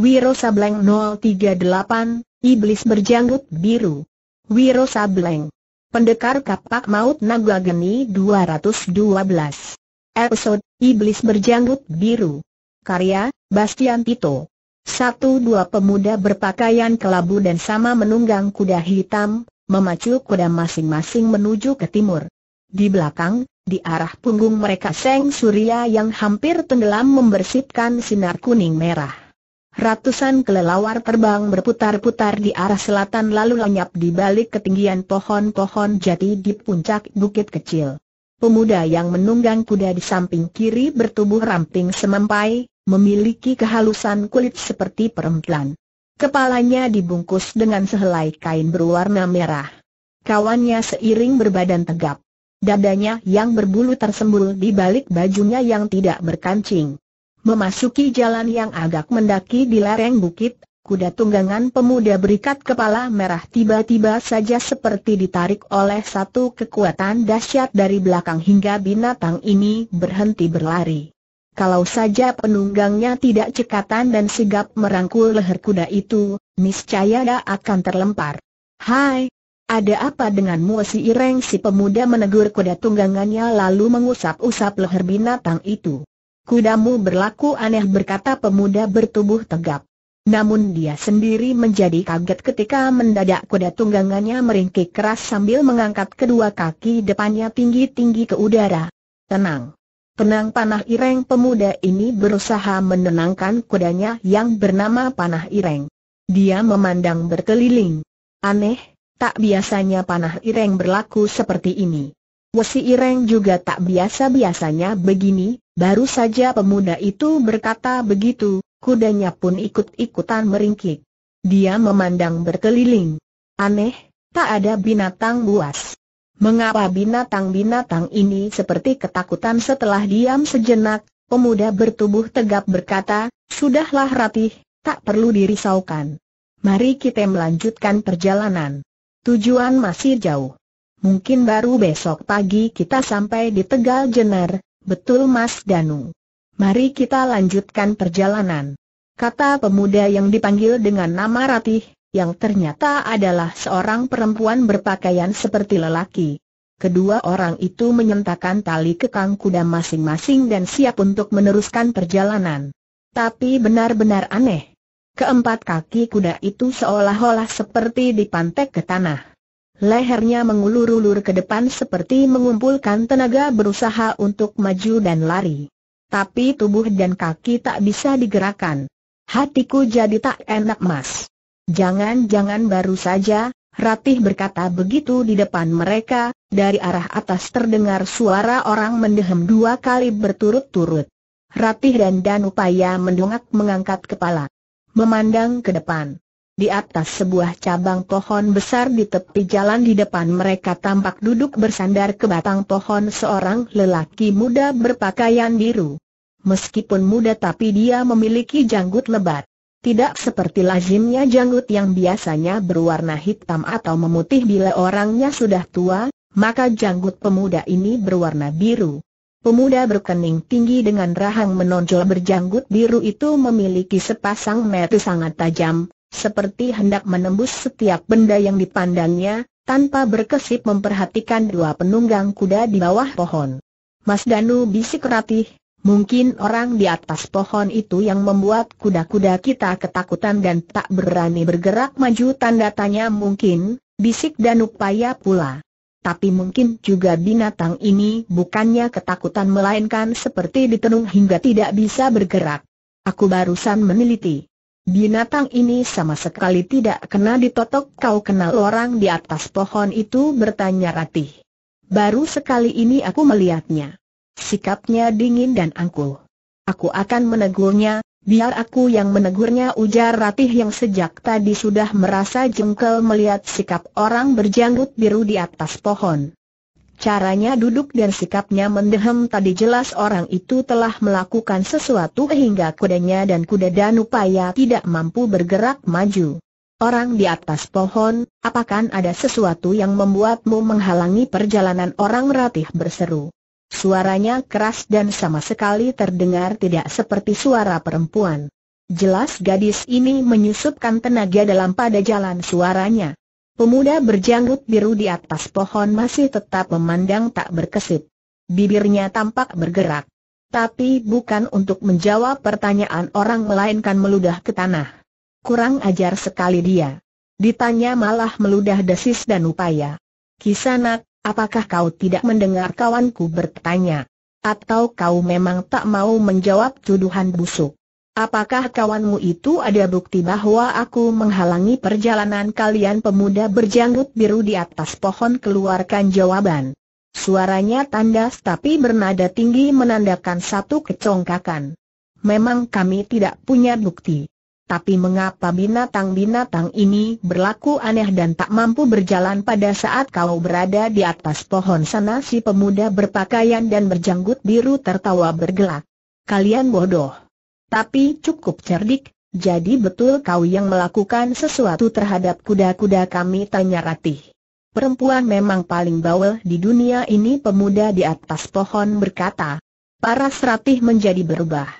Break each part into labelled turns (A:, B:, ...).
A: Wiro Sableng 038, Iblis Berjanggut Biru. Wiro Sableng. Pendekar Kapak Maut Naga Geni 212. Episode, Iblis Berjanggut Biru. Karya, Bastian Tito. Satu dua pemuda berpakaian kelabu dan sama menunggang kuda hitam, memacu kuda masing-masing menuju ke timur. Di belakang, di arah punggung mereka Seng Surya yang hampir tenggelam membersihkan sinar kuning merah ratusan kelelawar terbang berputar-putar di arah selatan lalu lenyap di balik ketinggian pohon-pohon jati di puncak bukit kecil. Pemuda yang menunggang kuda di samping kiri bertubuh ramping semampai, memiliki kehalusan kulit seperti perempuan. Kepalanya dibungkus dengan sehelai kain berwarna merah. Kawannya seiring berbadan tegap. Dadanya yang berbulu tersembul di balik bajunya yang tidak berkancing. Memasuki jalan yang agak mendaki di lereng bukit, kuda tunggangan pemuda berikat kepala merah tiba-tiba saja seperti ditarik oleh satu kekuatan dahsyat dari belakang hingga binatang ini berhenti berlari. Kalau saja penunggangnya tidak cekatan dan sigap merangkul leher kuda itu, niscaya dia akan terlempar. Hai, ada apa denganmu si Ireng si pemuda menegur kuda tunggangannya lalu mengusap-usap leher binatang itu. Kudamu berlaku aneh berkata pemuda bertubuh tegap. Namun dia sendiri menjadi kaget ketika mendadak kuda tunggangannya meringkik keras sambil mengangkat kedua kaki depannya tinggi-tinggi ke udara. Tenang. Tenang Panah Ireng pemuda ini berusaha menenangkan kudanya yang bernama Panah Ireng. Dia memandang berkeliling. Aneh, tak biasanya Panah Ireng berlaku seperti ini. Wesi ya Ireng juga tak biasa-biasanya begini, baru saja pemuda itu berkata begitu, kudanya pun ikut-ikutan meringkik. Dia memandang berkeliling. Aneh, tak ada binatang buas. Mengapa binatang-binatang ini seperti ketakutan setelah diam sejenak, pemuda bertubuh tegap berkata, Sudahlah Ratih, tak perlu dirisaukan. Mari kita melanjutkan perjalanan. Tujuan masih jauh. Mungkin baru besok pagi kita sampai di Tegal Jenar, betul Mas Danu. Mari kita lanjutkan perjalanan. Kata pemuda yang dipanggil dengan nama Ratih, yang ternyata adalah seorang perempuan berpakaian seperti lelaki. Kedua orang itu menyentakan tali kekang kuda masing-masing dan siap untuk meneruskan perjalanan. Tapi benar-benar aneh. Keempat kaki kuda itu seolah-olah seperti dipantek ke tanah. Lehernya mengulur-ulur ke depan seperti mengumpulkan tenaga berusaha untuk maju dan lari. Tapi tubuh dan kaki tak bisa digerakkan. Hatiku jadi tak enak mas. Jangan-jangan baru saja, Ratih berkata begitu di depan mereka, dari arah atas terdengar suara orang mendehem dua kali berturut-turut. Ratih dan Danupaya mendongak mengangkat kepala. Memandang ke depan. Di atas sebuah cabang pohon besar di tepi jalan di depan mereka tampak duduk bersandar ke batang pohon seorang lelaki muda berpakaian biru. Meskipun muda tapi dia memiliki janggut lebat. Tidak seperti lazimnya janggut yang biasanya berwarna hitam atau memutih bila orangnya sudah tua, maka janggut pemuda ini berwarna biru. Pemuda berkening tinggi dengan rahang menonjol berjanggut biru itu memiliki sepasang mata sangat tajam, seperti hendak menembus setiap benda yang dipandangnya, tanpa berkesip memperhatikan dua penunggang kuda di bawah pohon. Mas Danu bisik ratih. mungkin orang di atas pohon itu yang membuat kuda-kuda kita ketakutan dan tak berani bergerak maju tanda tanya mungkin, bisik dan upaya pula. Tapi mungkin juga binatang ini bukannya ketakutan melainkan seperti ditenung hingga tidak bisa bergerak. Aku barusan meneliti. Binatang ini sama sekali tidak kena ditotok kau kenal orang di atas pohon itu bertanya Ratih. Baru sekali ini aku melihatnya. Sikapnya dingin dan angkuh. Aku akan menegurnya, biar aku yang menegurnya ujar Ratih yang sejak tadi sudah merasa jengkel melihat sikap orang berjanggut biru di atas pohon. Caranya duduk dan sikapnya mendehem tadi jelas orang itu telah melakukan sesuatu hingga kudanya dan kuda dan upaya tidak mampu bergerak maju. Orang di atas pohon, apakah ada sesuatu yang membuatmu menghalangi perjalanan orang ratih berseru? Suaranya keras dan sama sekali terdengar tidak seperti suara perempuan. Jelas gadis ini menyusupkan tenaga dalam pada jalan suaranya. Pemuda berjanggut biru di atas pohon masih tetap memandang tak berkesip. Bibirnya tampak bergerak. Tapi bukan untuk menjawab pertanyaan orang melainkan meludah ke tanah. Kurang ajar sekali dia. Ditanya malah meludah desis dan upaya. Kisanak, apakah kau tidak mendengar kawanku bertanya? Atau kau memang tak mau menjawab tuduhan busuk? Apakah kawanmu itu ada bukti bahwa aku menghalangi perjalanan kalian pemuda berjanggut biru di atas pohon keluarkan jawaban. Suaranya tandas tapi bernada tinggi menandakan satu kecongkakan. Memang kami tidak punya bukti. Tapi mengapa binatang-binatang ini berlaku aneh dan tak mampu berjalan pada saat kau berada di atas pohon sana si pemuda berpakaian dan berjanggut biru tertawa bergelak. Kalian bodoh. Tapi cukup cerdik, jadi betul kau yang melakukan sesuatu terhadap kuda-kuda kami tanya Ratih. Perempuan memang paling bawel di dunia ini pemuda di atas pohon berkata. Paras Ratih menjadi berubah.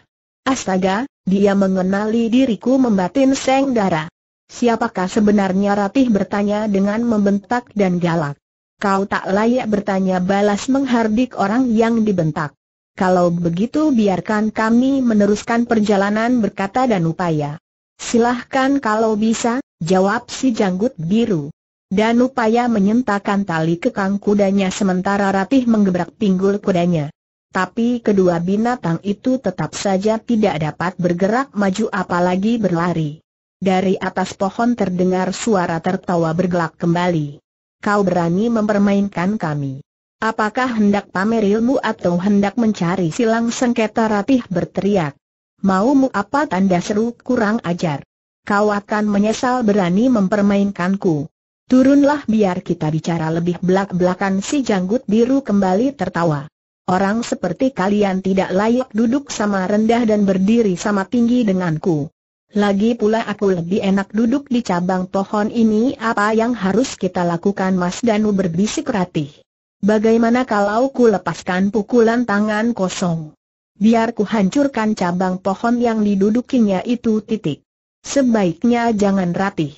A: Astaga, dia mengenali diriku membatin seng darah. Siapakah sebenarnya Ratih bertanya dengan membentak dan galak. Kau tak layak bertanya balas menghardik orang yang dibentak. Kalau begitu biarkan kami meneruskan perjalanan berkata dan upaya. Silahkan kalau bisa, jawab si janggut biru. Dan upaya menyentakan tali kekang kudanya sementara Ratih menggebrak pinggul kudanya. Tapi kedua binatang itu tetap saja tidak dapat bergerak maju apalagi berlari. Dari atas pohon terdengar suara tertawa bergelak kembali. Kau berani mempermainkan kami. Apakah hendak pamer ilmu atau hendak mencari silang sengketa ratih berteriak? Mau Maumu apa tanda seru kurang ajar? Kau akan menyesal berani mempermainkanku. Turunlah biar kita bicara lebih belak-belakan si janggut biru kembali tertawa. Orang seperti kalian tidak layak duduk sama rendah dan berdiri sama tinggi denganku. Lagi pula aku lebih enak duduk di cabang pohon ini apa yang harus kita lakukan Mas Danu berbisik ratih. Bagaimana kalau ku lepaskan pukulan tangan kosong? Biar ku hancurkan cabang pohon yang didudukinya itu titik. Sebaiknya jangan ratih.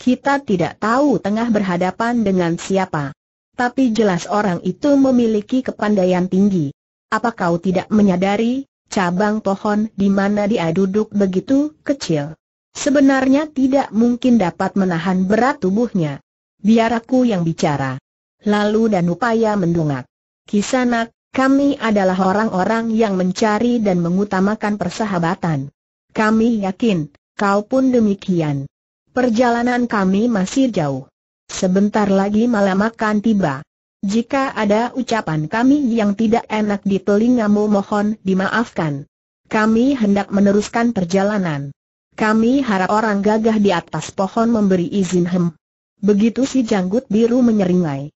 A: Kita tidak tahu tengah berhadapan dengan siapa. Tapi jelas orang itu memiliki kepandaian tinggi. Apa kau tidak menyadari, cabang pohon di mana dia duduk begitu kecil? Sebenarnya tidak mungkin dapat menahan berat tubuhnya. Biar aku yang bicara lalu dan upaya mendungak. Kisanak, kami adalah orang-orang yang mencari dan mengutamakan persahabatan. Kami yakin, kau pun demikian. Perjalanan kami masih jauh. Sebentar lagi malam akan tiba. Jika ada ucapan kami yang tidak enak di telingamu mohon dimaafkan. Kami hendak meneruskan perjalanan. Kami harap orang gagah di atas pohon memberi izin hem. Begitu si janggut biru menyeringai.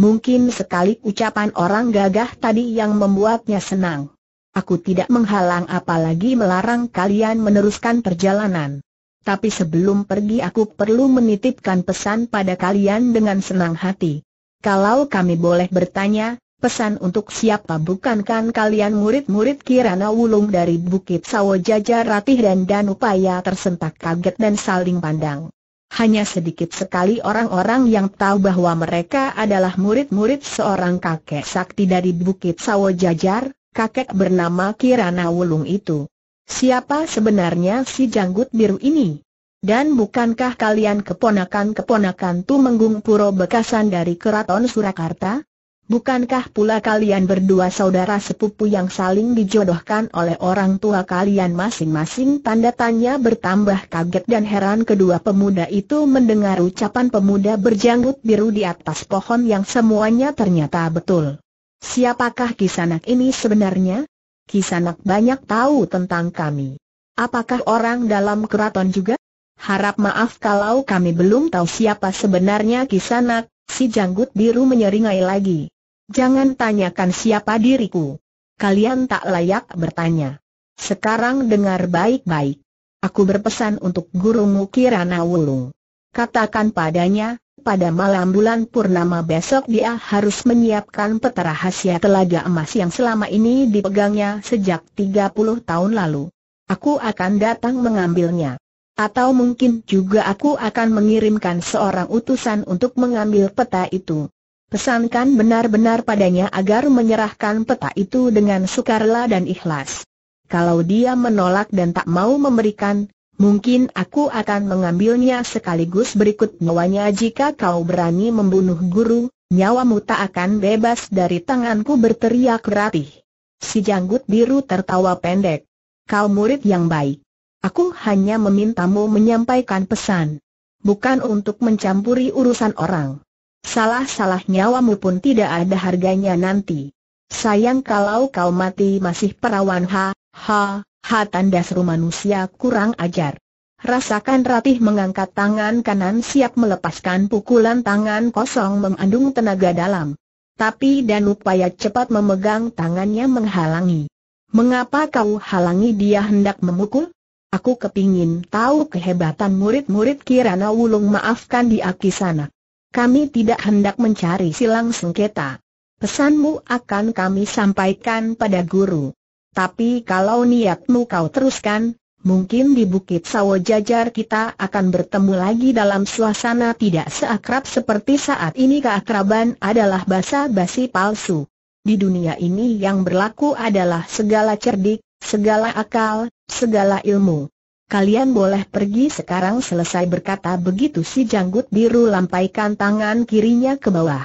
A: Mungkin sekali ucapan orang gagah tadi yang membuatnya senang. Aku tidak menghalang apalagi melarang kalian meneruskan perjalanan. Tapi sebelum pergi aku perlu menitipkan pesan pada kalian dengan senang hati. Kalau kami boleh bertanya, pesan untuk siapa bukankan kalian murid-murid Kirana Wulung dari Bukit Sawo Jajar Ratih dan Danupaya tersentak kaget dan saling pandang. Hanya sedikit sekali orang-orang yang tahu bahwa mereka adalah murid-murid seorang kakek sakti dari Bukit Sawo Jajar, kakek bernama Kirana Wulung itu. Siapa sebenarnya si janggut biru ini? Dan bukankah kalian keponakan-keponakan Tumenggung Puro bekasan dari Keraton Surakarta? Bukankah pula kalian berdua saudara sepupu yang saling dijodohkan oleh orang tua kalian masing-masing? Tanda tanya bertambah kaget dan heran kedua pemuda itu mendengar ucapan pemuda berjanggut biru di atas pohon yang semuanya ternyata betul. Siapakah kisanak ini sebenarnya? Kisanak banyak tahu tentang kami. Apakah orang dalam keraton juga? Harap maaf kalau kami belum tahu siapa sebenarnya kisanak, si janggut biru menyeringai lagi. Jangan tanyakan siapa diriku. Kalian tak layak bertanya. Sekarang dengar baik-baik. Aku berpesan untuk gurumu Kirana Wulung. Katakan padanya, pada malam bulan purnama besok dia harus menyiapkan peta rahasia telaga emas yang selama ini dipegangnya sejak 30 tahun lalu. Aku akan datang mengambilnya. Atau mungkin juga aku akan mengirimkan seorang utusan untuk mengambil peta itu. Pesankan benar-benar padanya agar menyerahkan peta itu dengan sukarela dan ikhlas. Kalau dia menolak dan tak mau memberikan, mungkin aku akan mengambilnya sekaligus berikut nyawanya jika kau berani membunuh guru, nyawamu tak akan bebas dari tanganku berteriak ratih. Si janggut biru tertawa pendek. Kau murid yang baik. Aku hanya memintamu menyampaikan pesan. Bukan untuk mencampuri urusan orang. Salah-salah nyawamu pun tidak ada harganya nanti. Sayang kalau kau mati masih perawan ha, ha, ha tanda seru manusia kurang ajar. Rasakan Ratih mengangkat tangan kanan siap melepaskan pukulan tangan kosong mengandung tenaga dalam. Tapi dan upaya cepat memegang tangannya menghalangi. Mengapa kau halangi dia hendak memukul? Aku kepingin tahu kehebatan murid-murid Kirana Wulung maafkan di Akisana. Kami tidak hendak mencari silang sengketa. Pesanmu akan kami sampaikan pada guru. Tapi kalau niatmu kau teruskan, mungkin di Bukit Sawo Jajar kita akan bertemu lagi dalam suasana tidak seakrab seperti saat ini keakraban adalah basa-basi palsu. Di dunia ini yang berlaku adalah segala cerdik, segala akal, segala ilmu. Kalian boleh pergi sekarang selesai berkata begitu si janggut biru lampaikan tangan kirinya ke bawah.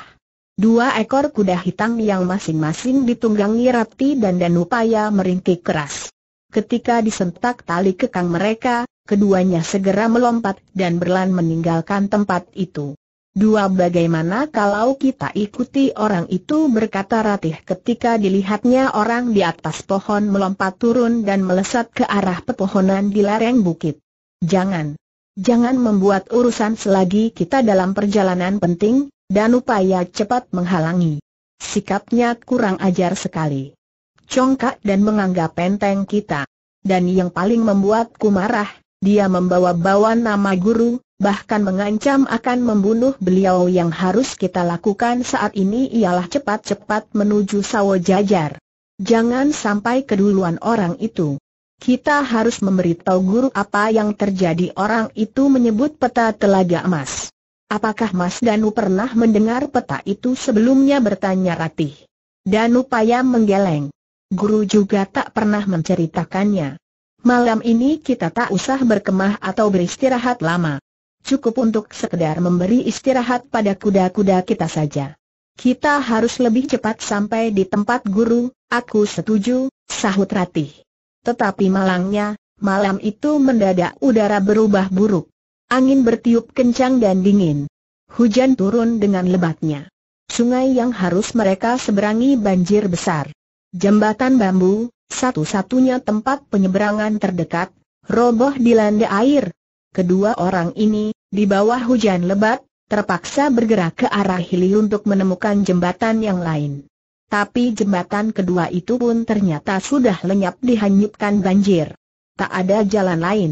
A: Dua ekor kuda hitam yang masing-masing ditunggangi Rapi dan Danupaya meringkik keras. Ketika disentak tali kekang mereka, keduanya segera melompat dan berlan meninggalkan tempat itu. Dua bagaimana kalau kita ikuti orang itu berkata Ratih ketika dilihatnya orang di atas pohon melompat turun dan melesat ke arah pepohonan di lereng bukit. Jangan. Jangan membuat urusan selagi kita dalam perjalanan penting, dan upaya cepat menghalangi. Sikapnya kurang ajar sekali. Congkak dan menganggap penting kita. Dan yang paling membuatku marah, dia membawa-bawa nama guru, bahkan mengancam akan membunuh beliau yang harus kita lakukan saat ini ialah cepat-cepat menuju Sawo Jajar. Jangan sampai keduluan orang itu. Kita harus memberitahu guru apa yang terjadi orang itu menyebut peta telaga emas. Apakah Mas Danu pernah mendengar peta itu sebelumnya bertanya Ratih? Danu payah menggeleng. Guru juga tak pernah menceritakannya. Malam ini kita tak usah berkemah atau beristirahat lama cukup untuk sekedar memberi istirahat pada kuda-kuda kita saja. Kita harus lebih cepat sampai di tempat guru, aku setuju, sahut Ratih. Tetapi malangnya, malam itu mendadak udara berubah buruk. Angin bertiup kencang dan dingin. Hujan turun dengan lebatnya. Sungai yang harus mereka seberangi banjir besar. Jembatan bambu, satu-satunya tempat penyeberangan terdekat, roboh dilanda air. Kedua orang ini, di bawah hujan lebat, terpaksa bergerak ke arah hili untuk menemukan jembatan yang lain. Tapi jembatan kedua itu pun ternyata sudah lenyap dihanyutkan banjir. Tak ada jalan lain.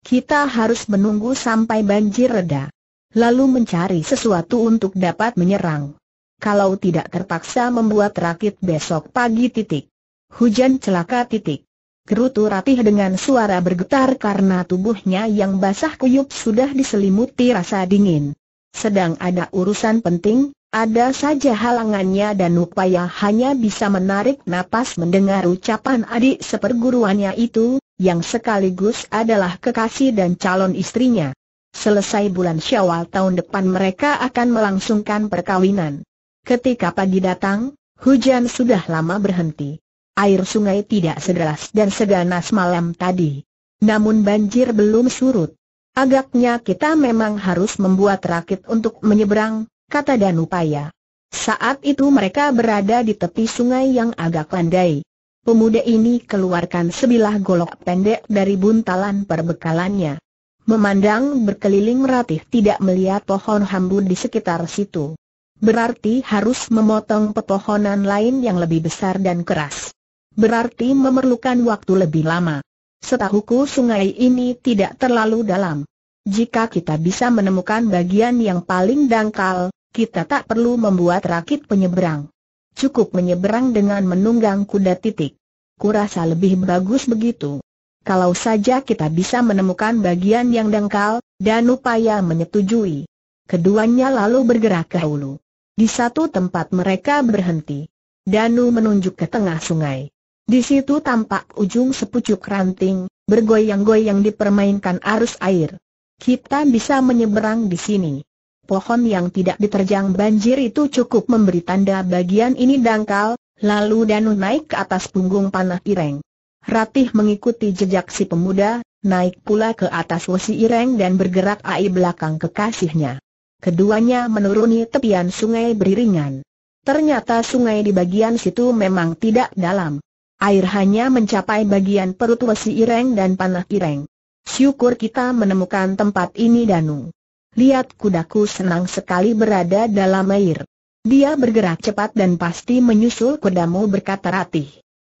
A: Kita harus menunggu sampai banjir reda. Lalu mencari sesuatu untuk dapat menyerang. Kalau tidak terpaksa membuat rakit besok pagi titik. Hujan celaka titik. Gerutu Ratih dengan suara bergetar karena tubuhnya yang basah kuyup sudah diselimuti rasa dingin. Sedang ada urusan penting, ada saja halangannya dan upaya hanya bisa menarik napas mendengar ucapan adik seperguruannya itu, yang sekaligus adalah kekasih dan calon istrinya. Selesai bulan syawal tahun depan mereka akan melangsungkan perkawinan. Ketika pagi datang, hujan sudah lama berhenti air sungai tidak sederas dan seganas malam tadi. Namun banjir belum surut. Agaknya kita memang harus membuat rakit untuk menyeberang, kata Danupaya. Saat itu mereka berada di tepi sungai yang agak landai. Pemuda ini keluarkan sebilah golok pendek dari buntalan perbekalannya. Memandang berkeliling ratih tidak melihat pohon hambu di sekitar situ. Berarti harus memotong pepohonan lain yang lebih besar dan keras berarti memerlukan waktu lebih lama. Setahuku sungai ini tidak terlalu dalam. Jika kita bisa menemukan bagian yang paling dangkal, kita tak perlu membuat rakit penyeberang. Cukup menyeberang dengan menunggang kuda titik. Kurasa lebih bagus begitu. Kalau saja kita bisa menemukan bagian yang dangkal, dan upaya menyetujui. Keduanya lalu bergerak ke hulu. Di satu tempat mereka berhenti. Danu menunjuk ke tengah sungai. Di situ tampak ujung sepucuk ranting, bergoyang-goyang dipermainkan arus air. Kita bisa menyeberang di sini. Pohon yang tidak diterjang banjir itu cukup memberi tanda bagian ini dangkal, lalu Danu naik ke atas punggung panah Ireng. Ratih mengikuti jejak si pemuda, naik pula ke atas wesi Ireng dan bergerak air belakang kekasihnya. Keduanya menuruni tepian sungai beriringan. Ternyata sungai di bagian situ memang tidak dalam. Air hanya mencapai bagian perut Wesi Ireng dan panah Ireng. Syukur kita menemukan tempat ini Danu. Lihat kudaku senang sekali berada dalam air. Dia bergerak cepat dan pasti menyusul kudamu berkata Ratih.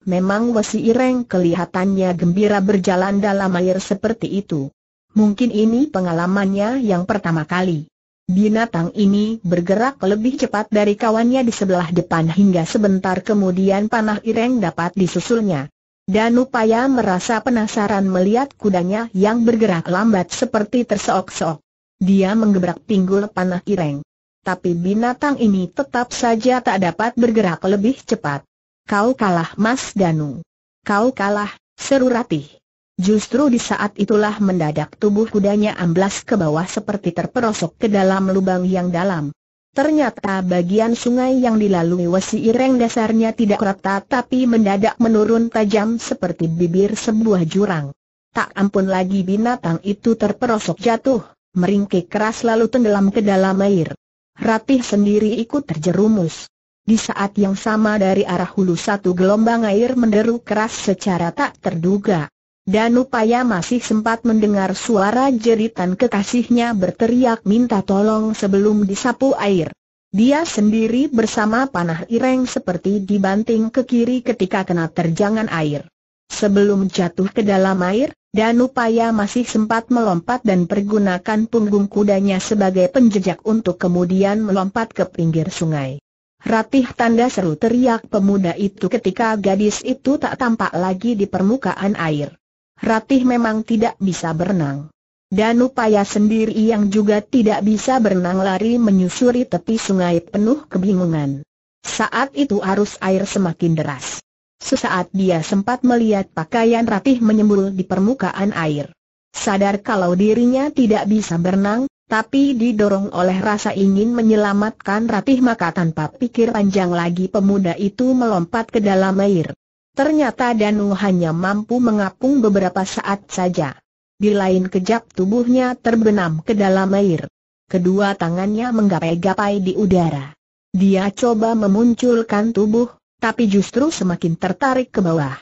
A: Memang Wesi Ireng kelihatannya gembira berjalan dalam air seperti itu. Mungkin ini pengalamannya yang pertama kali. Binatang ini bergerak lebih cepat dari kawannya di sebelah depan hingga sebentar kemudian panah ireng dapat disusulnya. Dan upaya merasa penasaran melihat kudanya yang bergerak lambat seperti terseok-seok. Dia menggebrak pinggul panah ireng. Tapi binatang ini tetap saja tak dapat bergerak lebih cepat. Kau kalah Mas Danu. Kau kalah, seru ratih. Justru di saat itulah mendadak tubuh kudanya amblas ke bawah seperti terperosok ke dalam lubang yang dalam. Ternyata bagian sungai yang dilalui Wasi Ireng dasarnya tidak rata tapi mendadak menurun tajam seperti bibir sebuah jurang. Tak ampun lagi binatang itu terperosok jatuh, meringkik keras lalu tenggelam ke dalam air. Ratih sendiri ikut terjerumus. Di saat yang sama dari arah hulu satu gelombang air menderu keras secara tak terduga dan upaya masih sempat mendengar suara jeritan kekasihnya berteriak minta tolong sebelum disapu air. Dia sendiri bersama panah ireng seperti dibanting ke kiri ketika kena terjangan air. Sebelum jatuh ke dalam air, dan upaya masih sempat melompat dan pergunakan punggung kudanya sebagai penjejak untuk kemudian melompat ke pinggir sungai. Ratih tanda seru teriak pemuda itu ketika gadis itu tak tampak lagi di permukaan air. Ratih memang tidak bisa berenang. Dan upaya sendiri yang juga tidak bisa berenang lari menyusuri tepi sungai penuh kebingungan. Saat itu arus air semakin deras. Sesaat dia sempat melihat pakaian Ratih menyembul di permukaan air. Sadar kalau dirinya tidak bisa berenang, tapi didorong oleh rasa ingin menyelamatkan Ratih maka tanpa pikir panjang lagi pemuda itu melompat ke dalam air. Ternyata Danu hanya mampu mengapung beberapa saat saja. Di lain kejap tubuhnya terbenam ke dalam air. Kedua tangannya menggapai-gapai di udara. Dia coba memunculkan tubuh, tapi justru semakin tertarik ke bawah.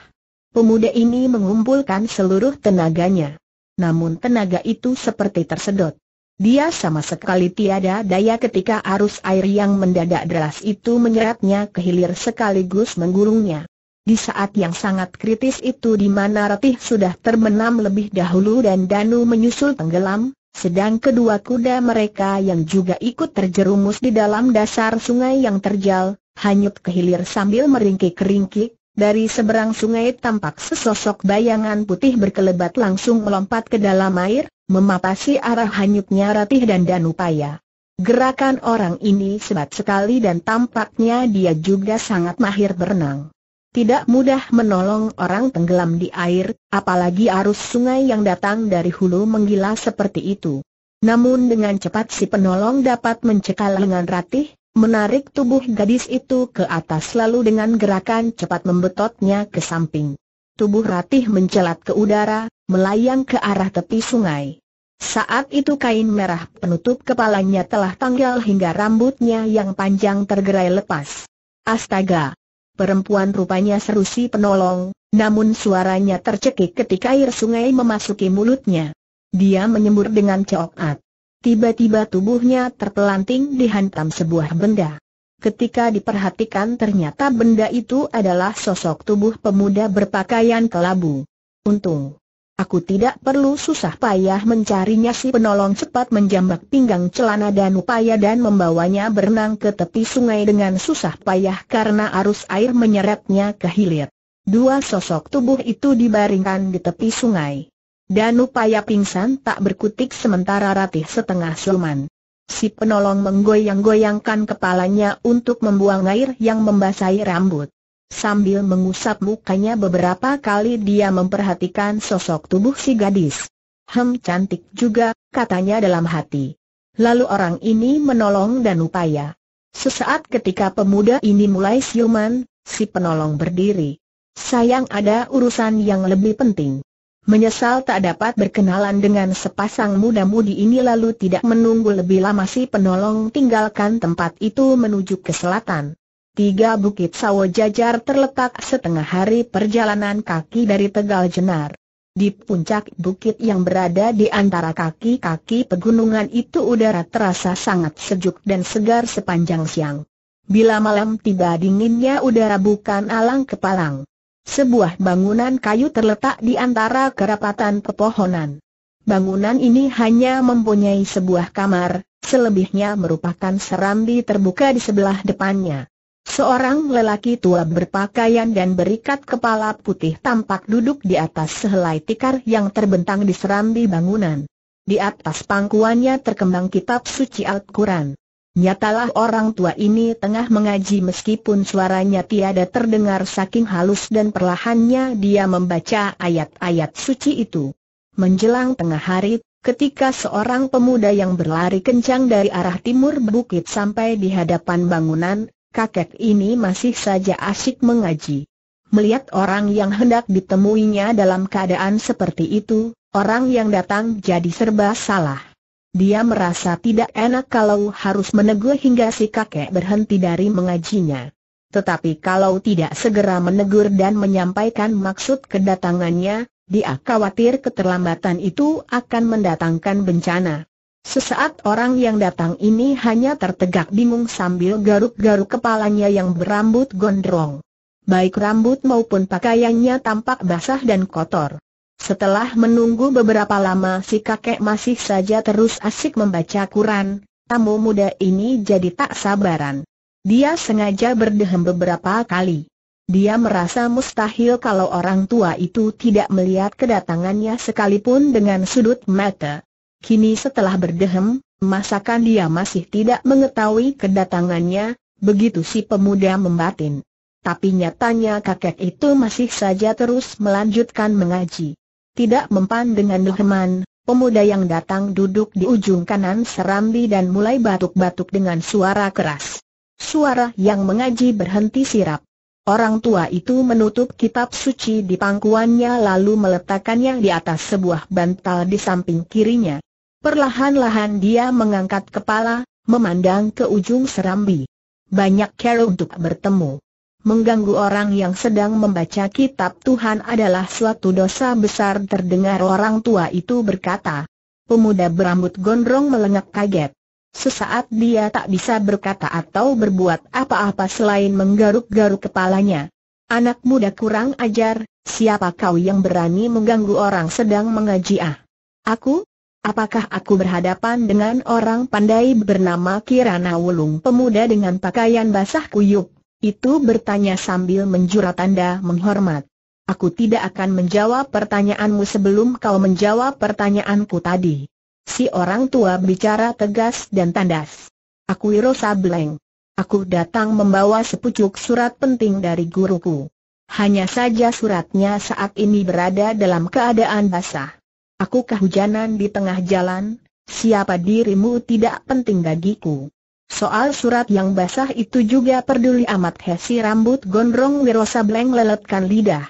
A: Pemuda ini mengumpulkan seluruh tenaganya. Namun tenaga itu seperti tersedot. Dia sama sekali tiada daya ketika arus air yang mendadak deras itu menyeratnya ke hilir sekaligus menggulungnya. Di saat yang sangat kritis itu di mana Ratih sudah terbenam lebih dahulu dan Danu menyusul tenggelam, sedang kedua kuda mereka yang juga ikut terjerumus di dalam dasar sungai yang terjal, hanyut ke hilir sambil meringkik-ringkik, dari seberang sungai tampak sesosok bayangan putih berkelebat langsung melompat ke dalam air, memapasi arah hanyutnya Ratih dan Danu payah. Gerakan orang ini sebat sekali dan tampaknya dia juga sangat mahir berenang. Tidak mudah menolong orang tenggelam di air, apalagi arus sungai yang datang dari hulu menggila seperti itu. Namun dengan cepat si penolong dapat mencekal lengan ratih, menarik tubuh gadis itu ke atas lalu dengan gerakan cepat membetotnya ke samping. Tubuh ratih mencelat ke udara, melayang ke arah tepi sungai. Saat itu kain merah penutup kepalanya telah tanggal hingga rambutnya yang panjang tergerai lepas. Astaga! Perempuan rupanya seru si penolong, namun suaranya tercekik ketika air sungai memasuki mulutnya. Dia menyembur dengan cokat. Tiba-tiba tubuhnya terpelanting dihantam sebuah benda. Ketika diperhatikan ternyata benda itu adalah sosok tubuh pemuda berpakaian kelabu. Untung, Aku tidak perlu susah payah mencarinya si penolong cepat menjambak pinggang celana dan upaya dan membawanya berenang ke tepi sungai dengan susah payah karena arus air menyeretnya ke hilir. Dua sosok tubuh itu dibaringkan di tepi sungai. Dan upaya pingsan tak berkutik sementara ratih setengah sulman. Si penolong menggoyang-goyangkan kepalanya untuk membuang air yang membasahi rambut. Sambil mengusap mukanya beberapa kali dia memperhatikan sosok tubuh si gadis. Hem cantik juga, katanya dalam hati. Lalu orang ini menolong dan upaya. Sesaat ketika pemuda ini mulai siuman, si penolong berdiri. Sayang ada urusan yang lebih penting. Menyesal tak dapat berkenalan dengan sepasang muda-mudi ini lalu tidak menunggu lebih lama si penolong tinggalkan tempat itu menuju ke selatan. Tiga bukit sawo jajar terletak setengah hari perjalanan kaki dari Tegal Jenar. Di puncak bukit yang berada di antara kaki-kaki pegunungan itu udara terasa sangat sejuk dan segar sepanjang siang. Bila malam tiba dinginnya udara bukan alang kepalang. Sebuah bangunan kayu terletak di antara kerapatan pepohonan. Bangunan ini hanya mempunyai sebuah kamar, selebihnya merupakan serambi terbuka di sebelah depannya. Seorang lelaki tua berpakaian dan berikat kepala putih tampak duduk di atas sehelai tikar yang terbentang di serambi bangunan. Di atas pangkuannya terkembang kitab suci Al-Quran. Nyatalah orang tua ini tengah mengaji meskipun suaranya tiada terdengar saking halus dan perlahannya dia membaca ayat-ayat suci itu. Menjelang tengah hari, ketika seorang pemuda yang berlari kencang dari arah timur bukit sampai di hadapan bangunan, kakek ini masih saja asyik mengaji. Melihat orang yang hendak ditemuinya dalam keadaan seperti itu, orang yang datang jadi serba salah. Dia merasa tidak enak kalau harus menegur hingga si kakek berhenti dari mengajinya. Tetapi kalau tidak segera menegur dan menyampaikan maksud kedatangannya, dia khawatir keterlambatan itu akan mendatangkan bencana. Sesaat orang yang datang ini hanya tertegak bingung sambil garuk-garuk kepalanya yang berambut gondrong. Baik rambut maupun pakaiannya tampak basah dan kotor. Setelah menunggu beberapa lama si kakek masih saja terus asik membaca Quran, tamu muda ini jadi tak sabaran. Dia sengaja berdehem beberapa kali. Dia merasa mustahil kalau orang tua itu tidak melihat kedatangannya sekalipun dengan sudut mata. Kini setelah berdehem, masakan dia masih tidak mengetahui kedatangannya, begitu si pemuda membatin. Tapi nyatanya kakek itu masih saja terus melanjutkan mengaji. Tidak mempan dengan deheman, pemuda yang datang duduk di ujung kanan serambi dan mulai batuk-batuk dengan suara keras. Suara yang mengaji berhenti sirap. Orang tua itu menutup kitab suci di pangkuannya lalu meletakkannya di atas sebuah bantal di samping kirinya. Perlahan-lahan dia mengangkat kepala, memandang ke ujung serambi. Banyak cara untuk bertemu. Mengganggu orang yang sedang membaca kitab Tuhan adalah suatu dosa besar terdengar orang tua itu berkata. Pemuda berambut gondrong melengak kaget. Sesaat dia tak bisa berkata atau berbuat apa-apa selain menggaruk-garuk kepalanya. Anak muda kurang ajar, siapa kau yang berani mengganggu orang sedang mengaji ah? Aku, Apakah aku berhadapan dengan orang pandai bernama Kirana Wulung pemuda dengan pakaian basah kuyuk? Itu bertanya sambil menjura tanda menghormat. Aku tidak akan menjawab pertanyaanmu sebelum kau menjawab pertanyaanku tadi. Si orang tua bicara tegas dan tandas. Aku Wiro Sableng. Aku datang membawa sepucuk surat penting dari guruku. Hanya saja suratnya saat ini berada dalam keadaan basah. Aku kehujanan di tengah jalan, siapa dirimu tidak penting bagiku. Soal surat yang basah itu juga peduli amat hesi rambut gondrong Wirosa Bleng leletkan lidah.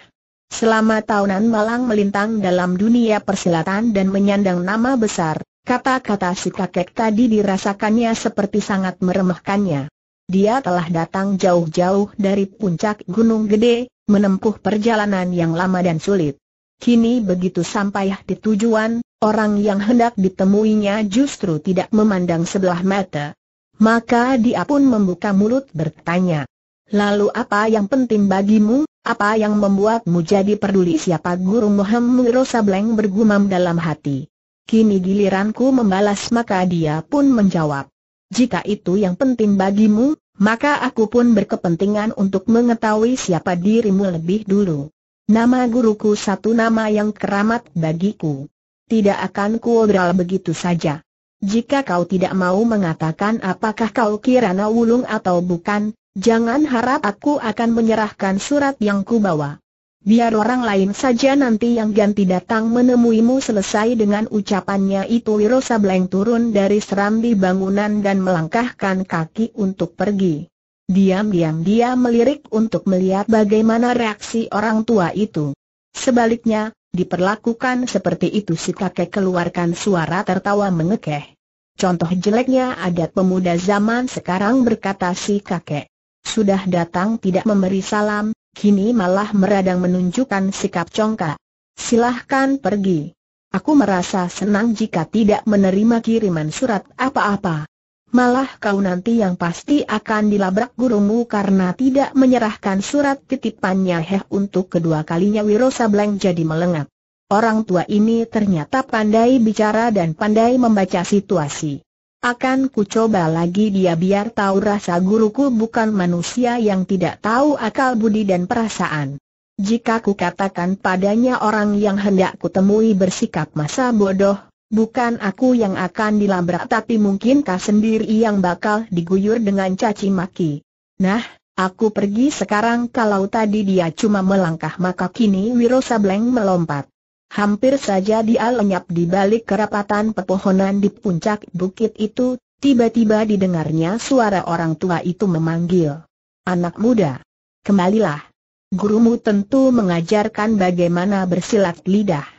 A: Selama tahunan malang melintang dalam dunia persilatan dan menyandang nama besar, kata-kata si kakek tadi dirasakannya seperti sangat meremehkannya. Dia telah datang jauh-jauh dari puncak Gunung Gede, menempuh perjalanan yang lama dan sulit. Kini begitu sampai di tujuan, orang yang hendak ditemuinya justru tidak memandang sebelah mata. Maka dia pun membuka mulut bertanya. Lalu apa yang penting bagimu, apa yang membuatmu jadi peduli siapa guru Muhammad Rosableng bergumam dalam hati. Kini giliranku membalas maka dia pun menjawab. Jika itu yang penting bagimu, maka aku pun berkepentingan untuk mengetahui siapa dirimu lebih dulu. Nama guruku satu nama yang keramat bagiku. Tidak akan kuobral begitu saja. Jika kau tidak mau mengatakan apakah kau kirana wulung atau bukan, jangan harap aku akan menyerahkan surat yang ku bawa. Biar orang lain saja nanti yang ganti datang menemuimu selesai dengan ucapannya itu Wiro Sableng turun dari serambi bangunan dan melangkahkan kaki untuk pergi. Diam-diam dia melirik untuk melihat bagaimana reaksi orang tua itu. Sebaliknya, diperlakukan seperti itu si kakek keluarkan suara tertawa mengekeh. Contoh jeleknya adat pemuda zaman sekarang berkata si kakek. Sudah datang tidak memberi salam, kini malah meradang menunjukkan sikap congkak. Silahkan pergi. Aku merasa senang jika tidak menerima kiriman surat apa-apa malah kau nanti yang pasti akan dilabrak gurumu karena tidak menyerahkan surat titipannya Heh untuk kedua kalinya Wiro Sableng jadi melengak. Orang tua ini ternyata pandai bicara dan pandai membaca situasi. Akan ku coba lagi dia biar tahu rasa guruku bukan manusia yang tidak tahu akal budi dan perasaan. Jika ku katakan padanya orang yang hendak kutemui bersikap masa bodoh, Bukan aku yang akan dilabrak tapi mungkin kau sendiri yang bakal diguyur dengan caci maki. Nah, aku pergi sekarang kalau tadi dia cuma melangkah maka kini Wiro Sableng melompat. Hampir saja dia lenyap di balik kerapatan pepohonan di puncak bukit itu, tiba-tiba didengarnya suara orang tua itu memanggil. Anak muda, kembalilah. Gurumu tentu mengajarkan bagaimana bersilat lidah.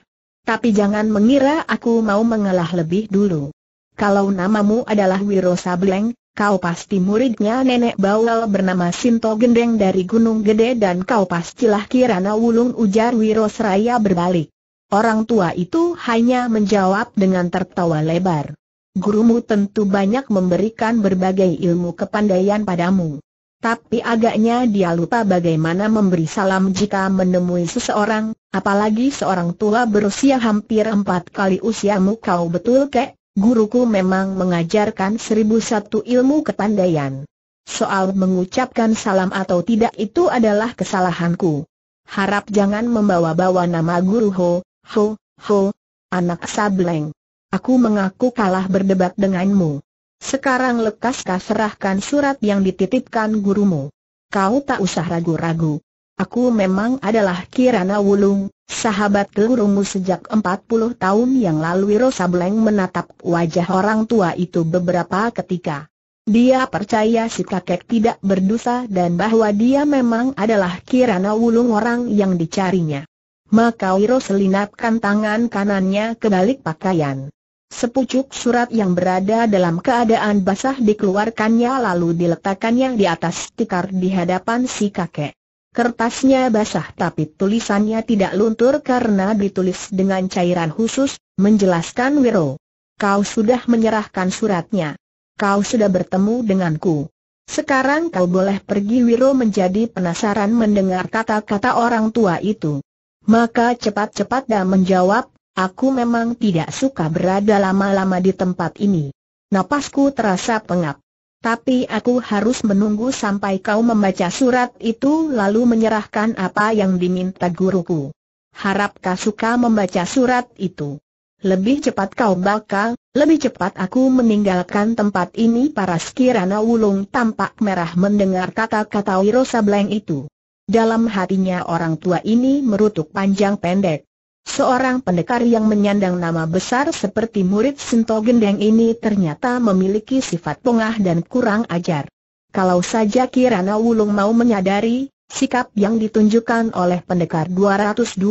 A: Tapi jangan mengira aku mau mengalah lebih dulu. Kalau namamu adalah Wiro Sableng, kau pasti muridnya nenek bawal bernama Sinto Gendeng dari Gunung Gede dan kau pastilah Kirana Wulung ujar Wiro Seraya berbalik. Orang tua itu hanya menjawab dengan tertawa lebar. Gurumu tentu banyak memberikan berbagai ilmu kepandaian padamu. Tapi agaknya dia lupa bagaimana memberi salam jika menemui seseorang, apalagi seorang tua berusia hampir empat kali usiamu kau betul kek, guruku memang mengajarkan seribu satu ilmu kepandaian. Soal mengucapkan salam atau tidak itu adalah kesalahanku. Harap jangan membawa-bawa nama guru Ho, Ho, Ho, anak sableng. Aku mengaku kalah berdebat denganmu. Sekarang kau serahkan surat yang dititipkan gurumu. Kau tak usah ragu-ragu. Aku memang adalah Kirana Wulung, sahabat gurumu sejak 40 tahun yang lalu Iro Sableng menatap wajah orang tua itu beberapa ketika. Dia percaya si kakek tidak berdosa dan bahwa dia memang adalah Kirana Wulung orang yang dicarinya. Maka Wiro selinapkan tangan kanannya ke balik pakaian sepucuk surat yang berada dalam keadaan basah dikeluarkannya lalu diletakkannya di atas tikar di hadapan si kakek. Kertasnya basah tapi tulisannya tidak luntur karena ditulis dengan cairan khusus, menjelaskan Wiro. Kau sudah menyerahkan suratnya. Kau sudah bertemu denganku. Sekarang kau boleh pergi Wiro menjadi penasaran mendengar kata-kata orang tua itu. Maka cepat-cepat dan menjawab, Aku memang tidak suka berada lama-lama di tempat ini. Napasku terasa pengap. Tapi aku harus menunggu sampai kau membaca surat itu lalu menyerahkan apa yang diminta guruku. Harap kau suka membaca surat itu. Lebih cepat kau bakal, lebih cepat aku meninggalkan tempat ini para sekirana wulung tampak merah mendengar kata-kata Wiro Sableng itu. Dalam hatinya orang tua ini merutuk panjang pendek. Seorang pendekar yang menyandang nama besar seperti murid Sinto Gendeng ini ternyata memiliki sifat pengah dan kurang ajar. Kalau saja Kirana Wulung mau menyadari, sikap yang ditunjukkan oleh pendekar 212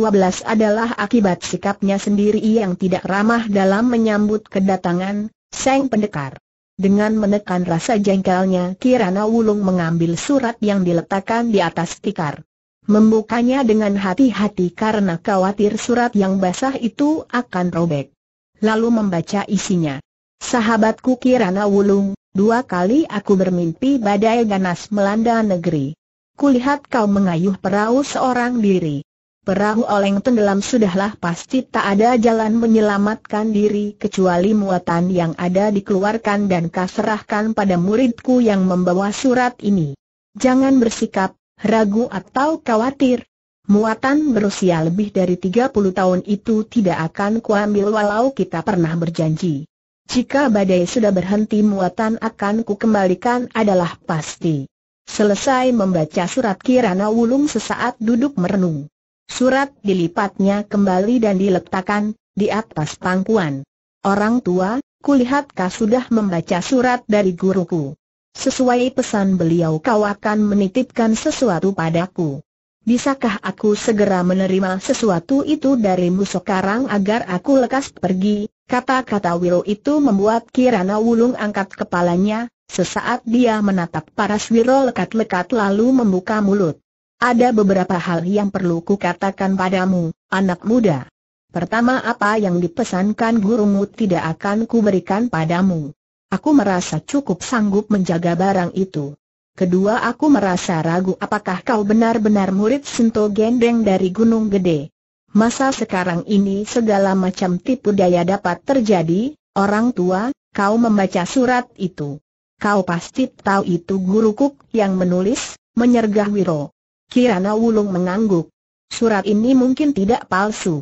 A: adalah akibat sikapnya sendiri yang tidak ramah dalam menyambut kedatangan, Seng Pendekar. Dengan menekan rasa jengkelnya Kirana Wulung mengambil surat yang diletakkan di atas tikar. Membukanya dengan hati-hati karena khawatir surat yang basah itu akan robek. Lalu membaca isinya. Sahabatku Kirana Wulung, dua kali aku bermimpi badai ganas melanda negeri. Kulihat kau mengayuh perahu seorang diri. Perahu oleng tenggelam sudahlah pasti tak ada jalan menyelamatkan diri kecuali muatan yang ada dikeluarkan dan kaserahkan pada muridku yang membawa surat ini. Jangan bersikap ragu atau khawatir. Muatan berusia lebih dari 30 tahun itu tidak akan kuambil walau kita pernah berjanji. Jika badai sudah berhenti muatan akan kukembalikan adalah pasti. Selesai membaca surat Kirana Wulung sesaat duduk merenung. Surat dilipatnya kembali dan diletakkan di atas pangkuan. Orang tua, kulihatkah sudah membaca surat dari guruku. Sesuai pesan beliau kau akan menitipkan sesuatu padaku. Bisakah aku segera menerima sesuatu itu darimu sekarang agar aku lekas pergi? Kata-kata Wiro itu membuat Kirana Wulung angkat kepalanya, sesaat dia menatap paras Wiro lekat-lekat lalu membuka mulut. Ada beberapa hal yang perlu kukatakan padamu, anak muda. Pertama apa yang dipesankan gurumu tidak akan kuberikan padamu. Aku merasa cukup sanggup menjaga barang itu. Kedua aku merasa ragu apakah kau benar-benar murid Sinto Gendeng dari Gunung Gede. Masa sekarang ini segala macam tipu daya dapat terjadi, orang tua, kau membaca surat itu. Kau pasti tahu itu guru Kuk yang menulis, menyergah Wiro. Kirana Wulung mengangguk. Surat ini mungkin tidak palsu.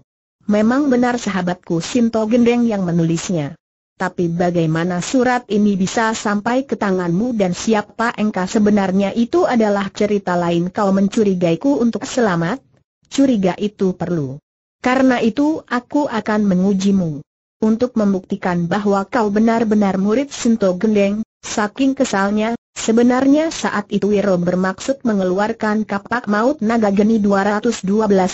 A: Memang benar sahabatku Sinto Gendeng yang menulisnya. Tapi bagaimana surat ini bisa sampai ke tanganmu dan siapa engkau sebenarnya itu adalah cerita lain kau mencurigaiku untuk selamat? Curiga itu perlu. Karena itu aku akan mengujimu. Untuk membuktikan bahwa kau benar-benar murid Sinto Gendeng, saking kesalnya, sebenarnya saat itu Wiro bermaksud mengeluarkan kapak maut naga geni 212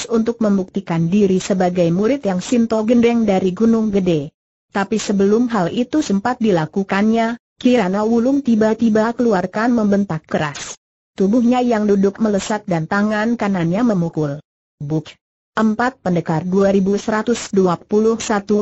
A: untuk membuktikan diri sebagai murid yang Sinto Gendeng dari Gunung Gede. Tapi sebelum hal itu sempat dilakukannya, Kirana Wulung tiba-tiba keluarkan membentak keras. Tubuhnya yang duduk melesat dan tangan kanannya memukul. Buk! Empat pendekar 2121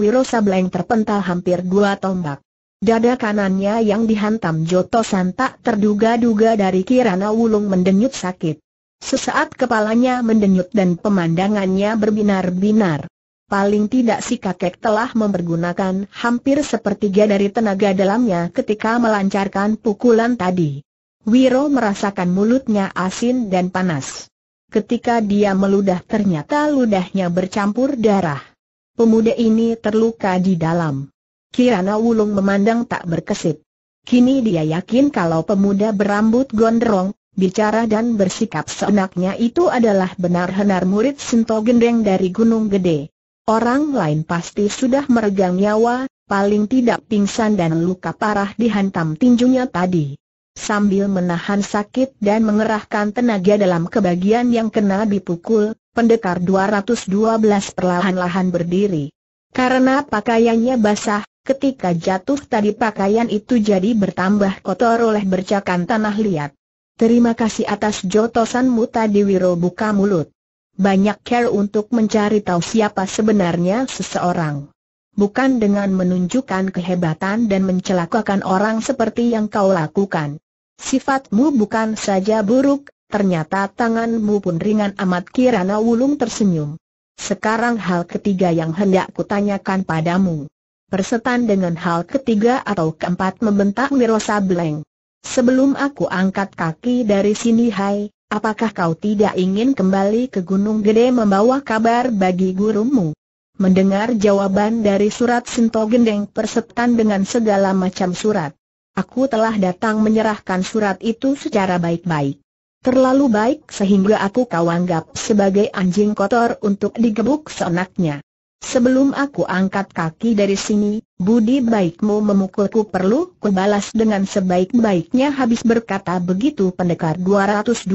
A: Wiro Sableng terpental hampir dua tombak. Dada kanannya yang dihantam jotosan tak terduga-duga dari Kirana Wulung mendenyut sakit. Sesaat kepalanya mendenyut dan pemandangannya berbinar-binar. Paling tidak si kakek telah mempergunakan hampir sepertiga dari tenaga dalamnya ketika melancarkan pukulan tadi. Wiro merasakan mulutnya asin dan panas. Ketika dia meludah ternyata ludahnya bercampur darah. Pemuda ini terluka di dalam. Kirana Wulung memandang tak berkesip. Kini dia yakin kalau pemuda berambut gondrong, bicara dan bersikap seenaknya itu adalah benar-benar murid Sinto Gendeng dari Gunung Gede. Orang lain pasti sudah meregang nyawa, paling tidak pingsan dan luka parah dihantam tinjunya tadi. Sambil menahan sakit dan mengerahkan tenaga dalam kebagian yang kena dipukul, pendekar 212 perlahan-lahan berdiri. Karena pakaiannya basah, ketika jatuh tadi pakaian itu jadi bertambah kotor oleh bercakan tanah liat. Terima kasih atas jotosanmu tadi Wiro buka mulut banyak care untuk mencari tahu siapa sebenarnya seseorang. Bukan dengan menunjukkan kehebatan dan mencelakakan orang seperti yang kau lakukan. Sifatmu bukan saja buruk, ternyata tanganmu pun ringan amat kirana wulung tersenyum. Sekarang hal ketiga yang hendak kutanyakan padamu. Persetan dengan hal ketiga atau keempat membentak Mirosa Bleng. Sebelum aku angkat kaki dari sini hai, Apakah kau tidak ingin kembali ke Gunung Gede membawa kabar bagi gurumu? Mendengar jawaban dari surat Sinto Gendeng persetan dengan segala macam surat. Aku telah datang menyerahkan surat itu secara baik-baik. Terlalu baik sehingga aku kau anggap sebagai anjing kotor untuk digebuk seenaknya. Sebelum aku angkat kaki dari sini, Budi baikmu memukulku perlu kubalas dengan sebaik-baiknya habis berkata begitu pendekar 212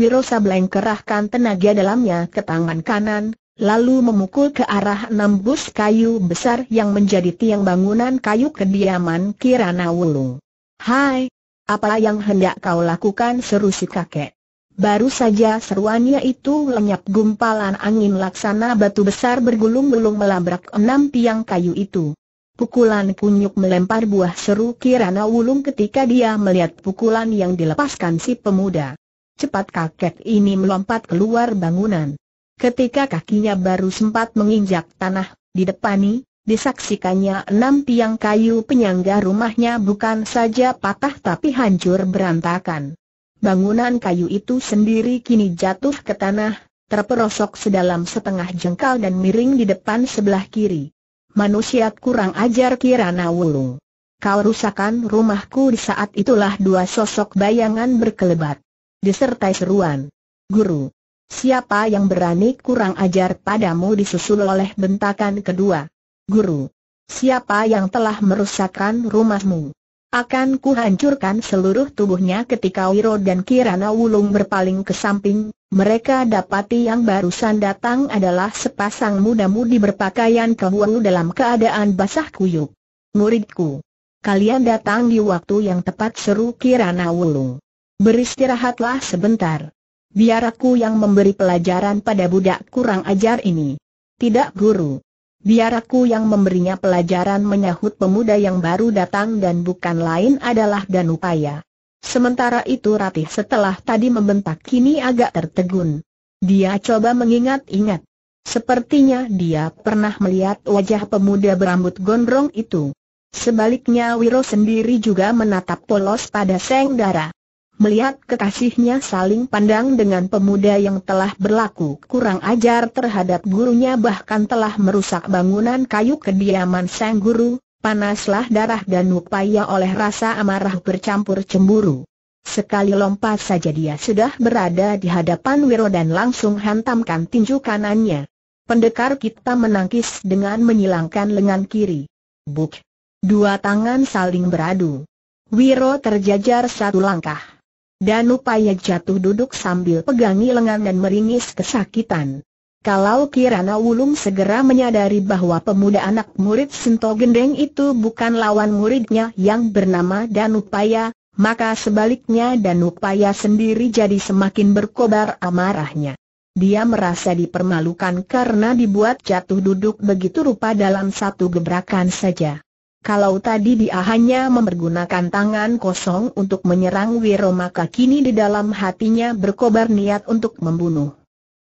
A: Wirosa Sableng kerahkan tenaga dalamnya ke tangan kanan, lalu memukul ke arah enam bus kayu besar yang menjadi tiang bangunan kayu kediaman Kirana Wulung. Hai, apa yang hendak kau lakukan seru si kakek. Baru saja seruannya itu lenyap gumpalan angin laksana batu besar bergulung-gulung melabrak enam tiang kayu itu. Pukulan kunyuk melempar buah seru Kirana Wulung ketika dia melihat pukulan yang dilepaskan si pemuda. Cepat kakek ini melompat keluar bangunan. Ketika kakinya baru sempat menginjak tanah, di depani, disaksikannya enam tiang kayu penyangga rumahnya bukan saja patah tapi hancur berantakan. Bangunan kayu itu sendiri kini jatuh ke tanah, terperosok sedalam setengah jengkal dan miring di depan sebelah kiri. Manusia kurang ajar Kirana Wulung. Kau rusakan rumahku di saat itulah dua sosok bayangan berkelebat. Disertai seruan. Guru. Siapa yang berani kurang ajar padamu disusul oleh bentakan kedua. Guru. Siapa yang telah merusakkan rumahmu? Akan kuhancurkan seluruh tubuhnya ketika Wiro dan Kirana Wulung berpaling ke samping, mereka dapati yang barusan datang adalah sepasang muda-mudi berpakaian kehuru dalam keadaan basah kuyup. Muridku, kalian datang di waktu yang tepat seru Kirana Wulung. Beristirahatlah sebentar. Biar aku yang memberi pelajaran pada budak kurang ajar ini. Tidak guru. Biar aku yang memberinya pelajaran menyahut pemuda yang baru datang dan bukan lain adalah Danupaya. Sementara itu Ratih setelah tadi membentak kini agak tertegun. Dia coba mengingat-ingat. Sepertinya dia pernah melihat wajah pemuda berambut gondrong itu. Sebaliknya Wiro sendiri juga menatap polos pada Seng Dara melihat kekasihnya saling pandang dengan pemuda yang telah berlaku kurang ajar terhadap gurunya bahkan telah merusak bangunan kayu kediaman sang guru, panaslah darah dan upaya oleh rasa amarah bercampur cemburu. Sekali lompat saja dia sudah berada di hadapan Wiro dan langsung hantamkan tinju kanannya. Pendekar kita menangkis dengan menyilangkan lengan kiri. Buk! Dua tangan saling beradu. Wiro terjajar satu langkah. Dan upaya jatuh duduk sambil pegangi lengan dan meringis kesakitan. Kalau Kirana Wulung segera menyadari bahwa pemuda anak murid Sinto Gendeng itu bukan lawan muridnya yang bernama Danupaya, maka sebaliknya Danupaya sendiri jadi semakin berkobar amarahnya. Dia merasa dipermalukan karena dibuat jatuh duduk begitu rupa dalam satu gebrakan saja. Kalau tadi dia hanya mempergunakan tangan kosong untuk menyerang Wiro maka kini di dalam hatinya berkobar niat untuk membunuh.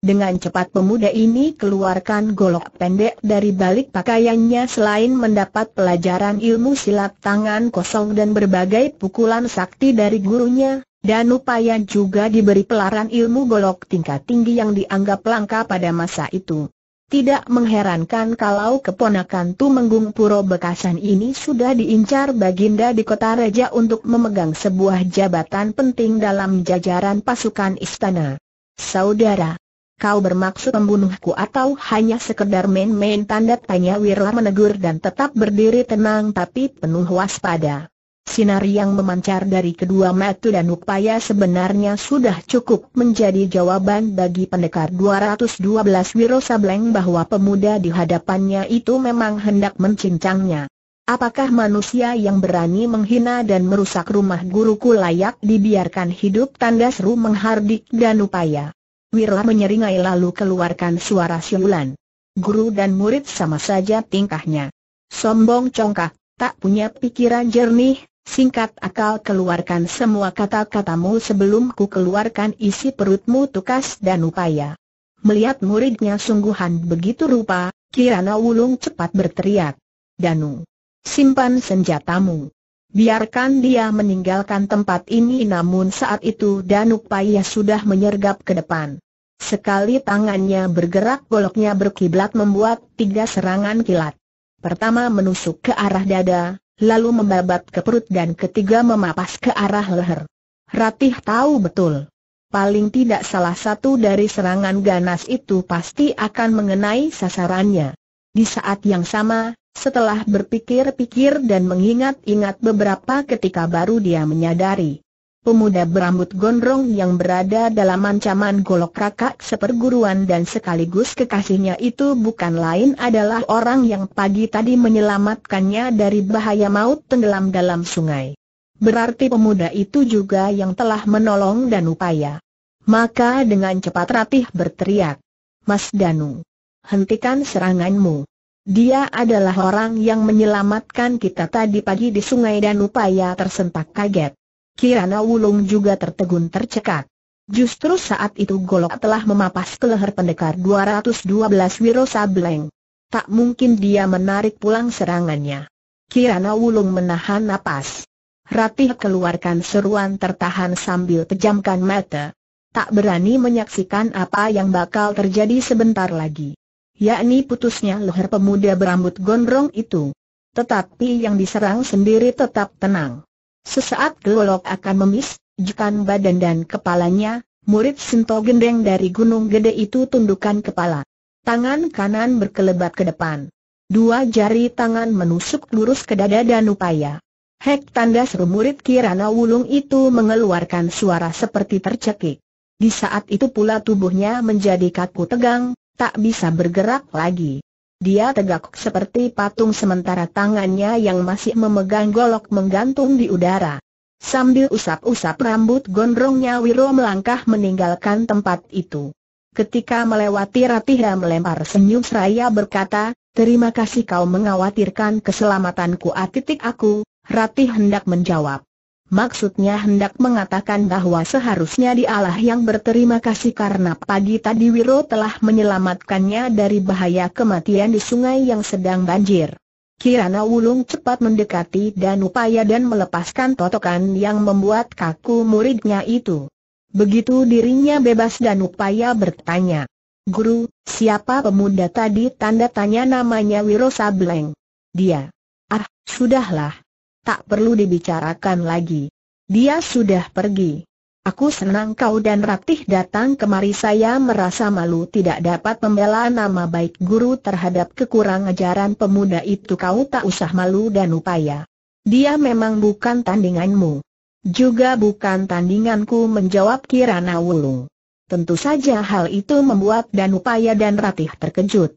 A: Dengan cepat pemuda ini keluarkan golok pendek dari balik pakaiannya selain mendapat pelajaran ilmu silat tangan kosong dan berbagai pukulan sakti dari gurunya, dan upaya juga diberi pelaran ilmu golok tingkat tinggi yang dianggap langka pada masa itu. Tidak mengherankan kalau keponakan Tumenggung Puro Bekasan ini sudah diincar Baginda di kota Raja untuk memegang sebuah jabatan penting dalam jajaran pasukan istana. Saudara, kau bermaksud membunuhku atau hanya sekedar main-main tanda tanya Wirla menegur dan tetap berdiri tenang tapi penuh waspada. Sinar yang memancar dari kedua mata dan upaya sebenarnya sudah cukup menjadi jawaban bagi pendekar 212 Wiro Sableng bahwa pemuda di hadapannya itu memang hendak mencincangnya. Apakah manusia yang berani menghina dan merusak rumah guruku layak dibiarkan hidup tanda seru menghardik dan upaya? Wiro menyeringai lalu keluarkan suara siulan. Guru dan murid sama saja tingkahnya. Sombong congkak, tak punya pikiran jernih, Singkat akal keluarkan semua kata-katamu sebelum ku keluarkan isi perutmu tukas dan upaya. Melihat muridnya sungguhan begitu rupa, Kirana Wulung cepat berteriak. Danu, simpan senjatamu. Biarkan dia meninggalkan tempat ini namun saat itu Danu Paya sudah menyergap ke depan. Sekali tangannya bergerak goloknya berkiblat membuat tiga serangan kilat. Pertama menusuk ke arah dada, lalu membabat ke perut dan ketiga memapas ke arah leher. Ratih tahu betul. Paling tidak salah satu dari serangan ganas itu pasti akan mengenai sasarannya. Di saat yang sama, setelah berpikir-pikir dan mengingat-ingat beberapa ketika baru dia menyadari pemuda berambut gondrong yang berada dalam ancaman golok kakak seperguruan dan sekaligus kekasihnya itu bukan lain adalah orang yang pagi tadi menyelamatkannya dari bahaya maut tenggelam dalam sungai. Berarti pemuda itu juga yang telah menolong dan upaya. Maka dengan cepat rapih berteriak, Mas Danu, hentikan seranganmu. Dia adalah orang yang menyelamatkan kita tadi pagi di sungai dan upaya tersentak kaget. Kiana Wulung juga tertegun tercekat. Justru saat itu golok telah memapas ke leher pendekar 212 Wiro Sableng. Tak mungkin dia menarik pulang serangannya. Kiana Wulung menahan napas. Ratih keluarkan seruan tertahan sambil pejamkan mata. Tak berani menyaksikan apa yang bakal terjadi sebentar lagi. Yakni putusnya leher pemuda berambut gondrong itu. Tetapi yang diserang sendiri tetap tenang. Sesaat gelolok akan memis, jukan badan dan kepalanya, murid Sinto Gendeng dari Gunung Gede itu tundukkan kepala. Tangan kanan berkelebat ke depan. Dua jari tangan menusuk lurus ke dada dan upaya. Hek tanda seru murid Kirana Wulung itu mengeluarkan suara seperti tercekik. Di saat itu pula tubuhnya menjadi kaku tegang, tak bisa bergerak lagi. Dia tegak seperti patung sementara tangannya yang masih memegang golok menggantung di udara. Sambil usap-usap rambut gondrongnya Wiro melangkah meninggalkan tempat itu. Ketika melewati Ratihra melempar senyum seraya berkata, Terima kasih kau mengkhawatirkan keselamatanku. atitik aku, Ratih hendak menjawab. Maksudnya hendak mengatakan bahwa seharusnya dialah yang berterima kasih karena pagi tadi Wiro telah menyelamatkannya dari bahaya kematian di sungai yang sedang banjir. Kirana Wulung cepat mendekati dan upaya dan melepaskan totokan yang membuat kaku muridnya itu. Begitu dirinya bebas dan upaya bertanya. Guru, siapa pemuda tadi? Tanda tanya namanya Wiro Sableng. Dia. Ah, sudahlah tak perlu dibicarakan lagi. Dia sudah pergi. Aku senang kau dan Ratih datang kemari saya merasa malu tidak dapat membela nama baik guru terhadap kekurang ajaran pemuda itu kau tak usah malu dan upaya. Dia memang bukan tandinganmu. Juga bukan tandinganku menjawab Kirana Wulung. Tentu saja hal itu membuat dan upaya dan Ratih terkejut.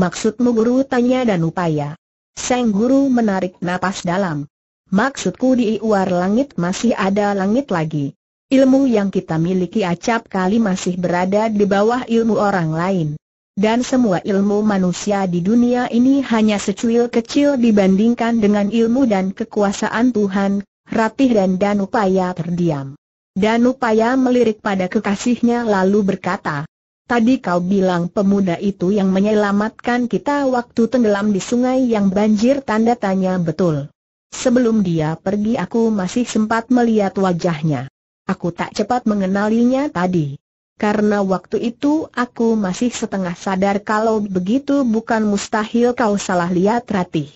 A: Maksudmu guru tanya dan upaya. Seng guru menarik napas dalam. Maksudku di luar langit masih ada langit lagi. Ilmu yang kita miliki acap kali masih berada di bawah ilmu orang lain. Dan semua ilmu manusia di dunia ini hanya secuil kecil dibandingkan dengan ilmu dan kekuasaan Tuhan, Ratih dan Danupaya terdiam. Danupaya melirik pada kekasihnya lalu berkata, Tadi kau bilang pemuda itu yang menyelamatkan kita waktu tenggelam di sungai yang banjir tanda tanya betul. Sebelum dia pergi aku masih sempat melihat wajahnya. Aku tak cepat mengenalinya tadi. Karena waktu itu aku masih setengah sadar kalau begitu bukan mustahil kau salah lihat Ratih.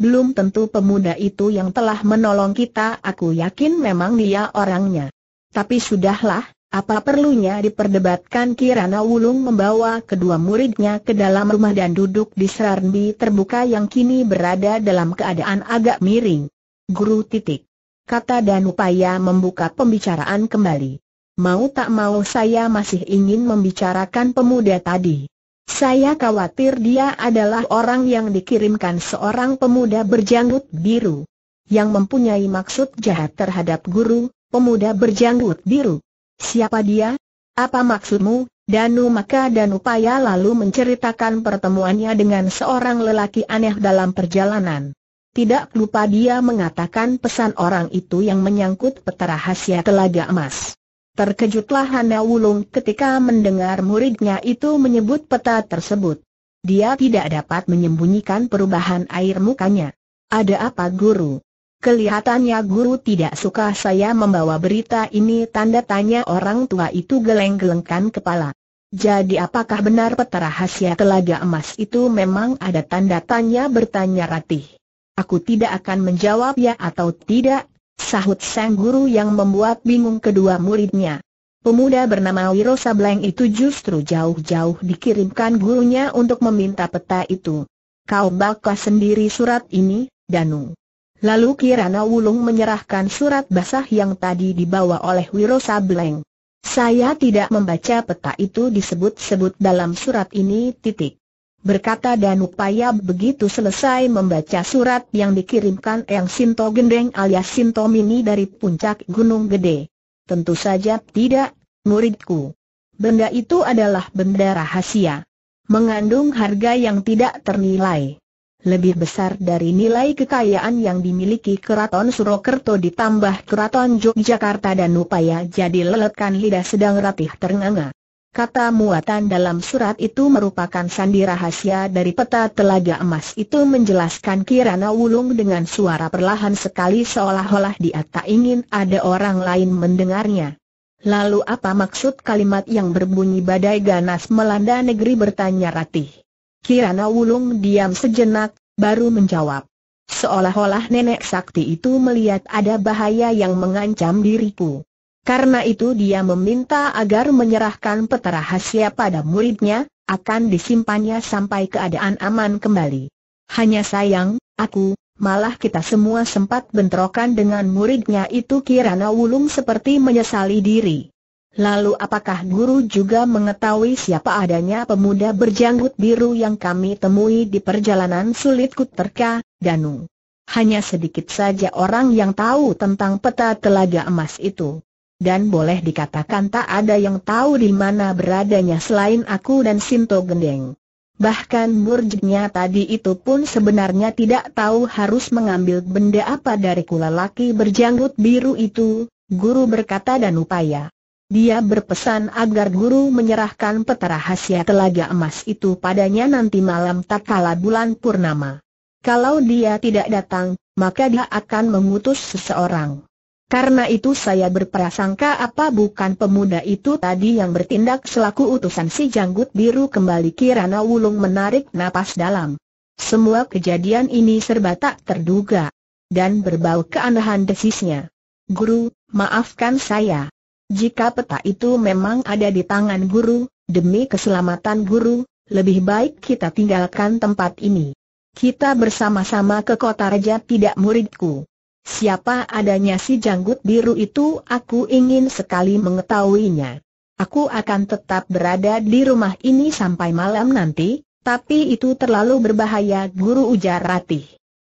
A: Belum tentu pemuda itu yang telah menolong kita aku yakin memang dia orangnya. Tapi sudahlah, apa perlunya diperdebatkan Kirana Wulung membawa kedua muridnya ke dalam rumah dan duduk di serambi terbuka yang kini berada dalam keadaan agak miring. Guru titik. Kata dan upaya membuka pembicaraan kembali. Mau tak mau saya masih ingin membicarakan pemuda tadi. Saya khawatir dia adalah orang yang dikirimkan seorang pemuda berjanggut biru. Yang mempunyai maksud jahat terhadap guru, pemuda berjanggut biru. Siapa dia? Apa maksudmu? Danu maka Danu upaya lalu menceritakan pertemuannya dengan seorang lelaki aneh dalam perjalanan. Tidak lupa dia mengatakan pesan orang itu yang menyangkut peta rahasia telaga emas. Terkejutlah Hana Wulung ketika mendengar muridnya itu menyebut peta tersebut. Dia tidak dapat menyembunyikan perubahan air mukanya. Ada apa guru? Kelihatannya guru tidak suka saya membawa berita ini tanda tanya orang tua itu geleng-gelengkan kepala. Jadi apakah benar peta rahasia telaga emas itu memang ada tanda tanya bertanya Ratih? Aku tidak akan menjawab ya atau tidak, sahut sang guru yang membuat bingung kedua muridnya. Pemuda bernama Wiro Sableng itu justru jauh-jauh dikirimkan gurunya untuk meminta peta itu. Kau baca sendiri surat ini, Danung. Lalu Kirana Wulung menyerahkan surat basah yang tadi dibawa oleh Wiro Sableng. Saya tidak membaca peta itu disebut-sebut dalam surat ini titik. Berkata dan upaya begitu selesai membaca surat yang dikirimkan Yang Sinto Gendeng alias Sinto Mini dari puncak Gunung Gede. Tentu saja tidak, muridku. Benda itu adalah benda rahasia. Mengandung harga yang tidak ternilai lebih besar dari nilai kekayaan yang dimiliki Keraton Surakerto ditambah Keraton Yogyakarta dan upaya jadi leletkan lidah sedang ratih ternganga. Kata muatan dalam surat itu merupakan sandi rahasia dari peta telaga emas itu menjelaskan Kirana Wulung dengan suara perlahan sekali seolah-olah dia tak ingin ada orang lain mendengarnya. Lalu apa maksud kalimat yang berbunyi badai ganas melanda negeri bertanya Ratih? Kirana Wulung diam sejenak, baru menjawab. Seolah-olah nenek sakti itu melihat ada bahaya yang mengancam diriku. Karena itu dia meminta agar menyerahkan peta rahasia pada muridnya, akan disimpannya sampai keadaan aman kembali. Hanya sayang, aku, malah kita semua sempat bentrokan dengan muridnya itu kirana wulung seperti menyesali diri. Lalu apakah guru juga mengetahui siapa adanya pemuda berjanggut biru yang kami temui di perjalanan sulit kuterka, Danu? Hanya sedikit saja orang yang tahu tentang peta telaga emas itu. Dan boleh dikatakan tak ada yang tahu di mana beradanya selain aku dan Sinto Gendeng. Bahkan murjidnya tadi itu pun sebenarnya tidak tahu harus mengambil benda apa dari kula laki berjanggut biru itu, guru berkata dan upaya dia berpesan agar guru menyerahkan peta rahasia telaga emas itu padanya nanti malam tak kala bulan purnama. Kalau dia tidak datang, maka dia akan mengutus seseorang. Karena itu saya berprasangka apa bukan pemuda itu tadi yang bertindak selaku utusan si janggut biru kembali Kirana Wulung menarik napas dalam. Semua kejadian ini serba tak terduga. Dan berbau keanehan desisnya. Guru, maafkan saya. Jika peta itu memang ada di tangan guru, demi keselamatan guru, lebih baik kita tinggalkan tempat ini. Kita bersama-sama ke kota raja tidak muridku. Siapa adanya si janggut biru itu aku ingin sekali mengetahuinya. Aku akan tetap berada di rumah ini sampai malam nanti, tapi itu terlalu berbahaya guru ujar Ratih.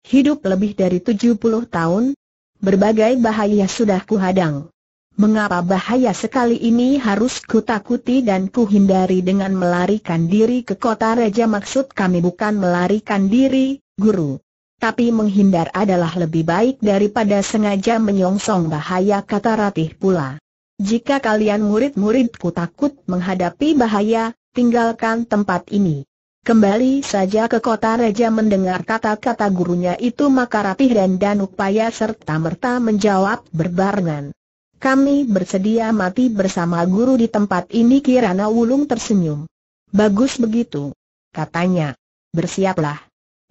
A: Hidup lebih dari 70 tahun, berbagai bahaya sudah kuhadang. Mengapa bahaya sekali ini harus kutakuti dan kuhindari dengan melarikan diri ke kota raja maksud kami bukan melarikan diri, guru. Tapi menghindar adalah lebih baik daripada sengaja menyongsong bahaya kata Ratih pula. Jika kalian murid-muridku takut menghadapi bahaya, tinggalkan tempat ini. Kembali saja ke kota raja mendengar kata-kata gurunya itu maka Ratih dan Danuk Paya serta merta menjawab berbarengan. Kami bersedia mati bersama guru di tempat ini Kirana Wulung tersenyum. Bagus begitu. Katanya. Bersiaplah.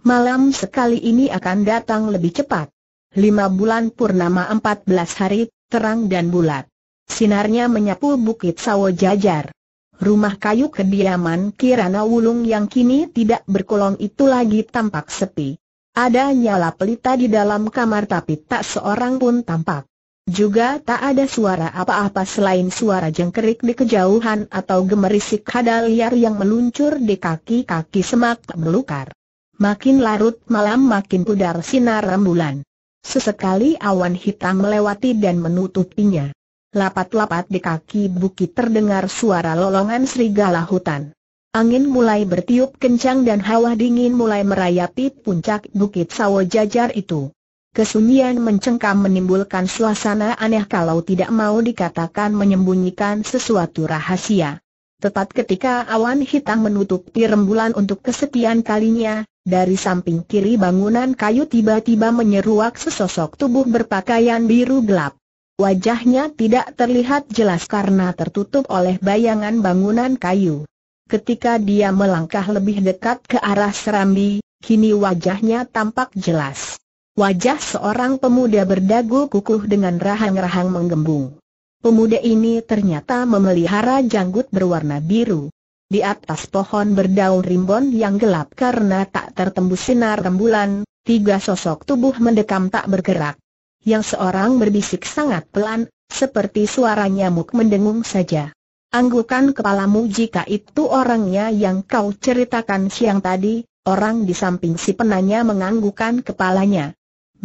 A: Malam sekali ini akan datang lebih cepat. Lima bulan purnama empat belas hari, terang dan bulat. Sinarnya menyapu bukit sawo jajar. Rumah kayu kediaman Kirana Wulung yang kini tidak berkolong itu lagi tampak sepi. Ada nyala pelita di dalam kamar tapi tak seorang pun tampak. Juga tak ada suara apa-apa selain suara jengkerik di kejauhan atau gemerisik kadal liar yang meluncur di kaki-kaki semak melukar. Makin larut malam makin pudar sinar rembulan. Sesekali awan hitam melewati dan menutupinya. Lapat-lapat di kaki bukit terdengar suara lolongan serigala hutan. Angin mulai bertiup kencang dan hawa dingin mulai merayapi puncak bukit sawo jajar itu. Kesunyian mencengkam menimbulkan suasana aneh kalau tidak mau dikatakan menyembunyikan sesuatu rahasia. Tepat ketika awan hitam menutupi rembulan untuk kesekian kalinya, dari samping kiri bangunan kayu tiba-tiba menyeruak sesosok tubuh berpakaian biru gelap. Wajahnya tidak terlihat jelas karena tertutup oleh bayangan bangunan kayu. Ketika dia melangkah lebih dekat ke arah serambi, kini wajahnya tampak jelas. Wajah seorang pemuda berdagu kukuh dengan rahang-rahang menggembung. Pemuda ini ternyata memelihara janggut berwarna biru. Di atas pohon berdaun rimbon yang gelap karena tak tertembus sinar rembulan, tiga sosok tubuh mendekam tak bergerak. Yang seorang berbisik sangat pelan, seperti suara nyamuk mendengung saja. Anggukan kepalamu jika itu orangnya yang kau ceritakan siang tadi, orang di samping si penanya menganggukan kepalanya.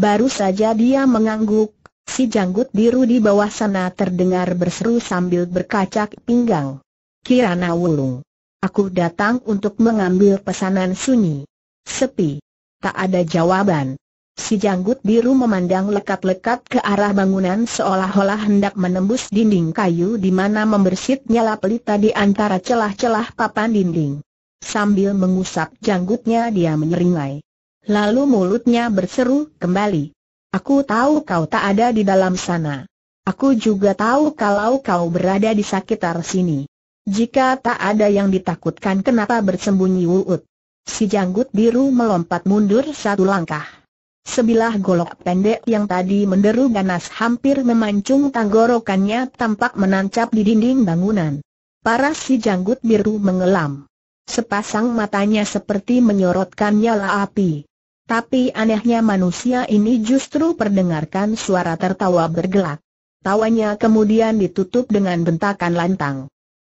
A: Baru saja dia mengangguk, si janggut biru di bawah sana terdengar berseru sambil berkacak pinggang. Kirana Wulung. Aku datang untuk mengambil pesanan sunyi. Sepi. Tak ada jawaban. Si janggut biru memandang lekat-lekat ke arah bangunan seolah-olah hendak menembus dinding kayu di mana membersit nyala pelita di antara celah-celah papan dinding. Sambil mengusap janggutnya dia menyeringai. Lalu mulutnya berseru kembali. Aku tahu kau tak ada di dalam sana. Aku juga tahu kalau kau berada di sekitar sini. Jika tak ada yang ditakutkan kenapa bersembunyi Wuut. Si janggut biru melompat mundur satu langkah. Sebilah golok pendek yang tadi menderu ganas hampir memancung tenggorokannya tampak menancap di dinding bangunan. Para si janggut biru mengelam. Sepasang matanya seperti menyorotkan nyala api. Tapi anehnya manusia ini justru perdengarkan suara tertawa bergelak. Tawanya kemudian ditutup dengan bentakan lantang.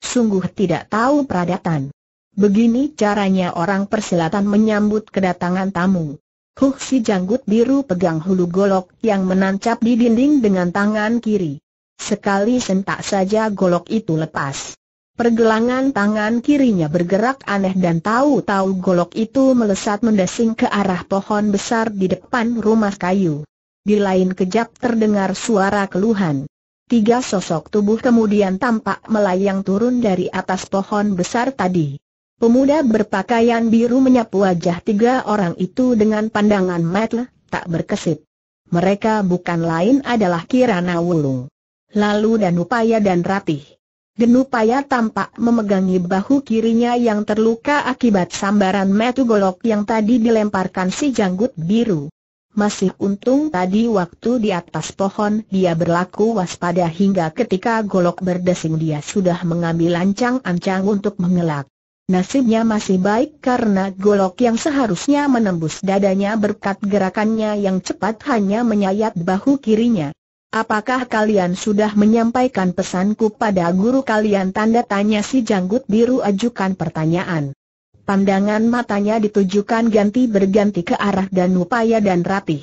A: Sungguh tidak tahu peradatan. Begini caranya orang persilatan menyambut kedatangan tamu. Huh si janggut biru pegang hulu golok yang menancap di dinding dengan tangan kiri. Sekali sentak saja golok itu lepas. Pergelangan tangan kirinya bergerak aneh dan tahu-tahu golok itu melesat mendasing ke arah pohon besar di depan rumah kayu. Di lain kejap terdengar suara keluhan. Tiga sosok tubuh kemudian tampak melayang turun dari atas pohon besar tadi. Pemuda berpakaian biru menyapu wajah tiga orang itu dengan pandangan mata tak berkesip. Mereka bukan lain adalah Kirana Wulung. Lalu dan upaya dan ratih. Genupaya tampak memegangi bahu kirinya yang terluka akibat sambaran metu golok yang tadi dilemparkan si janggut biru. Masih untung tadi waktu di atas pohon dia berlaku waspada hingga ketika golok berdesing dia sudah mengambil ancang-ancang untuk mengelak. Nasibnya masih baik karena golok yang seharusnya menembus dadanya berkat gerakannya yang cepat hanya menyayat bahu kirinya. Apakah kalian sudah menyampaikan pesanku pada guru kalian? Tanda tanya si janggut biru ajukan pertanyaan. Pandangan matanya ditujukan ganti berganti ke arah dan upaya dan Ratih.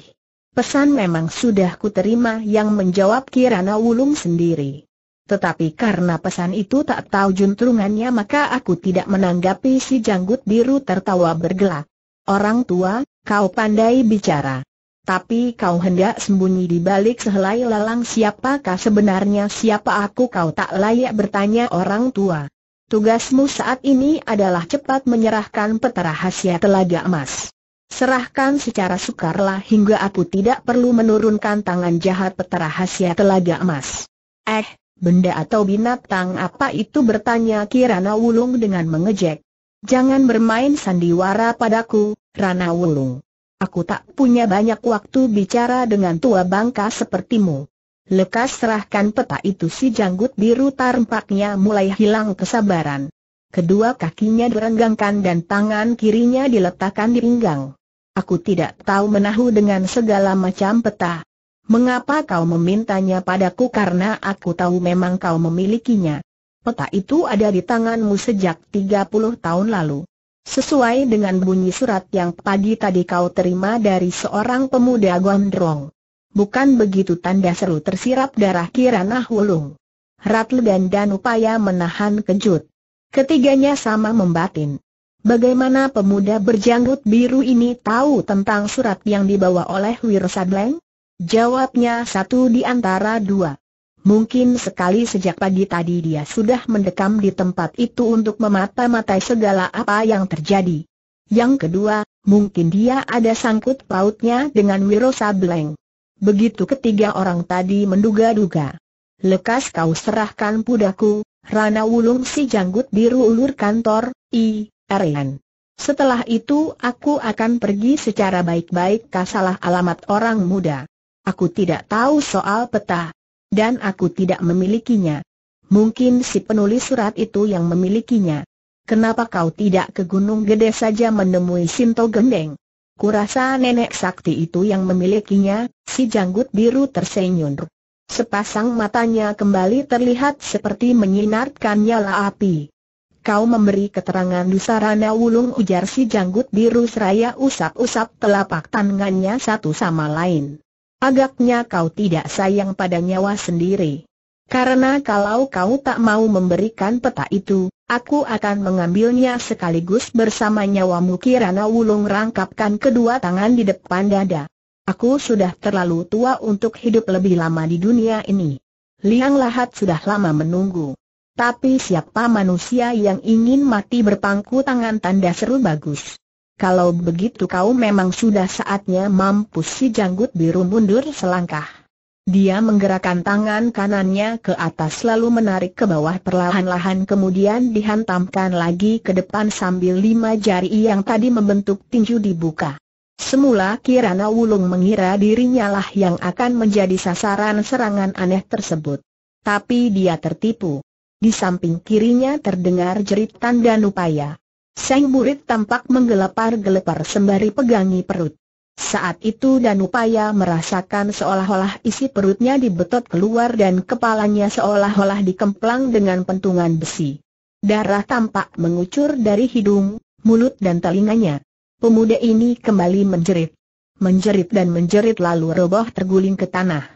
A: Pesan memang sudah ku terima yang menjawab Kirana Wulung sendiri. Tetapi karena pesan itu tak tahu juntrungannya maka aku tidak menanggapi si janggut biru tertawa bergelak. Orang tua, kau pandai bicara. Tapi kau hendak sembunyi di balik sehelai lalang siapakah sebenarnya siapa aku kau tak layak bertanya orang tua. Tugasmu saat ini adalah cepat menyerahkan peta rahasia telaga emas. Serahkan secara sukarlah hingga aku tidak perlu menurunkan tangan jahat peta rahasia telaga emas. Eh, benda atau binatang apa itu bertanya Kirana Wulung dengan mengejek. Jangan bermain sandiwara padaku, Rana Wulung. Aku tak punya banyak waktu bicara dengan tua bangka sepertimu. Lekas serahkan peta itu si janggut biru tampaknya mulai hilang kesabaran. Kedua kakinya direnggangkan dan tangan kirinya diletakkan di pinggang. Aku tidak tahu menahu dengan segala macam peta. Mengapa kau memintanya padaku karena aku tahu memang kau memilikinya. Peta itu ada di tanganmu sejak 30 tahun lalu. Sesuai dengan bunyi surat yang pagi tadi kau terima dari seorang pemuda gondrong. Bukan begitu tanda seru tersirap darah Kirana Hulung. Ratl dan upaya menahan kejut. Ketiganya sama membatin. Bagaimana pemuda berjanggut biru ini tahu tentang surat yang dibawa oleh Wiro Jawabnya satu di antara dua. Mungkin sekali sejak pagi tadi dia sudah mendekam di tempat itu untuk memata-matai segala apa yang terjadi. Yang kedua, mungkin dia ada sangkut pautnya dengan Wiro Sableng. Begitu ketiga orang tadi menduga-duga. Lekas kau serahkan pudaku, Rana Wulung si janggut biru ulur kantor, I, Rian. Setelah itu aku akan pergi secara baik-baik kasalah alamat orang muda. Aku tidak tahu soal peta dan aku tidak memilikinya. Mungkin si penulis surat itu yang memilikinya. Kenapa kau tidak ke Gunung Gede saja menemui Sinto Gendeng? Kurasa nenek sakti itu yang memilikinya, si janggut biru tersenyum. Sepasang matanya kembali terlihat seperti menyinarkan nyala api. Kau memberi keterangan Dusarana Wulung ujar si janggut biru seraya usap-usap telapak tangannya satu sama lain. Agaknya kau tidak sayang pada nyawa sendiri. Karena kalau kau tak mau memberikan peta itu, aku akan mengambilnya sekaligus bersama nyawamu kirana wulung rangkapkan kedua tangan di depan dada. Aku sudah terlalu tua untuk hidup lebih lama di dunia ini. Liang Lahat sudah lama menunggu. Tapi siapa manusia yang ingin mati berpangku tangan tanda seru bagus? Kalau begitu kau memang sudah saatnya mampus si janggut biru mundur selangkah. Dia menggerakkan tangan kanannya ke atas lalu menarik ke bawah perlahan-lahan kemudian dihantamkan lagi ke depan sambil lima jari yang tadi membentuk tinju dibuka. Semula Kirana Wulung mengira dirinya lah yang akan menjadi sasaran serangan aneh tersebut. Tapi dia tertipu. Di samping kirinya terdengar jeritan dan upaya. Seng murid tampak menggelepar-gelepar sembari pegangi perut. Saat itu dan upaya merasakan seolah-olah isi perutnya dibetot keluar dan kepalanya seolah-olah dikemplang dengan pentungan besi. Darah tampak mengucur dari hidung, mulut dan telinganya. Pemuda ini kembali menjerit. Menjerit dan menjerit lalu roboh terguling ke tanah.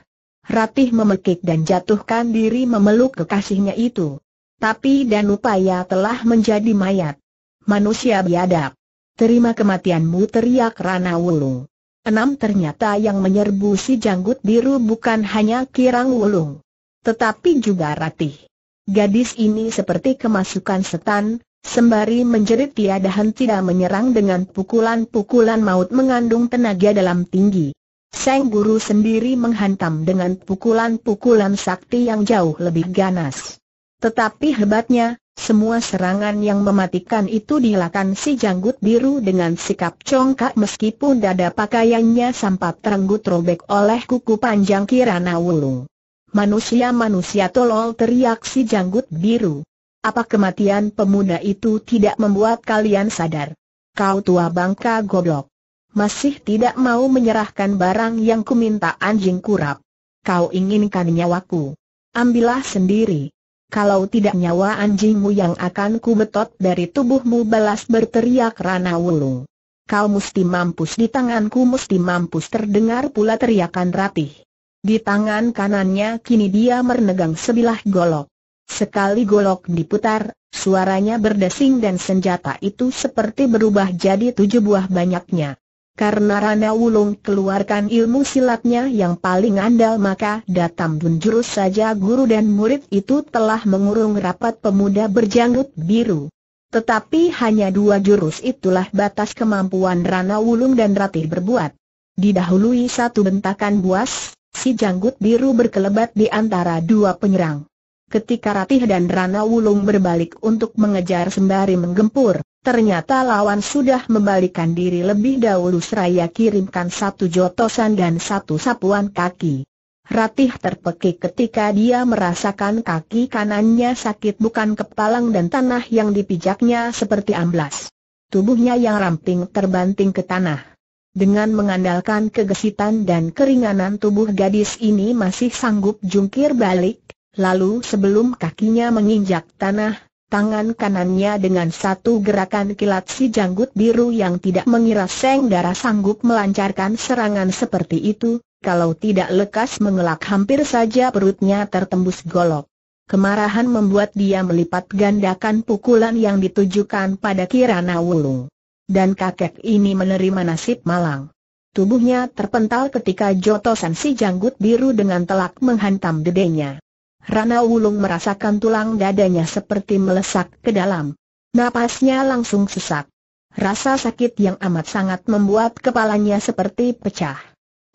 A: Ratih memekik dan jatuhkan diri memeluk kekasihnya itu. Tapi dan upaya telah menjadi mayat. Manusia biadab. Terima kematianmu teriak Rana Wulung. Enam ternyata yang menyerbu si janggut biru bukan hanya Kirang Wulung. Tetapi juga Ratih. Gadis ini seperti kemasukan setan, sembari menjerit tiada henti dan menyerang dengan pukulan-pukulan maut mengandung tenaga dalam tinggi. Seng Guru sendiri menghantam dengan pukulan-pukulan sakti yang jauh lebih ganas. Tetapi hebatnya, semua serangan yang mematikan itu dilakukan si janggut biru dengan sikap congkak meskipun dada pakaiannya sempat terenggut robek oleh kuku panjang Kirana Wulung. Manusia-manusia tolol teriak si janggut biru. Apa kematian pemuda itu tidak membuat kalian sadar? Kau tua bangka goblok. Masih tidak mau menyerahkan barang yang kuminta anjing kurap. Kau inginkan nyawaku. Ambillah sendiri kalau tidak nyawa anjingmu yang akan kubetot dari tubuhmu balas berteriak Rana Wulung. Kau mesti mampus di tanganku mesti mampus terdengar pula teriakan ratih. Di tangan kanannya kini dia merenegang sebilah golok. Sekali golok diputar, suaranya berdesing dan senjata itu seperti berubah jadi tujuh buah banyaknya. Karena Rana Wulung keluarkan ilmu silatnya yang paling andal maka datang dun jurus saja guru dan murid itu telah mengurung rapat pemuda berjanggut biru. Tetapi hanya dua jurus itulah batas kemampuan Rana Wulung dan Ratih berbuat. Didahului satu bentakan buas, si janggut biru berkelebat di antara dua penyerang. Ketika Ratih dan Rana Wulung berbalik untuk mengejar sembari menggempur, Ternyata lawan sudah membalikan diri lebih dahulu seraya kirimkan satu jotosan dan satu sapuan kaki. Ratih terpekik ketika dia merasakan kaki kanannya sakit bukan kepalang dan tanah yang dipijaknya seperti amblas. Tubuhnya yang ramping terbanting ke tanah. Dengan mengandalkan kegesitan dan keringanan tubuh gadis ini masih sanggup jungkir balik, lalu sebelum kakinya menginjak tanah, Tangan kanannya dengan satu gerakan kilat si janggut biru yang tidak mengira Seng Dara sanggup melancarkan serangan seperti itu, kalau tidak lekas mengelak hampir saja perutnya tertembus golok. Kemarahan membuat dia melipat gandakan pukulan yang ditujukan pada Kirana Wulung. Dan kakek ini menerima nasib malang. Tubuhnya terpental ketika jotosan si janggut biru dengan telak menghantam dedenya. Rana Wulung merasakan tulang dadanya seperti melesak ke dalam. Napasnya langsung sesak. Rasa sakit yang amat sangat membuat kepalanya seperti pecah.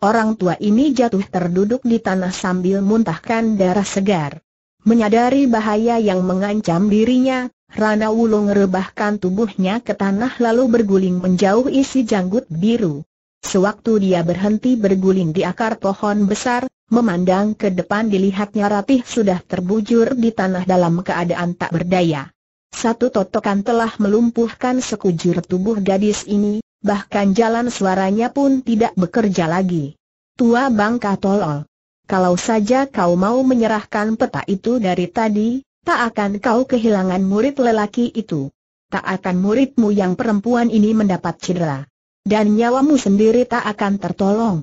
A: Orang tua ini jatuh terduduk di tanah sambil muntahkan darah segar. Menyadari bahaya yang mengancam dirinya, Rana Wulung rebahkan tubuhnya ke tanah lalu berguling menjauh isi janggut biru. Sewaktu dia berhenti berguling di akar pohon besar, memandang ke depan dilihatnya Ratih sudah terbujur di tanah dalam keadaan tak berdaya. Satu totokan telah melumpuhkan sekujur tubuh gadis ini, bahkan jalan suaranya pun tidak bekerja lagi. Tua bangka tolol. Kalau saja kau mau menyerahkan peta itu dari tadi, tak akan kau kehilangan murid lelaki itu. Tak akan muridmu yang perempuan ini mendapat cedera. Dan nyawamu sendiri tak akan tertolong.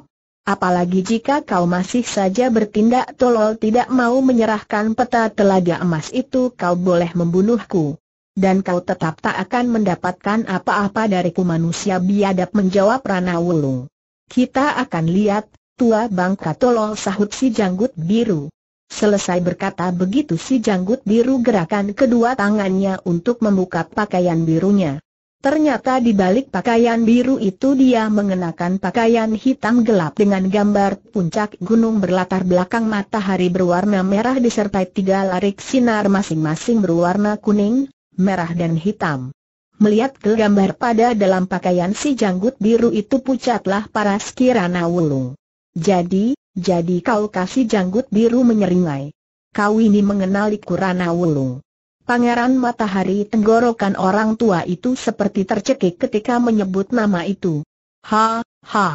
A: Apalagi jika kau masih saja bertindak tolol tidak mau menyerahkan peta telaga emas itu kau boleh membunuhku. Dan kau tetap tak akan mendapatkan apa-apa dariku manusia biadab menjawab Rana Wulung. Kita akan lihat, tua bangka tolol sahut si janggut biru. Selesai berkata begitu si janggut biru gerakan kedua tangannya untuk membuka pakaian birunya. Ternyata di balik pakaian biru itu dia mengenakan pakaian hitam gelap dengan gambar puncak gunung berlatar belakang matahari berwarna merah disertai tiga larik sinar masing-masing berwarna kuning, merah dan hitam. Melihat ke gambar pada dalam pakaian si janggut biru itu pucatlah para sekirana wulung. Jadi, jadi kau kasih janggut biru menyeringai. Kau ini mengenali kurana wulung. Pangeran Matahari tenggorokan orang tua itu seperti tercekik ketika menyebut nama itu. Ha, ha.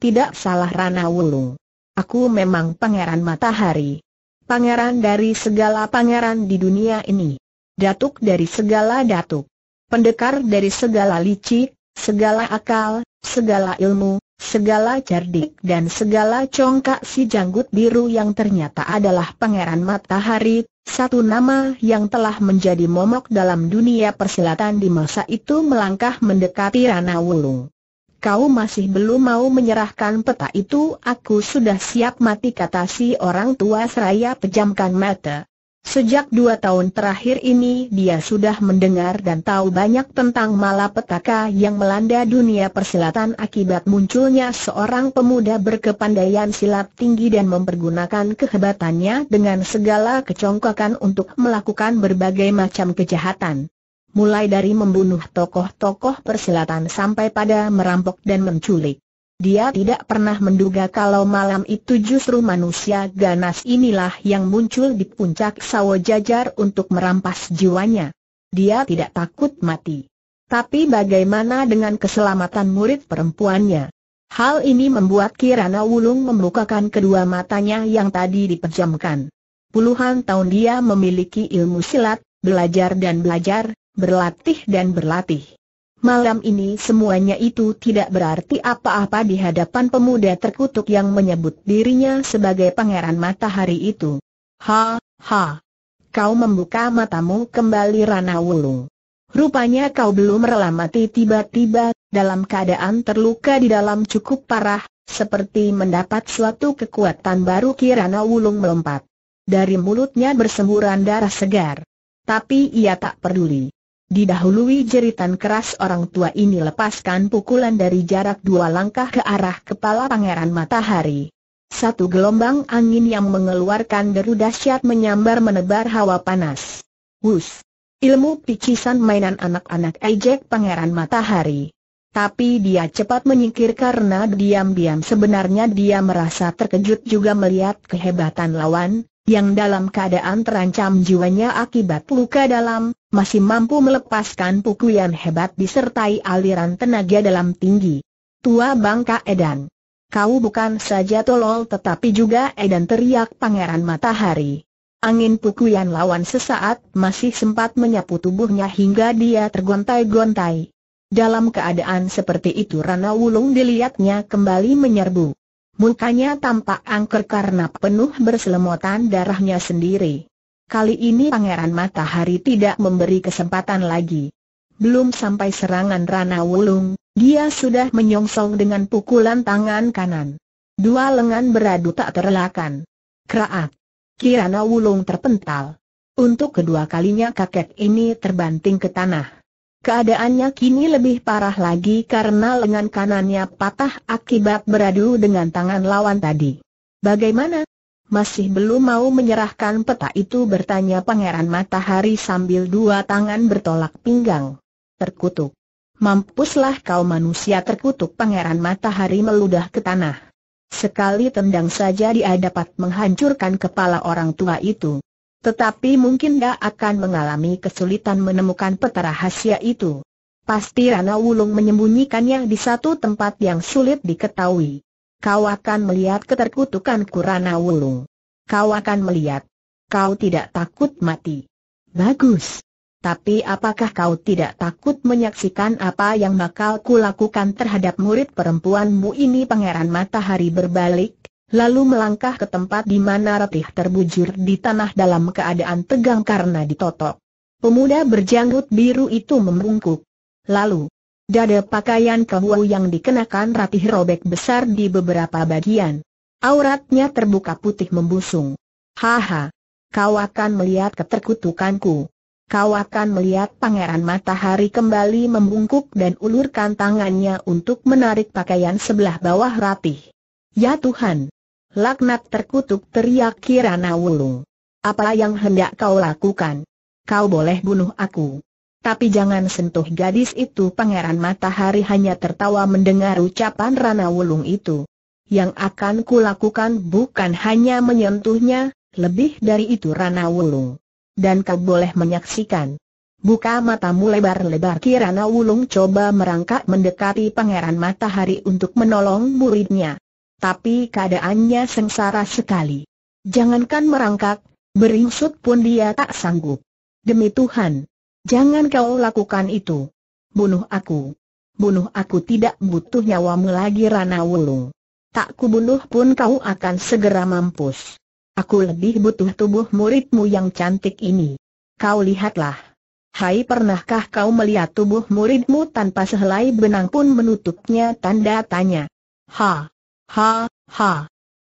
A: Tidak salah Rana Wulung. Aku memang Pangeran Matahari. Pangeran dari segala pangeran di dunia ini. Datuk dari segala datuk. Pendekar dari segala licik, segala akal, segala ilmu, segala cerdik dan segala congkak si janggut biru yang ternyata adalah pangeran matahari, satu nama yang telah menjadi momok dalam dunia persilatan di masa itu melangkah mendekati Rana Wulung. Kau masih belum mau menyerahkan peta itu, aku sudah siap mati kata si orang tua seraya pejamkan mata. Sejak dua tahun terakhir ini dia sudah mendengar dan tahu banyak tentang malapetaka yang melanda dunia persilatan akibat munculnya seorang pemuda berkepandaian silat tinggi dan mempergunakan kehebatannya dengan segala kecongkakan untuk melakukan berbagai macam kejahatan. Mulai dari membunuh tokoh-tokoh persilatan sampai pada merampok dan menculik. Dia tidak pernah menduga kalau malam itu justru manusia ganas inilah yang muncul di puncak sawo jajar untuk merampas jiwanya. Dia tidak takut mati. Tapi bagaimana dengan keselamatan murid perempuannya? Hal ini membuat Kirana Wulung membukakan kedua matanya yang tadi dipejamkan. Puluhan tahun dia memiliki ilmu silat, belajar dan belajar, berlatih dan berlatih. Malam ini semuanya itu tidak berarti apa-apa di hadapan pemuda terkutuk yang menyebut dirinya sebagai pangeran matahari itu. Ha, ha. Kau membuka matamu kembali Rana Wulung. Rupanya kau belum rela mati tiba-tiba, dalam keadaan terluka di dalam cukup parah, seperti mendapat suatu kekuatan baru Kirana Wulung melompat. Dari mulutnya bersemburan darah segar. Tapi ia tak peduli. Didahului jeritan keras orang tua ini lepaskan pukulan dari jarak dua langkah ke arah kepala Pangeran Matahari. Satu gelombang angin yang mengeluarkan deru dahsyat menyambar menebar hawa panas. Wus! Ilmu picisan mainan anak-anak ejek Pangeran Matahari. Tapi dia cepat menyingkir karena diam-diam sebenarnya dia merasa terkejut juga melihat kehebatan lawan, yang dalam keadaan terancam jiwanya akibat luka dalam, masih mampu melepaskan pukulan hebat disertai aliran tenaga dalam tinggi. Tua bangka Edan. Kau bukan saja tolol tetapi juga Edan teriak Pangeran Matahari. Angin pukulan lawan sesaat masih sempat menyapu tubuhnya hingga dia tergontai-gontai. Dalam keadaan seperti itu Rana Wulung dilihatnya kembali menyerbu. Mukanya tampak angker karena penuh berselemotan darahnya sendiri. Kali ini Pangeran Matahari tidak memberi kesempatan lagi. Belum sampai serangan Rana Wulung, dia sudah menyongsong dengan pukulan tangan kanan. Dua lengan beradu tak terelakkan. Keraat. Kirana Wulung terpental. Untuk kedua kalinya kakek ini terbanting ke tanah. Keadaannya kini lebih parah lagi karena lengan kanannya patah akibat beradu dengan tangan lawan tadi. Bagaimana? Masih belum mau menyerahkan peta itu bertanya Pangeran Matahari sambil dua tangan bertolak pinggang. Terkutuk. Mampuslah kau manusia terkutuk Pangeran Matahari meludah ke tanah. Sekali tendang saja dia dapat menghancurkan kepala orang tua itu. Tetapi mungkin dia akan mengalami kesulitan menemukan peta rahasia itu. Pasti Rana Wulung menyembunyikannya di satu tempat yang sulit diketahui. Kau akan melihat keterkutukan Kurana Wulung. Kau akan melihat. Kau tidak takut mati. Bagus. Tapi apakah kau tidak takut menyaksikan apa yang bakal kulakukan terhadap murid perempuanmu ini Pangeran Matahari berbalik, lalu melangkah ke tempat di mana Ratih terbujur di tanah dalam keadaan tegang karena ditotok. Pemuda berjanggut biru itu membungkuk. Lalu, dada pakaian kehuau yang dikenakan Ratih robek besar di beberapa bagian. Auratnya terbuka putih membusung. Haha, kau akan melihat keterkutukanku. Kau akan melihat pangeran matahari kembali membungkuk dan ulurkan tangannya untuk menarik pakaian sebelah bawah ratih. Ya Tuhan, Laknat terkutuk teriak Kirana Wulung. Apa yang hendak kau lakukan? Kau boleh bunuh aku. Tapi jangan sentuh gadis itu Pangeran Matahari hanya tertawa mendengar ucapan Rana Wulung itu. Yang akan kulakukan bukan hanya menyentuhnya, lebih dari itu Rana Wulung. Dan kau boleh menyaksikan. Buka matamu lebar-lebar Kirana Wulung coba merangkak mendekati Pangeran Matahari untuk menolong muridnya. Tapi keadaannya sengsara sekali. Jangankan merangkak, beringsut pun dia tak sanggup. Demi Tuhan, jangan kau lakukan itu. Bunuh aku. Bunuh aku tidak butuh nyawamu lagi Rana Wulung. Tak kubunuh pun kau akan segera mampus. Aku lebih butuh tubuh muridmu yang cantik ini. Kau lihatlah. Hai pernahkah kau melihat tubuh muridmu tanpa sehelai benang pun menutupnya tanda tanya? Ha! Ha, ha.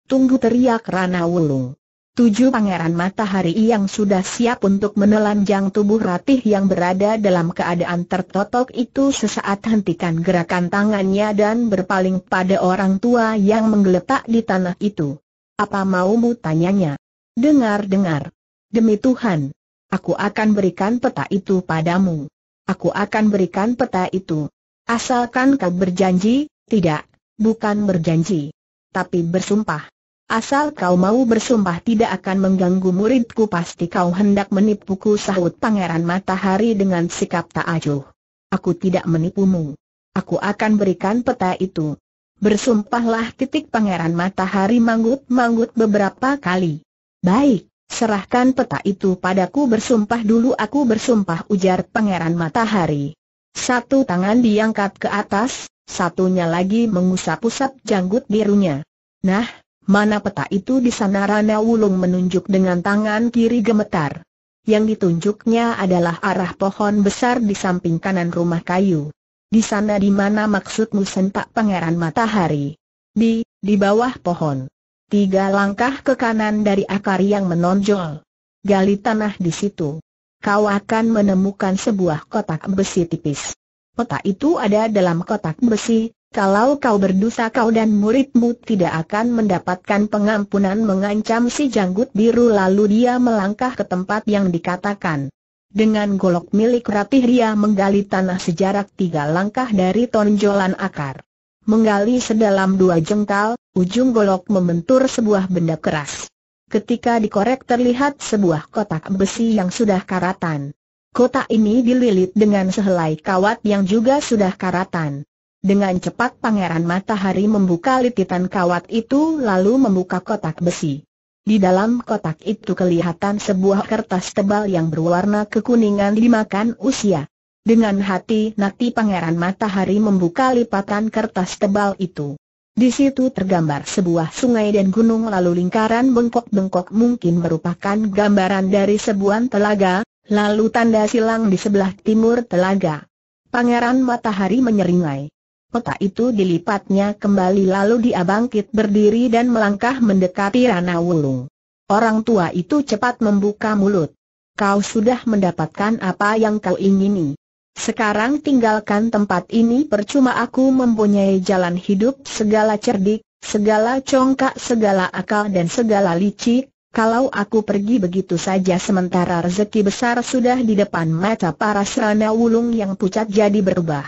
A: Tunggu teriak Rana Wulung. Tujuh pangeran matahari yang sudah siap untuk menelanjang tubuh Ratih yang berada dalam keadaan tertotok itu sesaat hentikan gerakan tangannya dan berpaling pada orang tua yang menggeletak di tanah itu. Apa maumu tanyanya? Dengar-dengar. Demi Tuhan, aku akan berikan peta itu padamu. Aku akan berikan peta itu. Asalkan kau berjanji, tidak bukan berjanji, tapi bersumpah. Asal kau mau bersumpah tidak akan mengganggu muridku pasti kau hendak menipuku sahut Pangeran Matahari dengan sikap tak acuh. Aku tidak menipumu. Aku akan berikan peta itu. Bersumpahlah titik Pangeran Matahari manggut-manggut beberapa kali. Baik, serahkan peta itu padaku bersumpah dulu aku bersumpah ujar Pangeran Matahari. Satu tangan diangkat ke atas, satunya lagi mengusap-usap janggut birunya. Nah, mana peta itu di sana Rana Wulung menunjuk dengan tangan kiri gemetar. Yang ditunjuknya adalah arah pohon besar di samping kanan rumah kayu. Di sana di mana maksudmu sentak pangeran matahari? Di, di bawah pohon. Tiga langkah ke kanan dari akar yang menonjol. Gali tanah di situ. Kau akan menemukan sebuah kotak besi tipis. Kotak itu ada dalam kotak besi, kalau kau berdosa kau dan muridmu tidak akan mendapatkan pengampunan mengancam si janggut biru lalu dia melangkah ke tempat yang dikatakan. Dengan golok milik ratih dia menggali tanah sejarak tiga langkah dari tonjolan akar. Menggali sedalam dua jengkal, ujung golok membentur sebuah benda keras. Ketika dikorek terlihat sebuah kotak besi yang sudah karatan. Kotak ini dililit dengan sehelai kawat yang juga sudah karatan. Dengan cepat pangeran matahari membuka lititan kawat itu lalu membuka kotak besi. Di dalam kotak itu kelihatan sebuah kertas tebal yang berwarna kekuningan dimakan usia. Dengan hati nati pangeran matahari membuka lipatan kertas tebal itu. Di situ tergambar sebuah sungai dan gunung lalu lingkaran bengkok-bengkok mungkin merupakan gambaran dari sebuah telaga, Lalu tanda silang di sebelah timur telaga. Pangeran Matahari menyeringai. Peta itu dilipatnya kembali lalu dia bangkit berdiri dan melangkah mendekati Rana Wulung. Orang tua itu cepat membuka mulut. Kau sudah mendapatkan apa yang kau ingini. Sekarang tinggalkan tempat ini percuma aku mempunyai jalan hidup segala cerdik, segala congkak, segala akal dan segala licik, kalau aku pergi begitu saja sementara rezeki besar sudah di depan mata para serana wulung yang pucat jadi berubah.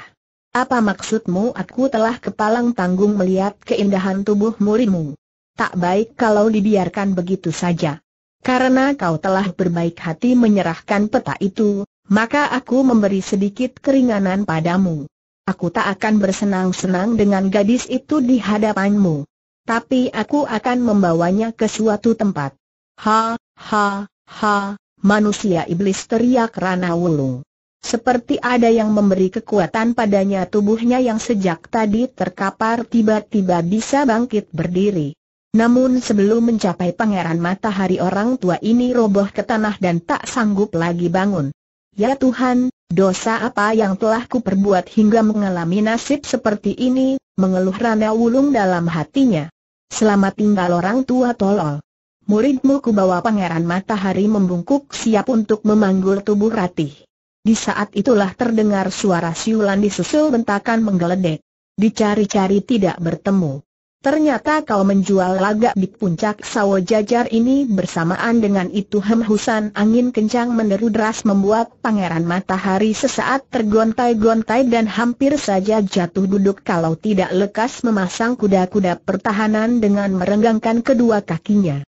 A: Apa maksudmu aku telah kepalang tanggung melihat keindahan tubuh murimu? Tak baik kalau dibiarkan begitu saja. Karena kau telah berbaik hati menyerahkan peta itu, maka aku memberi sedikit keringanan padamu. Aku tak akan bersenang-senang dengan gadis itu di hadapanmu. Tapi aku akan membawanya ke suatu tempat Ha, ha, ha, manusia iblis teriak Rana Wulung. Seperti ada yang memberi kekuatan padanya tubuhnya yang sejak tadi terkapar tiba-tiba bisa bangkit berdiri. Namun sebelum mencapai pangeran matahari orang tua ini roboh ke tanah dan tak sanggup lagi bangun. Ya Tuhan, dosa apa yang telah kuperbuat hingga mengalami nasib seperti ini, mengeluh Rana Wulung dalam hatinya. Selamat tinggal orang tua tolol. Muridmu kubawa Pangeran Matahari membungkuk siap untuk memanggul tubuh Ratih. Di saat itulah terdengar suara siulan disusul bentakan menggeledek. Dicari-cari tidak bertemu. Ternyata kau menjual laga di puncak sawo jajar ini bersamaan dengan itu hembusan angin kencang meneru deras membuat pangeran matahari sesaat tergontai-gontai dan hampir saja jatuh duduk kalau tidak lekas memasang kuda-kuda pertahanan dengan merenggangkan kedua kakinya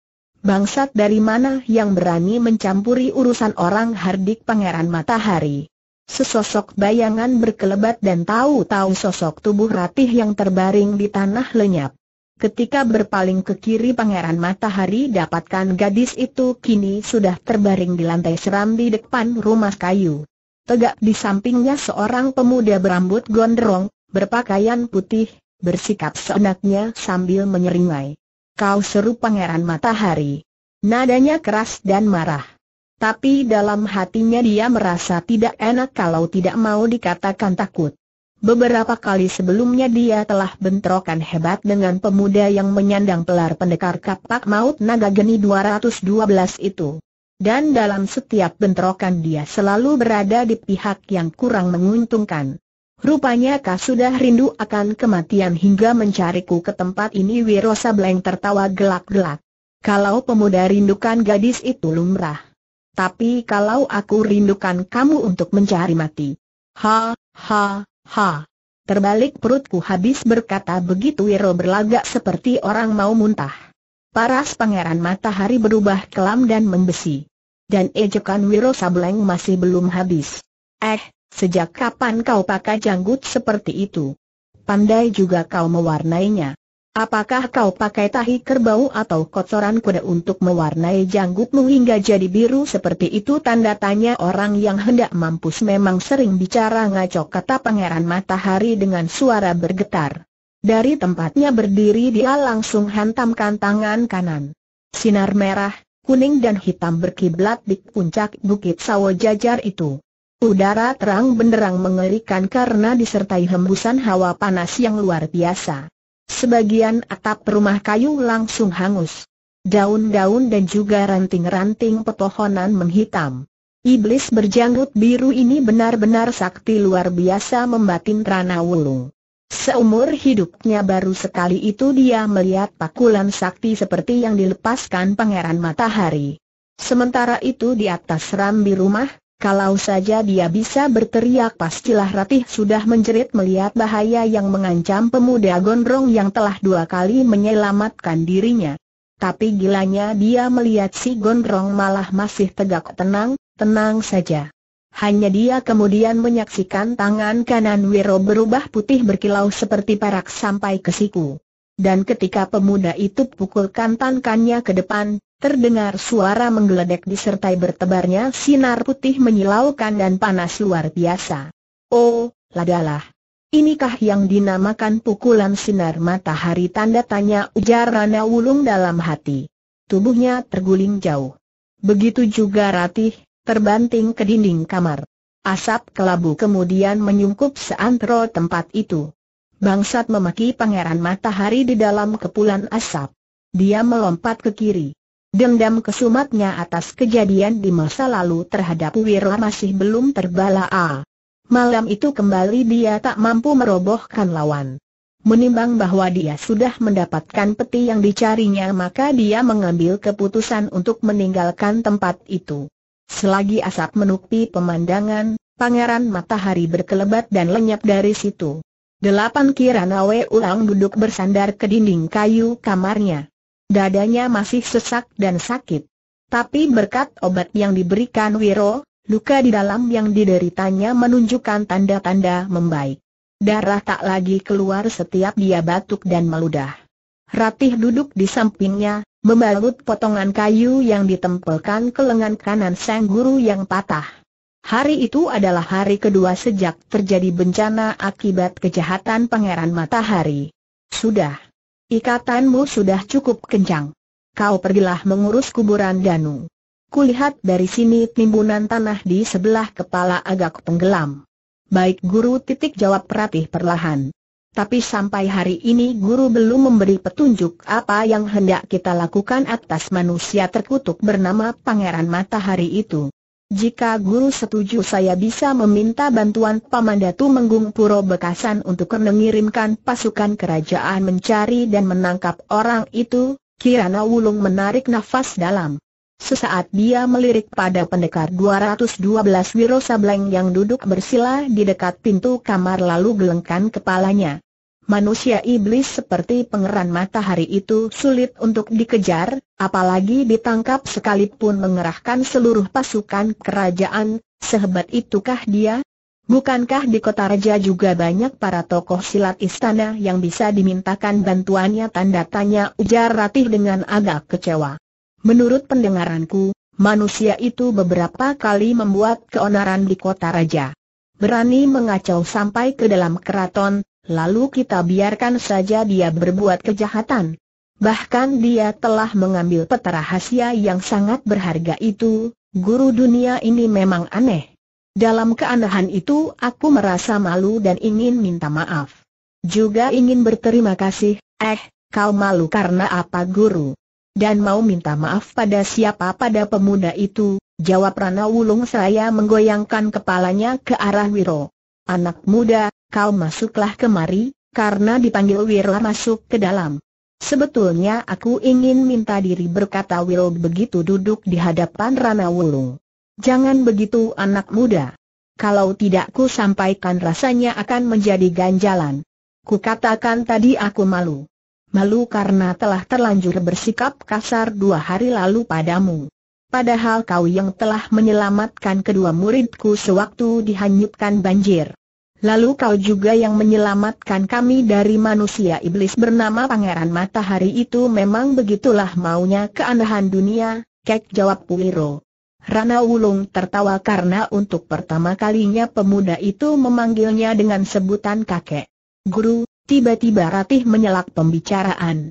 A: bangsat dari mana yang berani mencampuri urusan orang hardik pangeran matahari. Sesosok bayangan berkelebat dan tahu-tahu sosok tubuh ratih yang terbaring di tanah lenyap. Ketika berpaling ke kiri pangeran matahari dapatkan gadis itu kini sudah terbaring di lantai seram di depan rumah kayu. Tegak di sampingnya seorang pemuda berambut gondrong, berpakaian putih, bersikap seenaknya sambil menyeringai. Kau seru pangeran matahari. Nadanya keras dan marah. Tapi dalam hatinya dia merasa tidak enak kalau tidak mau dikatakan takut. Beberapa kali sebelumnya dia telah bentrokan hebat dengan pemuda yang menyandang pelar pendekar kapak maut naga geni 212 itu. Dan dalam setiap bentrokan dia selalu berada di pihak yang kurang menguntungkan. Rupanya kau sudah rindu akan kematian hingga mencariku ke tempat ini Wiro Sableng tertawa gelak-gelak. Kalau pemuda rindukan gadis itu lumrah. Tapi kalau aku rindukan kamu untuk mencari mati. Ha, ha, ha. Terbalik perutku habis berkata begitu Wiro berlagak seperti orang mau muntah. Paras pangeran matahari berubah kelam dan membesi. Dan ejekan Wiro Sableng masih belum habis. Eh, Sejak kapan kau pakai janggut seperti itu? Pandai juga kau mewarnainya. Apakah kau pakai tahi kerbau atau kotoran kuda untuk mewarnai janggutmu hingga jadi biru seperti itu? Tanda tanya orang yang hendak mampus memang sering bicara ngaco kata Pangeran Matahari dengan suara bergetar. Dari tempatnya berdiri dia langsung hantamkan tangan kanan. Sinar merah, kuning dan hitam berkiblat di puncak Bukit Sawo Jajar itu. Udara terang benderang mengerikan karena disertai hembusan hawa panas yang luar biasa. Sebagian atap rumah kayu langsung hangus. Daun-daun dan juga ranting-ranting pepohonan menghitam. Iblis berjanggut biru ini benar-benar sakti luar biasa membatin Rana Wulung. Seumur hidupnya baru sekali itu dia melihat pakulan sakti seperti yang dilepaskan Pangeran Matahari. Sementara itu di atas rambi rumah, kalau saja dia bisa berteriak pastilah Ratih sudah menjerit melihat bahaya yang mengancam pemuda gondrong yang telah dua kali menyelamatkan dirinya. Tapi gilanya dia melihat si gondrong malah masih tegak tenang, tenang saja. Hanya dia kemudian menyaksikan tangan kanan Wiro berubah putih berkilau seperti parak sampai ke siku. Dan ketika pemuda itu pukulkan tangannya ke depan, Terdengar suara menggeledek disertai bertebarnya sinar putih menyilaukan dan panas luar biasa. Oh, ladalah. Inikah yang dinamakan pukulan sinar matahari tanda tanya ujar Rana Wulung dalam hati. Tubuhnya terguling jauh. Begitu juga Ratih, terbanting ke dinding kamar. Asap kelabu kemudian menyungkup seantero tempat itu. Bangsat memaki pangeran matahari di dalam kepulan asap. Dia melompat ke kiri. Dendam kesumatnya atas kejadian di masa lalu terhadap Wirla masih belum terbalas. Malam itu kembali dia tak mampu merobohkan lawan. Menimbang bahwa dia sudah mendapatkan peti yang dicarinya maka dia mengambil keputusan untuk meninggalkan tempat itu. Selagi asap menutupi pemandangan, pangeran matahari berkelebat dan lenyap dari situ. Delapan Kiranawe ulang duduk bersandar ke dinding kayu kamarnya dadanya masih sesak dan sakit. Tapi berkat obat yang diberikan Wiro, luka di dalam yang dideritanya menunjukkan tanda-tanda membaik. Darah tak lagi keluar setiap dia batuk dan meludah. Ratih duduk di sampingnya, membalut potongan kayu yang ditempelkan ke lengan kanan sang guru yang patah. Hari itu adalah hari kedua sejak terjadi bencana akibat kejahatan Pangeran Matahari. Sudah Ikatanmu sudah cukup kencang. Kau pergilah mengurus kuburan Danu. Kulihat dari sini timbunan tanah di sebelah kepala agak tenggelam. Baik guru titik jawab peratih perlahan. Tapi sampai hari ini guru belum memberi petunjuk apa yang hendak kita lakukan atas manusia terkutuk bernama Pangeran Matahari itu. Jika guru setuju saya bisa meminta bantuan Paman Datu Menggung Puro Bekasan untuk mengirimkan pasukan kerajaan mencari dan menangkap orang itu, Kirana Wulung menarik nafas dalam. Sesaat dia melirik pada pendekar 212 Wiro Sableng yang duduk bersila di dekat pintu kamar lalu gelengkan kepalanya manusia iblis seperti pengeran matahari itu sulit untuk dikejar, apalagi ditangkap sekalipun mengerahkan seluruh pasukan kerajaan, sehebat itukah dia? Bukankah di kota raja juga banyak para tokoh silat istana yang bisa dimintakan bantuannya tanda tanya ujar Ratih dengan agak kecewa. Menurut pendengaranku, manusia itu beberapa kali membuat keonaran di kota raja. Berani mengacau sampai ke dalam keraton, lalu kita biarkan saja dia berbuat kejahatan. Bahkan dia telah mengambil peta rahasia yang sangat berharga itu, guru dunia ini memang aneh. Dalam keanehan itu aku merasa malu dan ingin minta maaf. Juga ingin berterima kasih, eh, kau malu karena apa guru? Dan mau minta maaf pada siapa pada pemuda itu, jawab Rana Wulung saya menggoyangkan kepalanya ke arah Wiro. Anak muda, kau masuklah kemari, karena dipanggil Wiro masuk ke dalam. Sebetulnya aku ingin minta diri berkata Wiro begitu duduk di hadapan Rana Wulung. Jangan begitu anak muda. Kalau tidak ku sampaikan rasanya akan menjadi ganjalan. Ku katakan tadi aku malu. Malu karena telah terlanjur bersikap kasar dua hari lalu padamu. Padahal kau yang telah menyelamatkan kedua muridku sewaktu dihanyutkan banjir. Lalu kau juga yang menyelamatkan kami dari manusia iblis bernama Pangeran Matahari itu memang begitulah maunya keanehan dunia, kek jawab Puiro. Rana Wulung tertawa karena untuk pertama kalinya pemuda itu memanggilnya dengan sebutan kakek. Guru, tiba-tiba Ratih menyelak pembicaraan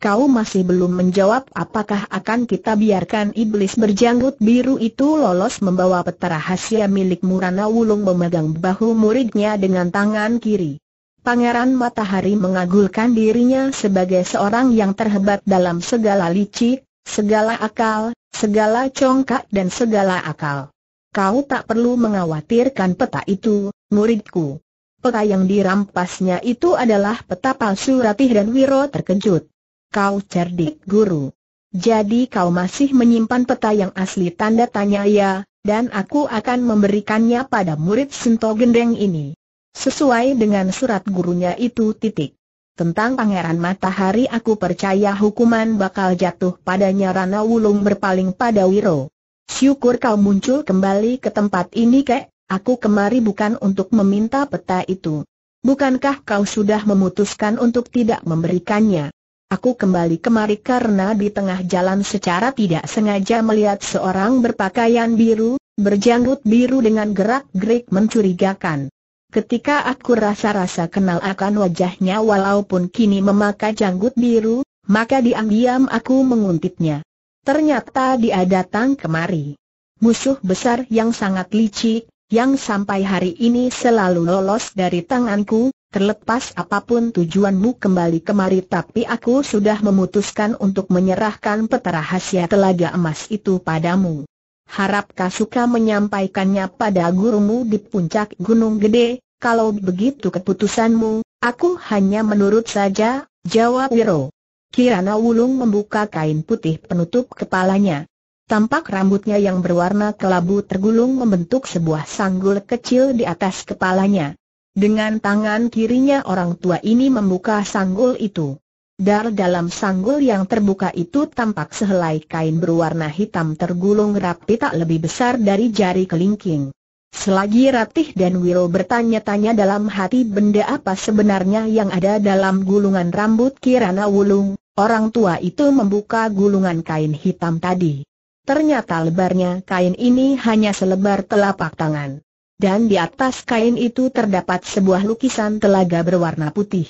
A: kau masih belum menjawab apakah akan kita biarkan iblis berjanggut biru itu lolos membawa peta rahasia milik Murana Wulung memegang bahu muridnya dengan tangan kiri. Pangeran Matahari mengagulkan dirinya sebagai seorang yang terhebat dalam segala licik, segala akal, segala congkak dan segala akal. Kau tak perlu mengkhawatirkan peta itu, muridku. Peta yang dirampasnya itu adalah peta palsu Ratih dan Wiro terkejut kau cerdik guru. Jadi kau masih menyimpan peta yang asli tanda tanya ya, dan aku akan memberikannya pada murid Sinto Gendeng ini. Sesuai dengan surat gurunya itu titik. Tentang Pangeran Matahari aku percaya hukuman bakal jatuh padanya Rana Wulung berpaling pada Wiro. Syukur kau muncul kembali ke tempat ini kek, aku kemari bukan untuk meminta peta itu. Bukankah kau sudah memutuskan untuk tidak memberikannya? Aku kembali kemari karena di tengah jalan secara tidak sengaja melihat seorang berpakaian biru, berjanggut biru dengan gerak-gerik mencurigakan. Ketika aku rasa-rasa kenal akan wajahnya walaupun kini memakai janggut biru, maka diam-diam aku menguntitnya. Ternyata dia datang kemari. Musuh besar yang sangat licik, yang sampai hari ini selalu lolos dari tanganku, Terlepas apapun tujuanmu kembali kemari tapi aku sudah memutuskan untuk menyerahkan peta rahasia telaga emas itu padamu. Harap suka menyampaikannya pada gurumu di puncak Gunung Gede, kalau begitu keputusanmu, aku hanya menurut saja, jawab Wiro. Kirana Wulung membuka kain putih penutup kepalanya. Tampak rambutnya yang berwarna kelabu tergulung membentuk sebuah sanggul kecil di atas kepalanya. Dengan tangan kirinya orang tua ini membuka sanggul itu. Dar dalam sanggul yang terbuka itu tampak sehelai kain berwarna hitam tergulung rapi tak lebih besar dari jari kelingking. Selagi Ratih dan Wiro bertanya-tanya dalam hati benda apa sebenarnya yang ada dalam gulungan rambut Kirana Wulung, orang tua itu membuka gulungan kain hitam tadi. Ternyata lebarnya kain ini hanya selebar telapak tangan dan di atas kain itu terdapat sebuah lukisan telaga berwarna putih.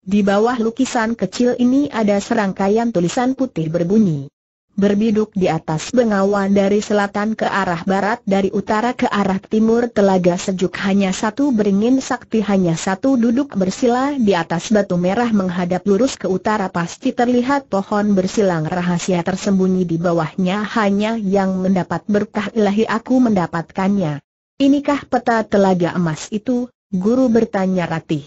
A: Di bawah lukisan kecil ini ada serangkaian tulisan putih berbunyi. Berbiduk di atas bengawan dari selatan ke arah barat dari utara ke arah timur telaga sejuk hanya satu beringin sakti hanya satu duduk bersila di atas batu merah menghadap lurus ke utara pasti terlihat pohon bersilang rahasia tersembunyi di bawahnya hanya yang mendapat berkah ilahi aku mendapatkannya. Inikah peta telaga emas itu? Guru bertanya ratih.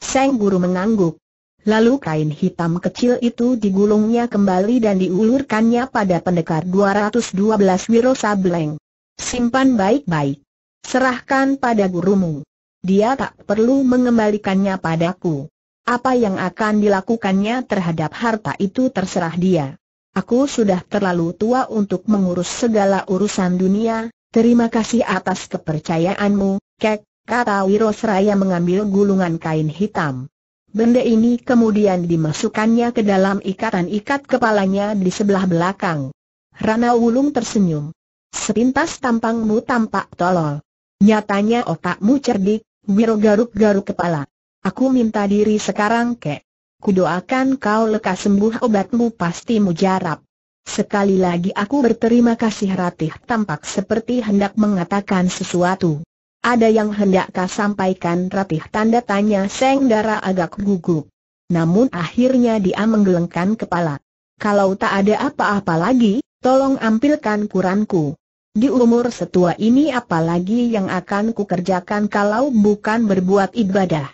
A: Sang guru mengangguk. Lalu kain hitam kecil itu digulungnya kembali dan diulurkannya pada pendekar 212 Wiro Sableng. Simpan baik-baik. Serahkan pada gurumu. Dia tak perlu mengembalikannya padaku. Apa yang akan dilakukannya terhadap harta itu terserah dia. Aku sudah terlalu tua untuk mengurus segala urusan dunia, Terima kasih atas kepercayaanmu, Kek, kata Wirosraya mengambil gulungan kain hitam. Benda ini kemudian dimasukkannya ke dalam ikatan ikat kepalanya di sebelah belakang. Rana Wulung tersenyum. Sepintas tampangmu tampak tolol. Nyatanya otakmu cerdik, Wiro garuk-garuk kepala. Aku minta diri sekarang kek. Kudoakan kau lekas sembuh obatmu pasti mujarab. Sekali lagi aku berterima kasih Ratih tampak seperti hendak mengatakan sesuatu. Ada yang hendak kau sampaikan Ratih tanda tanya Seng Dara agak gugup. Namun akhirnya dia menggelengkan kepala. Kalau tak ada apa-apa lagi, tolong ambilkan kuranku. Di umur setua ini apalagi yang akan kukerjakan kalau bukan berbuat ibadah.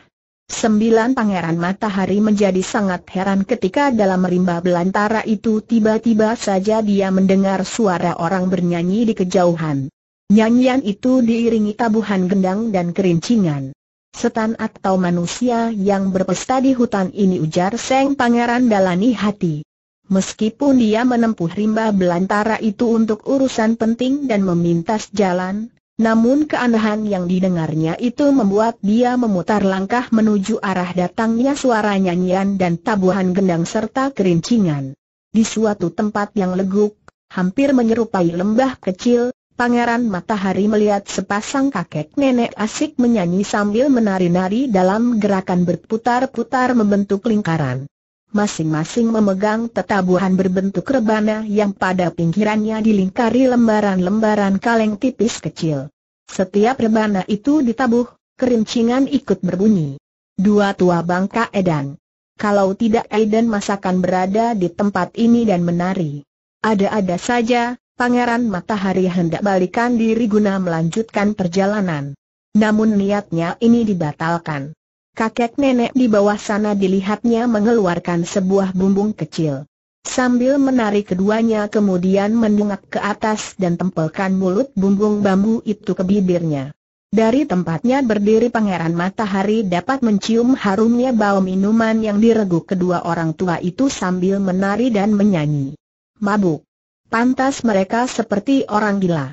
A: Sembilan Pangeran Matahari menjadi sangat heran ketika dalam rimba belantara itu tiba-tiba saja dia mendengar suara orang bernyanyi di kejauhan. Nyanyian itu diiringi tabuhan gendang dan kerincingan. Setan atau manusia yang berpesta di hutan ini ujar Seng Pangeran Dalani hati. Meskipun dia menempuh rimba belantara itu untuk urusan penting dan memintas jalan, namun keanehan yang didengarnya itu membuat dia memutar langkah menuju arah datangnya suara nyanyian dan tabuhan gendang serta kerincingan. Di suatu tempat yang leguk, hampir menyerupai lembah kecil, Pangeran Matahari melihat sepasang kakek nenek asik menyanyi sambil menari-nari dalam gerakan berputar-putar membentuk lingkaran masing-masing memegang tetabuhan berbentuk rebana yang pada pinggirannya dilingkari lembaran-lembaran kaleng tipis kecil. Setiap rebana itu ditabuh, kerincingan ikut berbunyi. Dua tua bangka edan. Kalau tidak edan masakan berada di tempat ini dan menari. Ada-ada saja, Pangeran Matahari hendak balikan diri guna melanjutkan perjalanan. Namun niatnya ini dibatalkan kakek nenek di bawah sana dilihatnya mengeluarkan sebuah bumbung kecil. Sambil menarik keduanya kemudian mendungak ke atas dan tempelkan mulut bumbung bambu itu ke bibirnya. Dari tempatnya berdiri pangeran matahari dapat mencium harumnya bau minuman yang direguk kedua orang tua itu sambil menari dan menyanyi. Mabuk. Pantas mereka seperti orang gila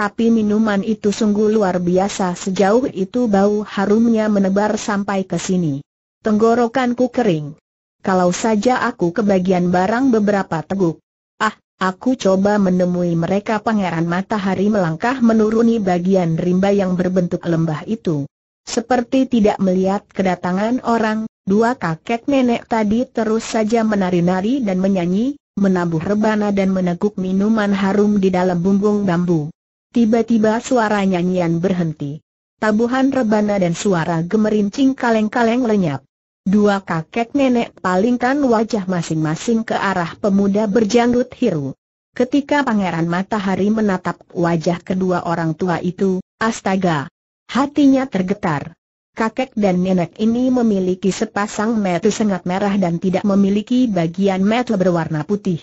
A: tapi minuman itu sungguh luar biasa sejauh itu bau harumnya menebar sampai ke sini. Tenggorokanku kering. Kalau saja aku kebagian barang beberapa teguk. Ah, aku coba menemui mereka pangeran matahari melangkah menuruni bagian rimba yang berbentuk lembah itu. Seperti tidak melihat kedatangan orang, dua kakek nenek tadi terus saja menari-nari dan menyanyi, menabuh rebana dan meneguk minuman harum di dalam bumbung bambu. Tiba-tiba suara nyanyian berhenti. Tabuhan rebana dan suara gemerincing kaleng-kaleng lenyap. Dua kakek nenek palingkan wajah masing-masing ke arah pemuda berjanggut hiru. Ketika Pangeran Matahari menatap wajah kedua orang tua itu, astaga! Hatinya tergetar. Kakek dan nenek ini memiliki sepasang mata sengat merah dan tidak memiliki bagian mata berwarna putih.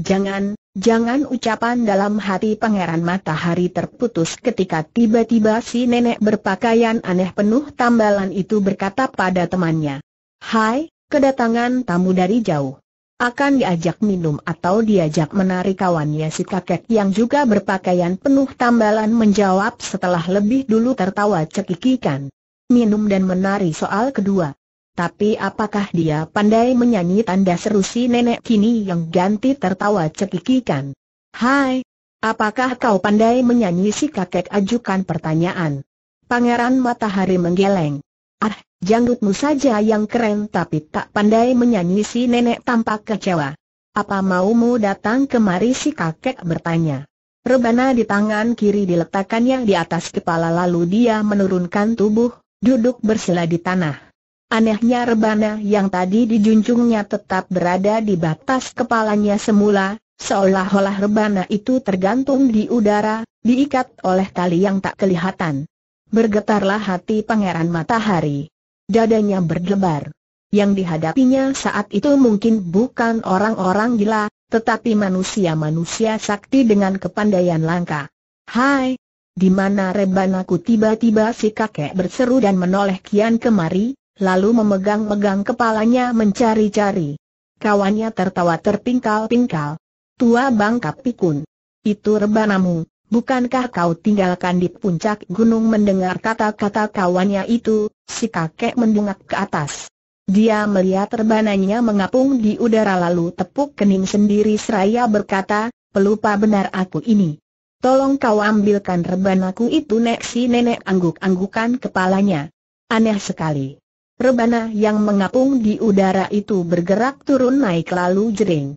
A: Jangan, jangan ucapan dalam hati Pangeran Matahari terputus ketika tiba-tiba si nenek berpakaian aneh penuh tambalan itu berkata pada temannya. Hai, kedatangan tamu dari jauh. Akan diajak minum atau diajak menari kawannya si kakek yang juga berpakaian penuh tambalan menjawab setelah lebih dulu tertawa cekikikan. Minum dan menari soal kedua. Tapi apakah dia pandai menyanyi tanda seru si nenek kini yang ganti tertawa cekikikan? Hai, apakah kau pandai menyanyi si kakek ajukan pertanyaan? Pangeran Matahari menggeleng. Ah, janggutmu saja yang keren tapi tak pandai menyanyi si nenek tampak kecewa. Apa maumu datang kemari si kakek bertanya. Rebana di tangan kiri diletakkannya di atas kepala lalu dia menurunkan tubuh, duduk bersila di tanah. Anehnya rebana yang tadi dijunjungnya tetap berada di batas kepalanya semula, seolah-olah rebana itu tergantung di udara, diikat oleh tali yang tak kelihatan. Bergetarlah hati pangeran matahari. Dadanya berdebar. Yang dihadapinya saat itu mungkin bukan orang-orang gila, tetapi manusia-manusia sakti dengan kepandaian langka. Hai! Di mana rebanaku tiba-tiba si kakek berseru dan menoleh kian kemari, lalu memegang-megang kepalanya mencari-cari. Kawannya tertawa terpingkal-pingkal. Tua bangkap pikun. Itu rebanamu, bukankah kau tinggalkan di puncak gunung mendengar kata-kata kawannya itu, si kakek mendungak ke atas. Dia melihat rebananya mengapung di udara lalu tepuk kening sendiri seraya berkata, pelupa benar aku ini. Tolong kau ambilkan rebanaku itu nek si nenek angguk-anggukan kepalanya. Aneh sekali. Rebana yang mengapung di udara itu bergerak turun naik lalu jering.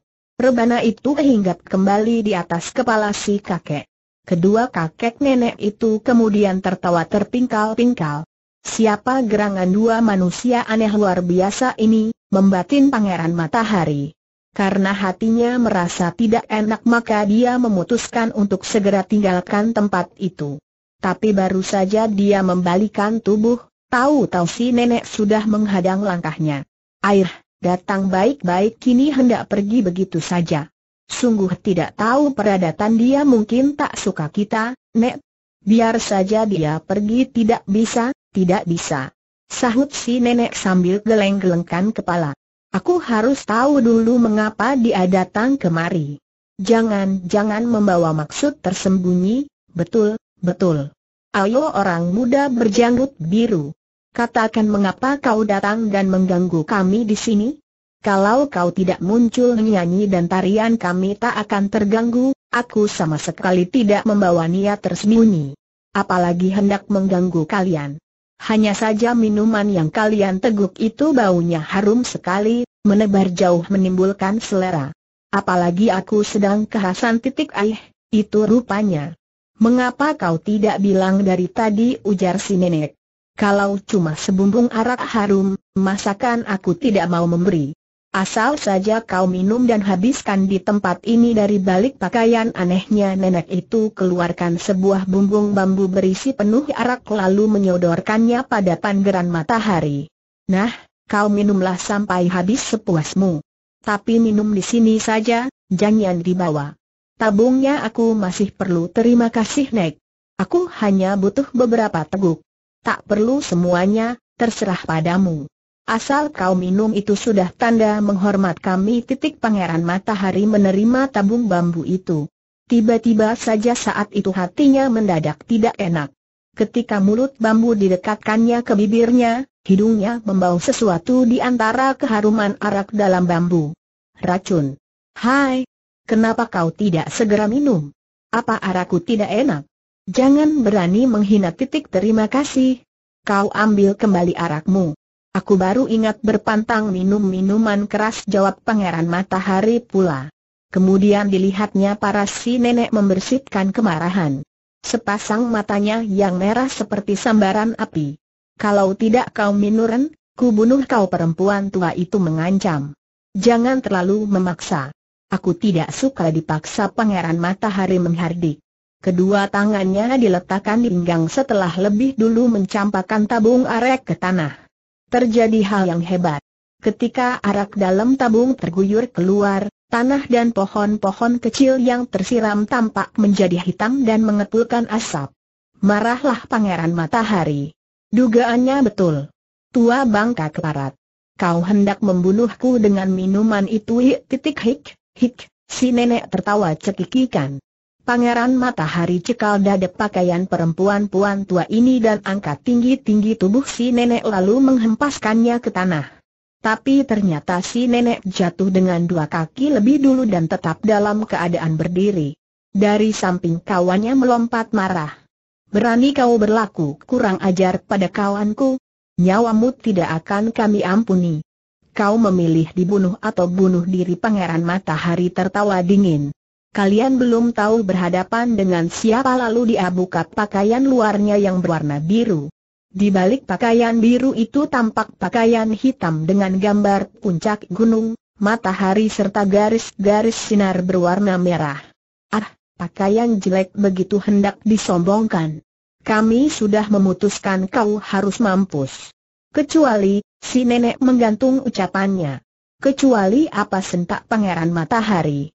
A: Rebana itu hinggap kembali di atas kepala si kakek. Kedua kakek nenek itu kemudian tertawa terpingkal-pingkal. Siapa gerangan dua manusia aneh luar biasa ini, membatin pangeran matahari. Karena hatinya merasa tidak enak maka dia memutuskan untuk segera tinggalkan tempat itu. Tapi baru saja dia membalikan tubuh, Tahu-tahu si nenek sudah menghadang langkahnya. Air, datang baik-baik kini hendak pergi begitu saja. Sungguh tidak tahu peradatan dia mungkin tak suka kita, Nek. Biar saja dia pergi tidak bisa, tidak bisa. Sahut si nenek sambil geleng-gelengkan kepala. Aku harus tahu dulu mengapa dia datang kemari. Jangan-jangan membawa maksud tersembunyi, betul, betul. Ayo orang muda berjanggut biru. Katakan mengapa kau datang dan mengganggu kami di sini? Kalau kau tidak muncul menyanyi dan tarian kami tak akan terganggu, aku sama sekali tidak membawa niat tersembunyi. Apalagi hendak mengganggu kalian. Hanya saja minuman yang kalian teguk itu baunya harum sekali, menebar jauh menimbulkan selera. Apalagi aku sedang kehasan titik ayah. itu rupanya. Mengapa kau tidak bilang dari tadi ujar si nenek? Kalau cuma sebumbung arak harum, masakan aku tidak mau memberi. Asal saja kau minum dan habiskan di tempat ini dari balik pakaian anehnya nenek itu keluarkan sebuah bumbung bambu berisi penuh arak lalu menyodorkannya pada pangeran matahari. Nah, kau minumlah sampai habis sepuasmu. Tapi minum di sini saja, jangan dibawa tabungnya aku masih perlu terima kasih Nek. Aku hanya butuh beberapa teguk. Tak perlu semuanya, terserah padamu. Asal kau minum itu sudah tanda menghormat kami titik pangeran matahari menerima tabung bambu itu. Tiba-tiba saja saat itu hatinya mendadak tidak enak. Ketika mulut bambu didekatkannya ke bibirnya, hidungnya membau sesuatu di antara keharuman arak dalam bambu. Racun. Hai, Kenapa kau tidak segera minum? Apa araku tidak enak? Jangan berani menghina titik terima kasih. Kau ambil kembali arakmu. Aku baru ingat berpantang minum minuman keras jawab pangeran matahari pula. Kemudian dilihatnya para si nenek membersihkan kemarahan. Sepasang matanya yang merah seperti sambaran api. Kalau tidak kau minuren, ku bunuh kau perempuan tua itu mengancam. Jangan terlalu memaksa. Aku tidak suka dipaksa Pangeran Matahari menghardik. Kedua tangannya diletakkan di pinggang setelah lebih dulu mencampakkan tabung arek ke tanah. Terjadi hal yang hebat. Ketika arak dalam tabung terguyur keluar, tanah dan pohon-pohon kecil yang tersiram tampak menjadi hitam dan mengepulkan asap. Marahlah Pangeran Matahari. Dugaannya betul. Tua bangka kelarat. Kau hendak membunuhku dengan minuman itu hik titik hik? Hik, si nenek tertawa cekikikan. Pangeran Matahari cekal dada pakaian perempuan puan tua ini dan angkat tinggi-tinggi tubuh si nenek lalu menghempaskannya ke tanah. Tapi ternyata si nenek jatuh dengan dua kaki lebih dulu dan tetap dalam keadaan berdiri. Dari samping kawannya melompat marah. Berani kau berlaku kurang ajar pada kawanku? Nyawamu tidak akan kami ampuni kau memilih dibunuh atau bunuh diri Pangeran Matahari tertawa dingin. Kalian belum tahu berhadapan dengan siapa lalu dia buka pakaian luarnya yang berwarna biru. Di balik pakaian biru itu tampak pakaian hitam dengan gambar puncak gunung, matahari serta garis-garis sinar berwarna merah. Ah, pakaian jelek begitu hendak disombongkan. Kami sudah memutuskan kau harus mampus. Kecuali, Si nenek menggantung ucapannya. Kecuali apa sentak pangeran matahari.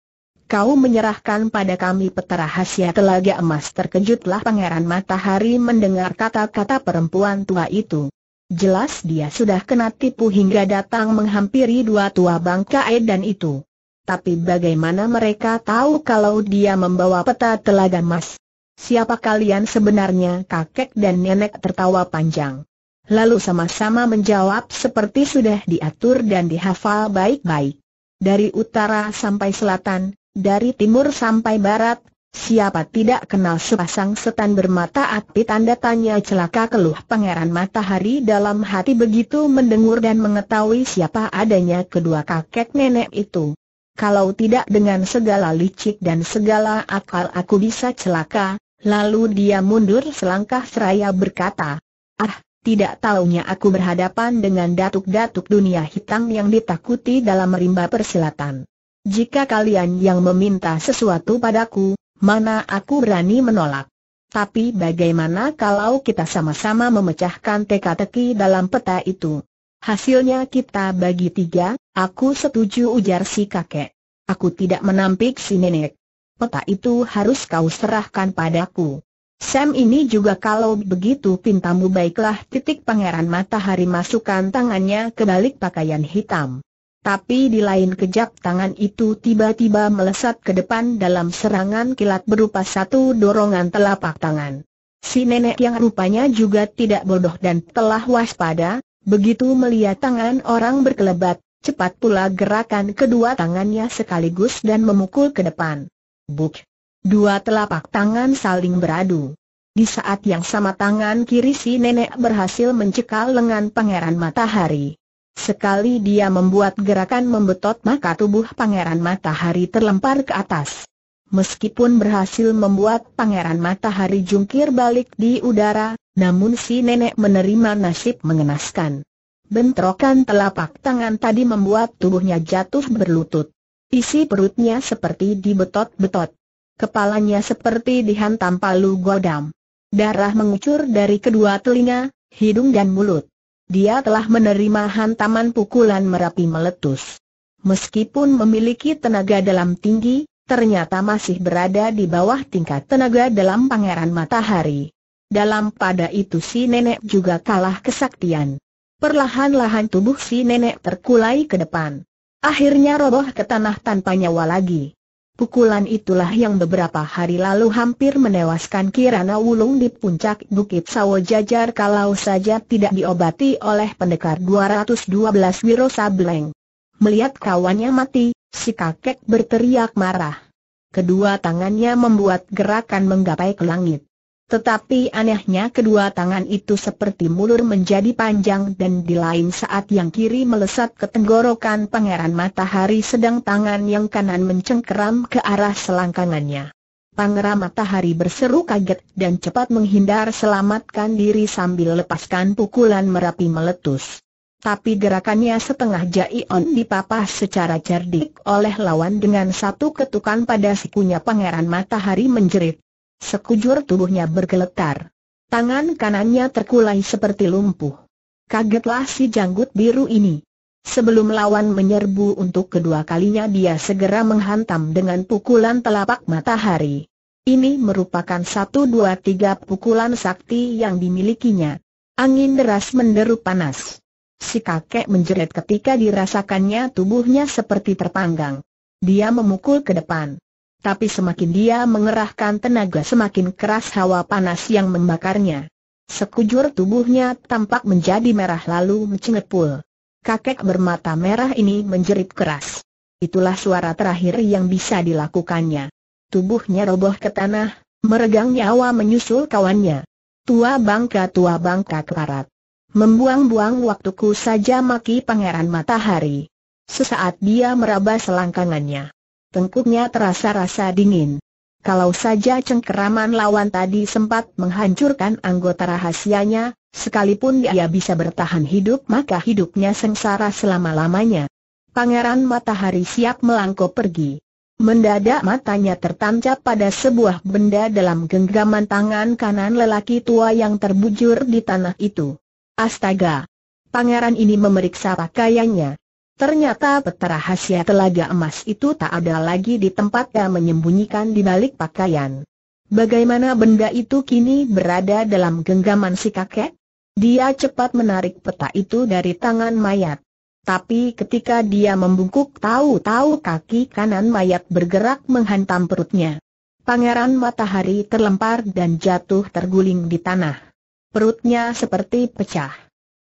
A: Kau menyerahkan pada kami peta rahasia telaga emas terkejutlah pangeran matahari mendengar kata-kata perempuan tua itu. Jelas dia sudah kena tipu hingga datang menghampiri dua tua bangkai dan itu. Tapi bagaimana mereka tahu kalau dia membawa peta telaga emas? Siapa kalian sebenarnya kakek dan nenek tertawa panjang lalu sama-sama menjawab seperti sudah diatur dan dihafal baik-baik. Dari utara sampai selatan, dari timur sampai barat, siapa tidak kenal sepasang setan bermata api tanda tanya celaka keluh pangeran matahari dalam hati begitu mendengur dan mengetahui siapa adanya kedua kakek nenek itu. Kalau tidak dengan segala licik dan segala akal aku bisa celaka, lalu dia mundur selangkah seraya berkata, Ah, tidak taunya aku berhadapan dengan datuk-datuk dunia hitam yang ditakuti dalam rimba persilatan. Jika kalian yang meminta sesuatu padaku, mana aku berani menolak. Tapi bagaimana kalau kita sama-sama memecahkan teka-teki dalam peta itu? Hasilnya kita bagi tiga, aku setuju ujar si kakek. Aku tidak menampik si nenek. Peta itu harus kau serahkan padaku. Sam ini juga kalau begitu pintamu baiklah titik pangeran matahari masukkan tangannya ke balik pakaian hitam. Tapi di lain kejap tangan itu tiba-tiba melesat ke depan dalam serangan kilat berupa satu dorongan telapak tangan. Si nenek yang rupanya juga tidak bodoh dan telah waspada, begitu melihat tangan orang berkelebat, cepat pula gerakan kedua tangannya sekaligus dan memukul ke depan. Buk! Dua telapak tangan saling beradu. Di saat yang sama tangan kiri si nenek berhasil mencekal lengan pangeran matahari. Sekali dia membuat gerakan membetot maka tubuh pangeran matahari terlempar ke atas. Meskipun berhasil membuat pangeran matahari jungkir balik di udara, namun si nenek menerima nasib mengenaskan. Bentrokan telapak tangan tadi membuat tubuhnya jatuh berlutut. Isi perutnya seperti dibetot-betot. Kepalanya seperti dihantam palu godam. Darah mengucur dari kedua telinga, hidung dan mulut. Dia telah menerima hantaman pukulan merapi meletus. Meskipun memiliki tenaga dalam tinggi, ternyata masih berada di bawah tingkat tenaga dalam pangeran matahari. Dalam pada itu si nenek juga kalah kesaktian. Perlahan-lahan tubuh si nenek terkulai ke depan. Akhirnya roboh ke tanah tanpa nyawa lagi. Pukulan itulah yang beberapa hari lalu hampir menewaskan Kirana Wulung di puncak Bukit Sawo Jajar kalau saja tidak diobati oleh pendekar 212 Wiro Sableng. Melihat kawannya mati, si kakek berteriak marah. Kedua tangannya membuat gerakan menggapai ke langit. Tetapi anehnya kedua tangan itu seperti mulur menjadi panjang dan di lain saat yang kiri melesat ke tenggorokan pangeran matahari sedang tangan yang kanan mencengkeram ke arah selangkangannya. Pangeran matahari berseru kaget dan cepat menghindar selamatkan diri sambil lepaskan pukulan merapi meletus. Tapi gerakannya setengah jaion dipapah secara cerdik oleh lawan dengan satu ketukan pada sikunya pangeran matahari menjerit. Sekujur tubuhnya bergeletar. Tangan kanannya terkulai seperti lumpuh. Kagetlah si janggut biru ini. Sebelum lawan menyerbu untuk kedua kalinya dia segera menghantam dengan pukulan telapak matahari. Ini merupakan satu dua tiga pukulan sakti yang dimilikinya. Angin deras menderu panas. Si kakek menjerit ketika dirasakannya tubuhnya seperti terpanggang. Dia memukul ke depan tapi semakin dia mengerahkan tenaga semakin keras hawa panas yang membakarnya. Sekujur tubuhnya tampak menjadi merah lalu mencengepul. Kakek bermata merah ini menjerit keras. Itulah suara terakhir yang bisa dilakukannya. Tubuhnya roboh ke tanah, meregang nyawa menyusul kawannya. Tua bangka tua bangka keparat. Membuang-buang waktuku saja maki pangeran matahari. Sesaat dia meraba selangkangannya tengkuknya terasa-rasa dingin. Kalau saja cengkeraman lawan tadi sempat menghancurkan anggota rahasianya, sekalipun dia bisa bertahan hidup maka hidupnya sengsara selama-lamanya. Pangeran Matahari siap melangkau pergi. Mendadak matanya tertancap pada sebuah benda dalam genggaman tangan kanan lelaki tua yang terbujur di tanah itu. Astaga! Pangeran ini memeriksa pakaiannya. Ternyata peta rahasia telaga emas itu tak ada lagi di tempat yang menyembunyikan di balik pakaian. Bagaimana benda itu kini berada dalam genggaman si kakek? Dia cepat menarik peta itu dari tangan mayat. Tapi ketika dia membungkuk tahu-tahu kaki kanan mayat bergerak menghantam perutnya. Pangeran matahari terlempar dan jatuh terguling di tanah. Perutnya seperti pecah.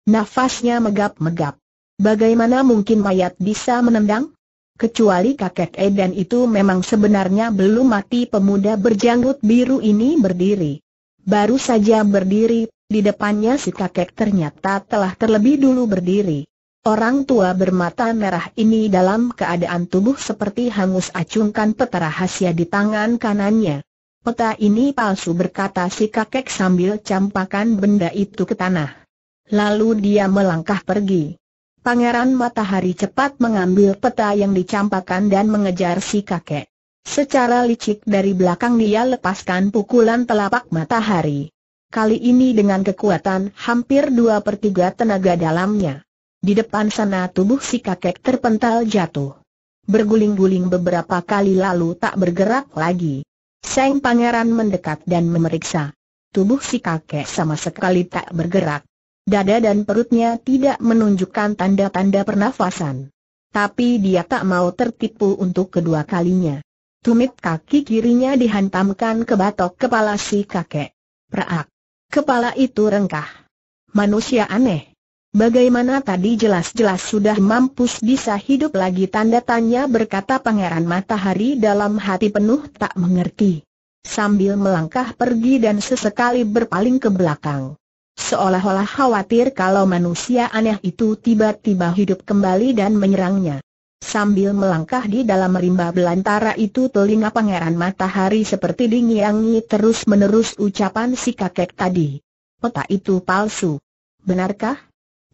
A: Nafasnya megap-megap. Bagaimana mungkin mayat bisa menendang? Kecuali kakek Eden itu memang sebenarnya belum mati pemuda berjanggut biru ini berdiri. Baru saja berdiri, di depannya si kakek ternyata telah terlebih dulu berdiri. Orang tua bermata merah ini dalam keadaan tubuh seperti hangus acungkan peta rahasia di tangan kanannya. Peta ini palsu berkata si kakek sambil campakan benda itu ke tanah. Lalu dia melangkah pergi. Pangeran Matahari cepat mengambil peta yang dicampakkan dan mengejar si kakek. Secara licik dari belakang dia lepaskan pukulan telapak matahari. Kali ini dengan kekuatan hampir dua per tiga tenaga dalamnya. Di depan sana tubuh si kakek terpental jatuh. Berguling-guling beberapa kali lalu tak bergerak lagi. Seng pangeran mendekat dan memeriksa. Tubuh si kakek sama sekali tak bergerak. Dada dan perutnya tidak menunjukkan tanda-tanda pernafasan. Tapi dia tak mau tertipu untuk kedua kalinya. Tumit kaki kirinya dihantamkan ke batok kepala si kakek. Praak. Kepala itu rengkah. Manusia aneh. Bagaimana tadi jelas-jelas sudah mampus bisa hidup lagi tanda tanya berkata Pangeran Matahari dalam hati penuh tak mengerti. Sambil melangkah pergi dan sesekali berpaling ke belakang. Seolah-olah khawatir kalau manusia aneh itu tiba-tiba hidup kembali dan menyerangnya. Sambil melangkah di dalam rimba belantara itu telinga pangeran matahari seperti dingiangi terus-menerus ucapan si kakek tadi. Peta itu palsu. Benarkah?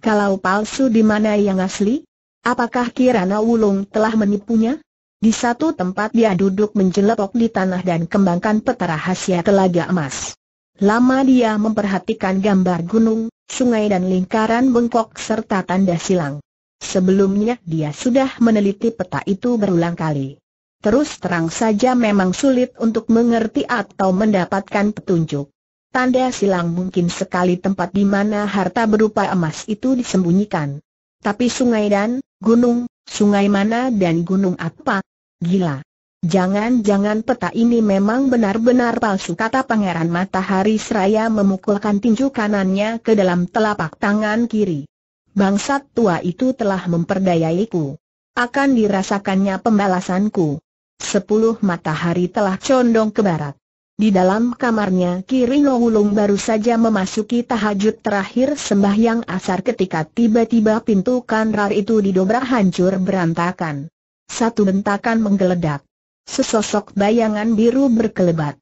A: Kalau palsu di mana yang asli? Apakah Kirana Wulung telah menipunya? Di satu tempat dia duduk menjelepok di tanah dan kembangkan peta rahasia telaga emas. Lama dia memperhatikan gambar gunung, sungai dan lingkaran bengkok serta tanda silang. Sebelumnya dia sudah meneliti peta itu berulang kali. Terus terang saja memang sulit untuk mengerti atau mendapatkan petunjuk. Tanda silang mungkin sekali tempat di mana harta berupa emas itu disembunyikan. Tapi sungai dan gunung, sungai mana dan gunung apa? Gila. Jangan-jangan peta ini memang benar-benar palsu kata Pangeran Matahari Seraya memukulkan tinju kanannya ke dalam telapak tangan kiri. Bangsat tua itu telah memperdayaiku. Akan dirasakannya pembalasanku. Sepuluh matahari telah condong ke barat. Di dalam kamarnya kiri Nohulung baru saja memasuki tahajud terakhir sembahyang asar ketika tiba-tiba pintu kanrar itu didobrak hancur berantakan. Satu bentakan menggeledak. Sesosok bayangan biru berkelebat.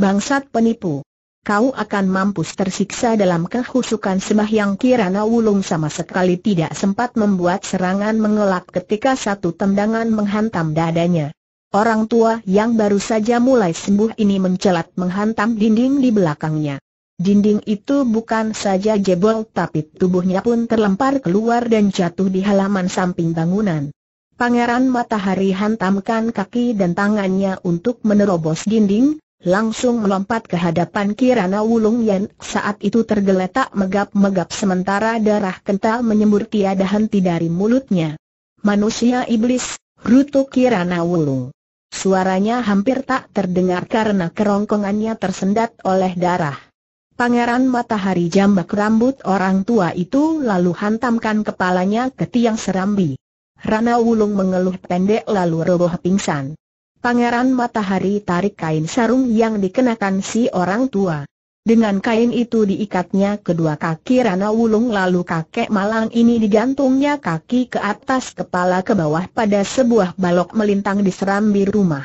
A: Bangsat penipu. Kau akan mampus tersiksa dalam kehusukan sembahyang kirana wulung sama sekali tidak sempat membuat serangan mengelak ketika satu tendangan menghantam dadanya. Orang tua yang baru saja mulai sembuh ini mencelat menghantam dinding di belakangnya. Dinding itu bukan saja jebol tapi tubuhnya pun terlempar keluar dan jatuh di halaman samping bangunan. Pangeran Matahari hantamkan kaki dan tangannya untuk menerobos dinding, langsung melompat ke hadapan Kirana Wulung Yan. Saat itu tergeletak megap-megap sementara darah kental menyembur tiada henti dari mulutnya. Manusia iblis, rutu Kirana Wulung. Suaranya hampir tak terdengar karena kerongkongannya tersendat oleh darah. Pangeran Matahari jambak rambut orang tua itu lalu hantamkan kepalanya ke tiang serambi. Rana Wulung mengeluh pendek lalu roboh pingsan. Pangeran Matahari tarik kain sarung yang dikenakan si orang tua. Dengan kain itu diikatnya kedua kaki Rana Wulung lalu kakek malang ini digantungnya kaki ke atas kepala ke bawah pada sebuah balok melintang di serambi rumah.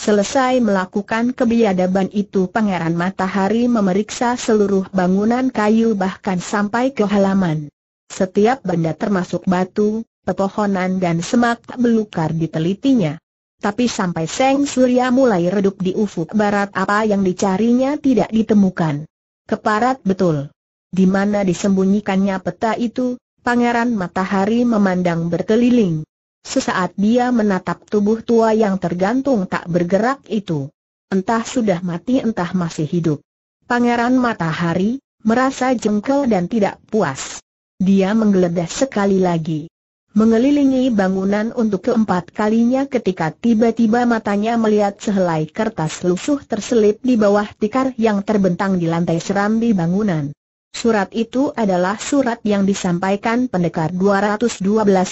A: Selesai melakukan kebiadaban itu Pangeran Matahari memeriksa seluruh bangunan kayu bahkan sampai ke halaman. Setiap benda termasuk batu, pepohonan dan semak tak belukar ditelitinya. Tapi sampai Seng Surya mulai redup di ufuk barat apa yang dicarinya tidak ditemukan. Keparat betul. Di mana disembunyikannya peta itu, Pangeran Matahari memandang berkeliling. Sesaat dia menatap tubuh tua yang tergantung tak bergerak itu. Entah sudah mati entah masih hidup. Pangeran Matahari, merasa jengkel dan tidak puas. Dia menggeledah sekali lagi mengelilingi bangunan untuk keempat kalinya ketika tiba-tiba matanya melihat sehelai kertas lusuh terselip di bawah tikar yang terbentang di lantai serambi bangunan. Surat itu adalah surat yang disampaikan pendekar 212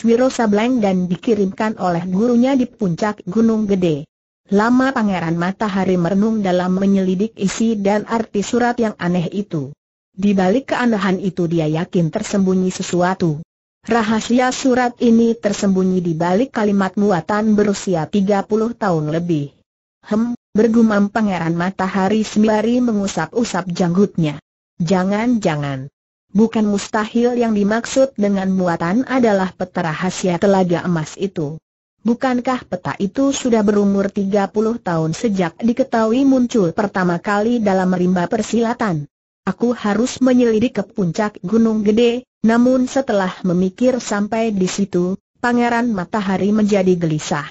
A: Wiro Sableng dan dikirimkan oleh gurunya di puncak Gunung Gede. Lama Pangeran Matahari merenung dalam menyelidik isi dan arti surat yang aneh itu. Di balik keanehan itu dia yakin tersembunyi sesuatu. Rahasia surat ini tersembunyi di balik kalimat muatan berusia 30 tahun lebih. Hem, bergumam pangeran matahari sembari mengusap-usap janggutnya. Jangan-jangan. Bukan mustahil yang dimaksud dengan muatan adalah peta rahasia telaga emas itu. Bukankah peta itu sudah berumur 30 tahun sejak diketahui muncul pertama kali dalam rimba persilatan? Aku harus menyelidik ke puncak Gunung Gede, namun setelah memikir sampai di situ, Pangeran Matahari menjadi gelisah.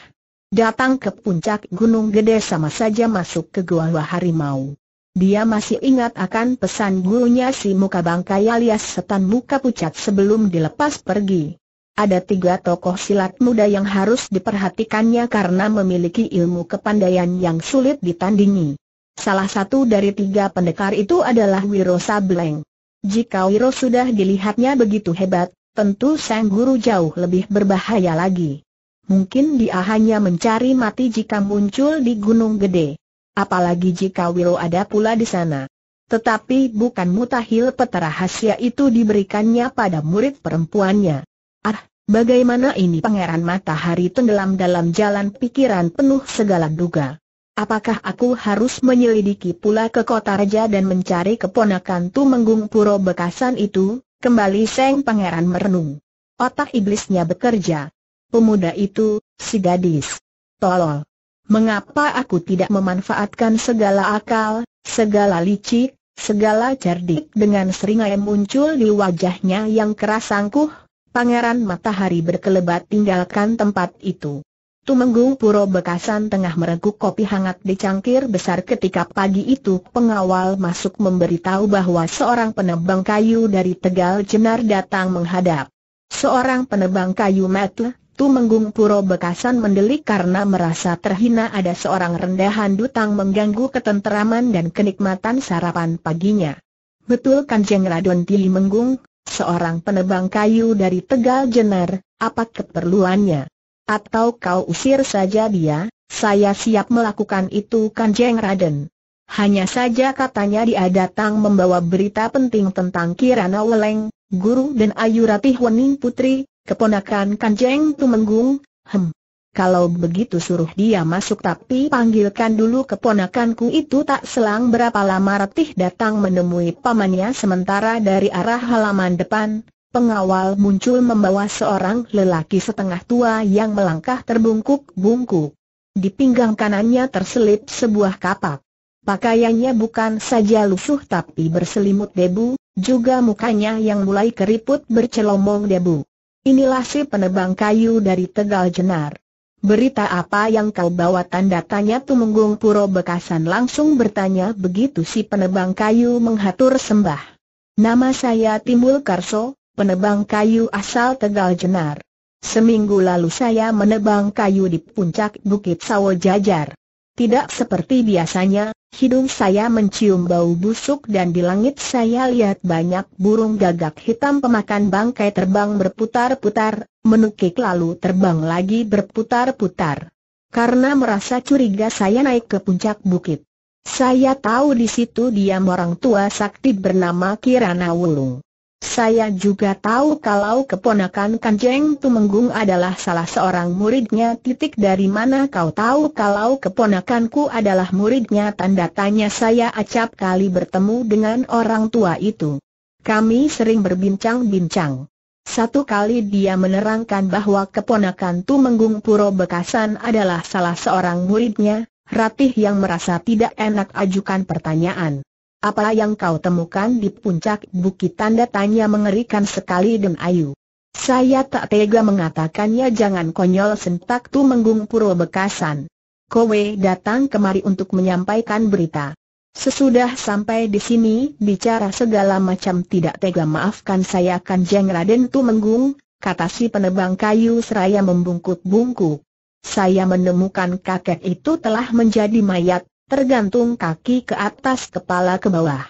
A: Datang ke puncak Gunung Gede sama saja masuk ke Gua Harimau. Dia masih ingat akan pesan gurunya si muka bangkai alias setan muka pucat sebelum dilepas pergi. Ada tiga tokoh silat muda yang harus diperhatikannya karena memiliki ilmu kepandaian yang sulit ditandingi. Salah satu dari tiga pendekar itu adalah Wiro Sableng. Jika Wiro sudah dilihatnya begitu hebat, tentu sang guru jauh lebih berbahaya lagi. Mungkin dia hanya mencari mati jika muncul di Gunung Gede. Apalagi jika Wiro ada pula di sana. Tetapi bukan mutahil peta rahasia itu diberikannya pada murid perempuannya. Ah, bagaimana ini pangeran matahari tenggelam dalam jalan pikiran penuh segala duga. Apakah aku harus menyelidiki pula ke kota raja dan mencari keponakan Tumenggung Puro bekasan itu? Kembali Seng Pangeran merenung. Otak iblisnya bekerja. Pemuda itu, si gadis. Tolol. Mengapa aku tidak memanfaatkan segala akal, segala licik, segala cerdik dengan seringai muncul di wajahnya yang keras angkuh? Pangeran Matahari berkelebat tinggalkan tempat itu. Tumenggung Puro Bekasan tengah mereguk kopi hangat di cangkir besar ketika pagi itu pengawal masuk memberitahu bahwa seorang penebang kayu dari Tegal Jenar datang menghadap. Seorang penebang kayu metu, Tumenggung Puro Bekasan mendelik karena merasa terhina ada seorang rendahan dutang mengganggu ketenteraman dan kenikmatan sarapan paginya. Betul Kanjeng Radon Tili Menggung, seorang penebang kayu dari Tegal Jenar, apa keperluannya? Atau kau usir saja dia, saya siap melakukan itu Kanjeng Raden. Hanya saja katanya dia datang membawa berita penting tentang Kirana Weleng, guru dan Ayu Ratih Wening Putri, keponakan Kanjeng Tumenggung, hem. Kalau begitu suruh dia masuk tapi panggilkan dulu keponakanku itu tak selang berapa lama Ratih datang menemui pamannya sementara dari arah halaman depan, Pengawal muncul membawa seorang lelaki setengah tua yang melangkah terbungkuk-bungkuk. Di pinggang kanannya terselip sebuah kapak. Pakaiannya bukan saja lusuh tapi berselimut debu, juga mukanya yang mulai keriput bercelomong debu. Inilah si penebang kayu dari Tegal Jenar. Berita apa yang kau bawa tanda tanya Tumenggung Puro Bekasan langsung bertanya begitu si penebang kayu menghatur sembah. Nama saya Timbul Karso, penebang kayu asal Tegal Jenar. Seminggu lalu saya menebang kayu di puncak Bukit Sawo Jajar. Tidak seperti biasanya, hidung saya mencium bau busuk dan di langit saya lihat banyak burung gagak hitam pemakan bangkai terbang berputar-putar, menukik lalu terbang lagi berputar-putar. Karena merasa curiga saya naik ke puncak bukit. Saya tahu di situ diam orang tua sakti bernama Kirana Wulung. Saya juga tahu kalau keponakan Kanjeng Tumenggung adalah salah seorang muridnya. Titik dari mana kau tahu kalau keponakanku adalah muridnya? Tanda tanya saya acap kali bertemu dengan orang tua itu. Kami sering berbincang-bincang. Satu kali dia menerangkan bahwa keponakan Tumenggung Puro Bekasan adalah salah seorang muridnya, Ratih yang merasa tidak enak ajukan pertanyaan. Apa yang kau temukan di puncak bukit tanda tanya mengerikan sekali dan ayu. Saya tak tega mengatakannya jangan konyol sentak tu menggung puro bekasan. Kowe datang kemari untuk menyampaikan berita. Sesudah sampai di sini, bicara segala macam tidak tega maafkan saya kan Jeng Raden tu menggung, kata si penebang kayu seraya membungkuk bungkuk Saya menemukan kakek itu telah menjadi mayat, tergantung kaki ke atas kepala ke bawah.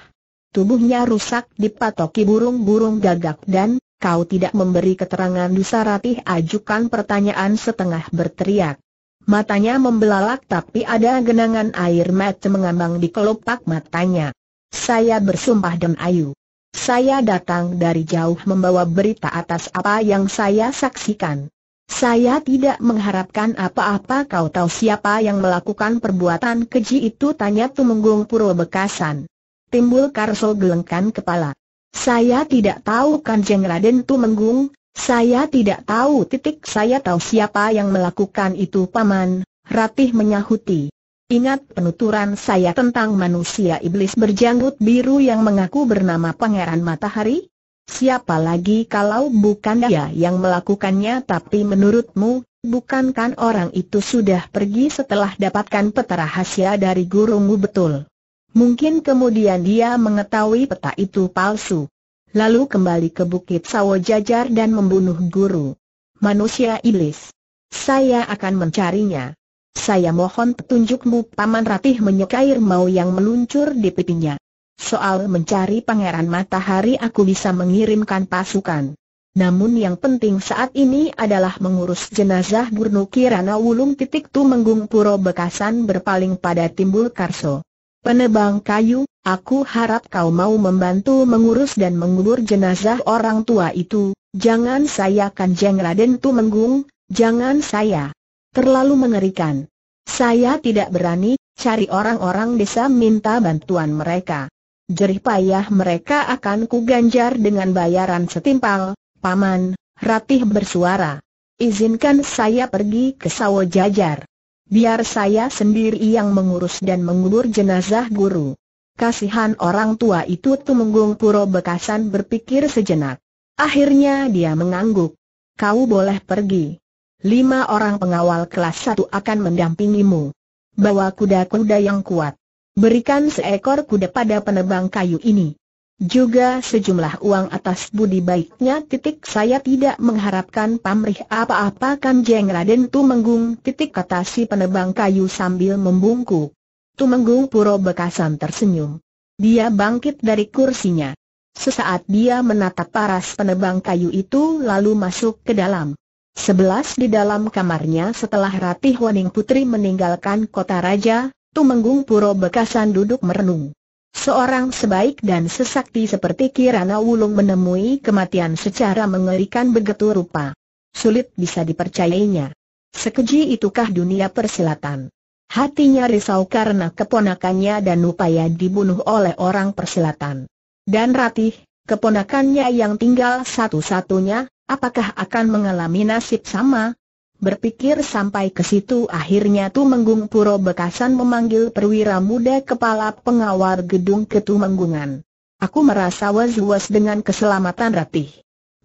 A: Tubuhnya rusak dipatoki burung-burung gagak dan, kau tidak memberi keterangan Dusaratih ajukan pertanyaan setengah berteriak. Matanya membelalak tapi ada genangan air mata mengambang di kelopak matanya. Saya bersumpah dan ayu. Saya datang dari jauh membawa berita atas apa yang saya saksikan. Saya tidak mengharapkan apa-apa kau tahu siapa yang melakukan perbuatan keji itu tanya Tumenggung Puro Bekasan. Timbul Karso gelengkan kepala. Saya tidak tahu Kanjeng Raden Tumenggung, saya tidak tahu titik saya tahu siapa yang melakukan itu paman, Ratih menyahuti. Ingat penuturan saya tentang manusia iblis berjanggut biru yang mengaku bernama Pangeran Matahari? Siapa lagi kalau bukan dia yang melakukannya tapi menurutmu, bukankan orang itu sudah pergi setelah dapatkan peta rahasia dari gurumu betul? Mungkin kemudian dia mengetahui peta itu palsu. Lalu kembali ke Bukit Sawo Jajar dan membunuh guru. Manusia iblis. Saya akan mencarinya. Saya mohon petunjukmu Paman Ratih menyukai mau yang meluncur di pipinya. Soal mencari Pangeran Matahari aku bisa mengirimkan pasukan. Namun yang penting saat ini adalah mengurus jenazah Burnuki Kirana Wulung titik tu menggung Puro Bekasan berpaling pada Timbul Karso. Penebang kayu, aku harap kau mau membantu mengurus dan mengubur jenazah orang tua itu, jangan saya Kanjeng Raden tu menggung, jangan saya. Terlalu mengerikan. Saya tidak berani, cari orang-orang desa minta bantuan mereka jerih payah mereka akan kuganjar dengan bayaran setimpal, paman, ratih bersuara. Izinkan saya pergi ke sawo jajar. Biar saya sendiri yang mengurus dan mengubur jenazah guru. Kasihan orang tua itu Tumenggung Puro Bekasan berpikir sejenak. Akhirnya dia mengangguk. Kau boleh pergi. Lima orang pengawal kelas satu akan mendampingimu. Bawa kuda-kuda yang kuat. Berikan seekor kuda pada penebang kayu ini. Juga sejumlah uang atas budi baiknya titik saya tidak mengharapkan pamrih apa-apa kan Jengraden Raden Tumenggung titik kata si penebang kayu sambil membungkuk. Tumenggung Puro Bekasan tersenyum. Dia bangkit dari kursinya. Sesaat dia menatap paras penebang kayu itu lalu masuk ke dalam. Sebelas di dalam kamarnya setelah Ratih Waning Putri meninggalkan kota raja, Tumenggung Puro Bekasan duduk merenung. Seorang sebaik dan sesakti seperti Kirana Wulung menemui kematian secara mengerikan begitu rupa. Sulit bisa dipercayainya. Sekeji itukah dunia persilatan? Hatinya risau karena keponakannya dan upaya dibunuh oleh orang persilatan. Dan Ratih, keponakannya yang tinggal satu-satunya, apakah akan mengalami nasib sama? Berpikir sampai ke situ akhirnya Tumenggung Puro Bekasan memanggil perwira muda kepala pengawal gedung ketumenggungan. Aku merasa was-was dengan keselamatan Ratih.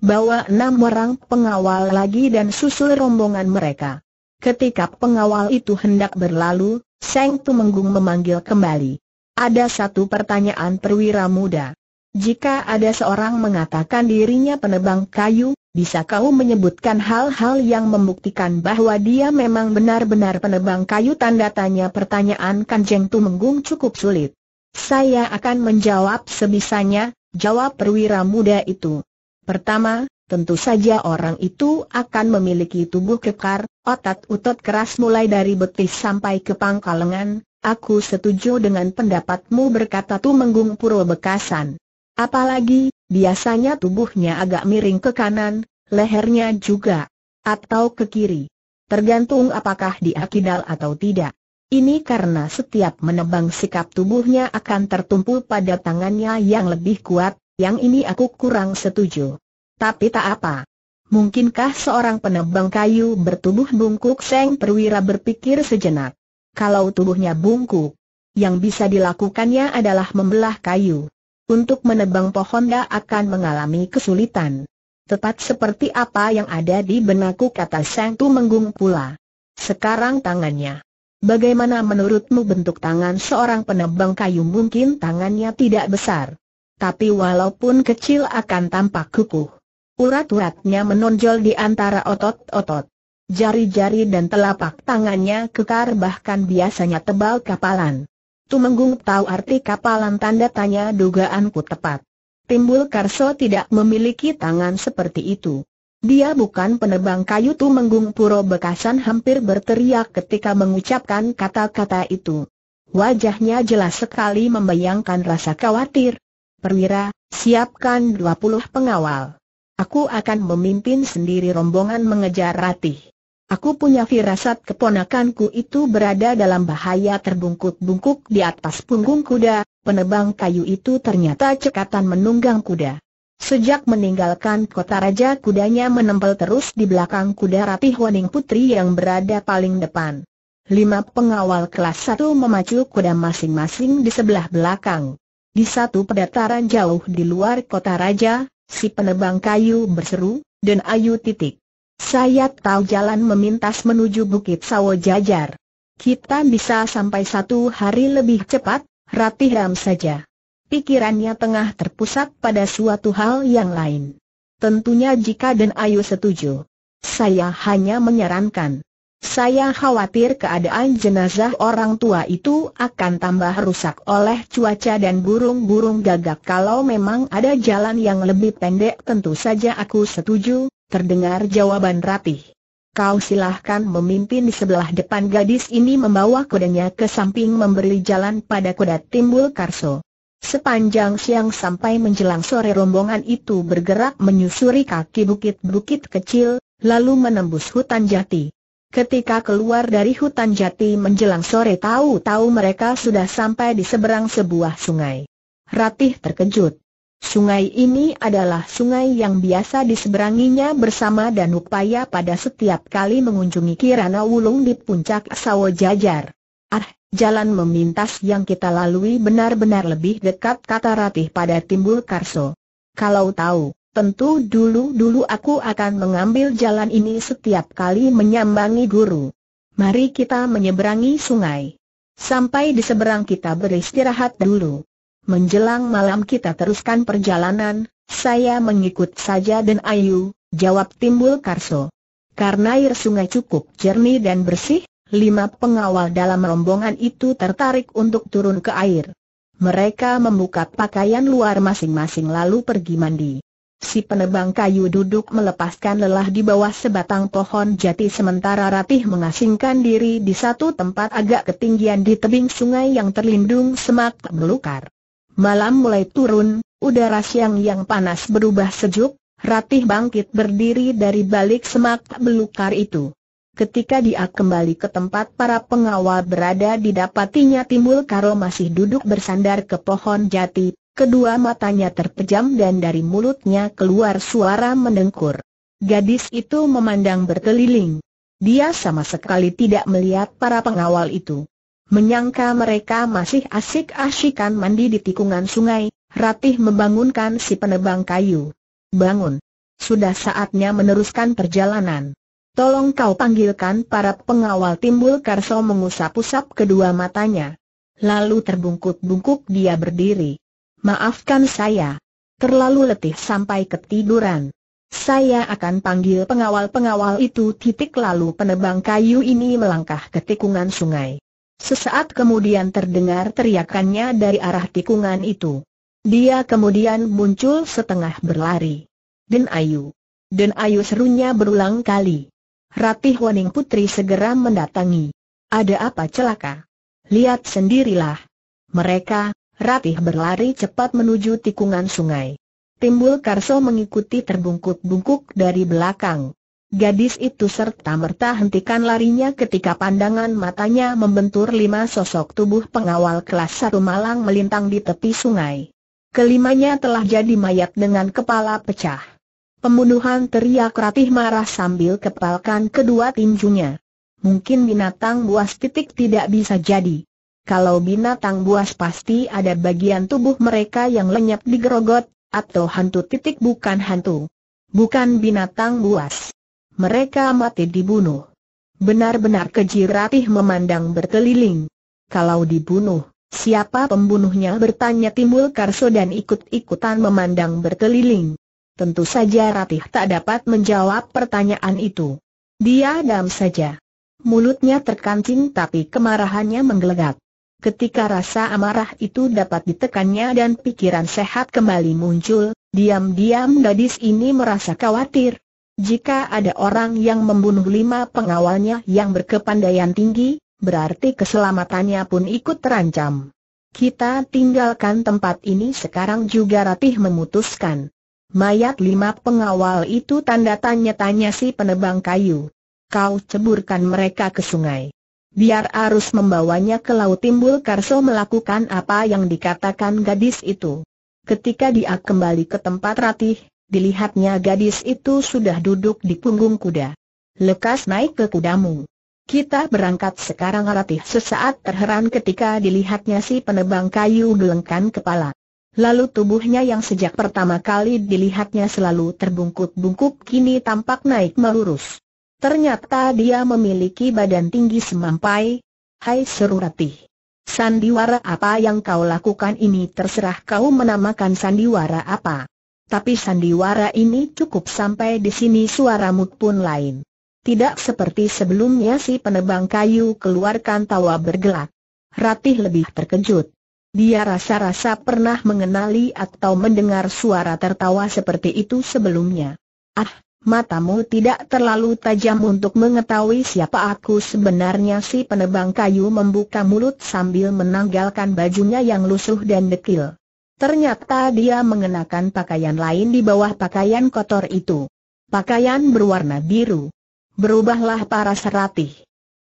A: Bawa enam orang pengawal lagi dan susul rombongan mereka. Ketika pengawal itu hendak berlalu, Seng Tumenggung memanggil kembali. Ada satu pertanyaan perwira muda. Jika ada seorang mengatakan dirinya penebang kayu, bisa kau menyebutkan hal-hal yang membuktikan bahwa dia memang benar-benar penebang kayu? Tanda tanya pertanyaan Kanjeng Tumenggung cukup sulit. Saya akan menjawab sebisanya, jawab perwira muda itu. Pertama, tentu saja orang itu akan memiliki tubuh kekar, otot otot keras mulai dari betis sampai ke pangkal lengan. Aku setuju dengan pendapatmu berkata Tumenggung Bekasan. Apalagi, Biasanya tubuhnya agak miring ke kanan, lehernya juga, atau ke kiri. Tergantung apakah diakidal atau tidak. Ini karena setiap menebang sikap tubuhnya akan tertumpu pada tangannya yang lebih kuat, yang ini aku kurang setuju. Tapi tak apa. Mungkinkah seorang penebang kayu bertubuh bungkuk Seng Perwira berpikir sejenak. Kalau tubuhnya bungkuk, yang bisa dilakukannya adalah membelah kayu untuk menebang pohon dia akan mengalami kesulitan. Tepat seperti apa yang ada di benakku kata Sang Tu Menggung pula. Sekarang tangannya. Bagaimana menurutmu bentuk tangan seorang penebang kayu mungkin tangannya tidak besar. Tapi walaupun kecil akan tampak kukuh. Urat-uratnya menonjol di antara otot-otot. Jari-jari dan telapak tangannya kekar bahkan biasanya tebal kapalan. Tumenggung tahu arti kapalan tanda tanya dugaanku tepat. Timbul Karso tidak memiliki tangan seperti itu. Dia bukan penebang kayu Tumenggung Puro Bekasan hampir berteriak ketika mengucapkan kata-kata itu. Wajahnya jelas sekali membayangkan rasa khawatir. Perwira, siapkan 20 pengawal. Aku akan memimpin sendiri rombongan mengejar Ratih. Aku punya firasat keponakanku itu berada dalam bahaya terbungkuk-bungkuk di atas punggung kuda, penebang kayu itu ternyata cekatan menunggang kuda. Sejak meninggalkan kota raja kudanya menempel terus di belakang kuda rapih waning Putri yang berada paling depan. Lima pengawal kelas satu memacu kuda masing-masing di sebelah belakang. Di satu pedataran jauh di luar kota raja, si penebang kayu berseru, dan ayu titik. Saya tahu jalan memintas menuju Bukit Sawo Jajar. Kita bisa sampai satu hari lebih cepat, Ratiham saja. Pikirannya tengah terpusat pada suatu hal yang lain. Tentunya jika Den Ayu setuju. Saya hanya menyarankan. Saya khawatir keadaan jenazah orang tua itu akan tambah rusak oleh cuaca dan burung-burung gagak Kalau memang ada jalan yang lebih pendek tentu saja aku setuju, Terdengar jawaban rapih. Kau silahkan memimpin di sebelah depan gadis ini membawa kudanya ke samping memberi jalan pada kuda timbul Karso. Sepanjang siang sampai menjelang sore rombongan itu bergerak menyusuri kaki bukit-bukit kecil, lalu menembus hutan jati. Ketika keluar dari hutan jati menjelang sore tahu-tahu mereka sudah sampai di seberang sebuah sungai. Ratih terkejut. Sungai ini adalah sungai yang biasa diseberanginya bersama dan upaya pada setiap kali mengunjungi Kirana Wulung di puncak Sawo Jajar. Ah, jalan memintas yang kita lalui benar-benar lebih dekat kata Ratih pada Timbul Karso. Kalau tahu, tentu dulu-dulu aku akan mengambil jalan ini setiap kali menyambangi guru. Mari kita menyeberangi sungai. Sampai di seberang kita beristirahat dulu. Menjelang malam kita teruskan perjalanan, saya mengikut saja dan ayu, jawab timbul Karso. Karena air sungai cukup jernih dan bersih, lima pengawal dalam rombongan itu tertarik untuk turun ke air. Mereka membuka pakaian luar masing-masing lalu pergi mandi. Si penebang kayu duduk melepaskan lelah di bawah sebatang pohon jati sementara Ratih mengasingkan diri di satu tempat agak ketinggian di tebing sungai yang terlindung semak belukar. Malam mulai turun, udara siang yang panas berubah sejuk, Ratih bangkit berdiri dari balik semak belukar itu. Ketika dia kembali ke tempat para pengawal berada didapatinya timbul karo masih duduk bersandar ke pohon jati, kedua matanya terpejam dan dari mulutnya keluar suara mendengkur. Gadis itu memandang berkeliling. Dia sama sekali tidak melihat para pengawal itu. Menyangka mereka masih asik-asikan mandi di tikungan sungai, Ratih membangunkan si penebang kayu. Bangun. Sudah saatnya meneruskan perjalanan. Tolong kau panggilkan para pengawal timbul Karso mengusap-usap kedua matanya. Lalu terbungkuk-bungkuk dia berdiri. Maafkan saya. Terlalu letih sampai ketiduran. Saya akan panggil pengawal-pengawal itu titik lalu penebang kayu ini melangkah ke tikungan sungai. Sesaat kemudian terdengar teriakannya dari arah tikungan itu. Dia kemudian muncul setengah berlari. Den Ayu. Den Ayu serunya berulang kali. Ratih Waning Putri segera mendatangi. Ada apa celaka? Lihat sendirilah. Mereka, Ratih berlari cepat menuju tikungan sungai. Timbul Karso mengikuti terbungkuk-bungkuk dari belakang. Gadis itu serta-merta hentikan larinya ketika pandangan matanya membentur lima sosok tubuh pengawal kelas satu malang melintang di tepi sungai. Kelimanya telah jadi mayat dengan kepala pecah. Pembunuhan teriak Ratih marah sambil kepalkan kedua tinjunya. Mungkin binatang buas titik tidak bisa jadi. Kalau binatang buas pasti ada bagian tubuh mereka yang lenyap di gerogot, atau hantu titik bukan hantu. Bukan binatang buas mereka mati dibunuh. Benar-benar keji Ratih memandang berkeliling. Kalau dibunuh, siapa pembunuhnya bertanya Timbul Karso dan ikut-ikutan memandang berkeliling. Tentu saja Ratih tak dapat menjawab pertanyaan itu. Dia diam saja. Mulutnya terkancing tapi kemarahannya menggelegak. Ketika rasa amarah itu dapat ditekannya dan pikiran sehat kembali muncul, diam-diam gadis ini merasa khawatir. Jika ada orang yang membunuh lima pengawalnya yang berkepandaian tinggi, berarti keselamatannya pun ikut terancam. Kita tinggalkan tempat ini sekarang juga Ratih memutuskan. Mayat lima pengawal itu tanda tanya-tanya si penebang kayu. Kau ceburkan mereka ke sungai. Biar arus membawanya ke laut timbul Karso melakukan apa yang dikatakan gadis itu. Ketika dia kembali ke tempat Ratih, Dilihatnya gadis itu sudah duduk di punggung kuda. Lekas naik ke kudamu. Kita berangkat sekarang Ratih sesaat terheran ketika dilihatnya si penebang kayu gelengkan kepala. Lalu tubuhnya yang sejak pertama kali dilihatnya selalu terbungkuk-bungkuk kini tampak naik melurus. Ternyata dia memiliki badan tinggi semampai. Hai seru Ratih. Sandiwara apa yang kau lakukan ini terserah kau menamakan sandiwara apa. Tapi sandiwara ini cukup sampai di sini suaramu pun lain. Tidak seperti sebelumnya si penebang kayu keluarkan tawa bergelak. Ratih lebih terkejut. Dia rasa-rasa pernah mengenali atau mendengar suara tertawa seperti itu sebelumnya. Ah, matamu tidak terlalu tajam untuk mengetahui siapa aku sebenarnya si penebang kayu membuka mulut sambil menanggalkan bajunya yang lusuh dan dekil. Ternyata dia mengenakan pakaian lain di bawah pakaian kotor itu. Pakaian berwarna biru. Berubahlah para seratih.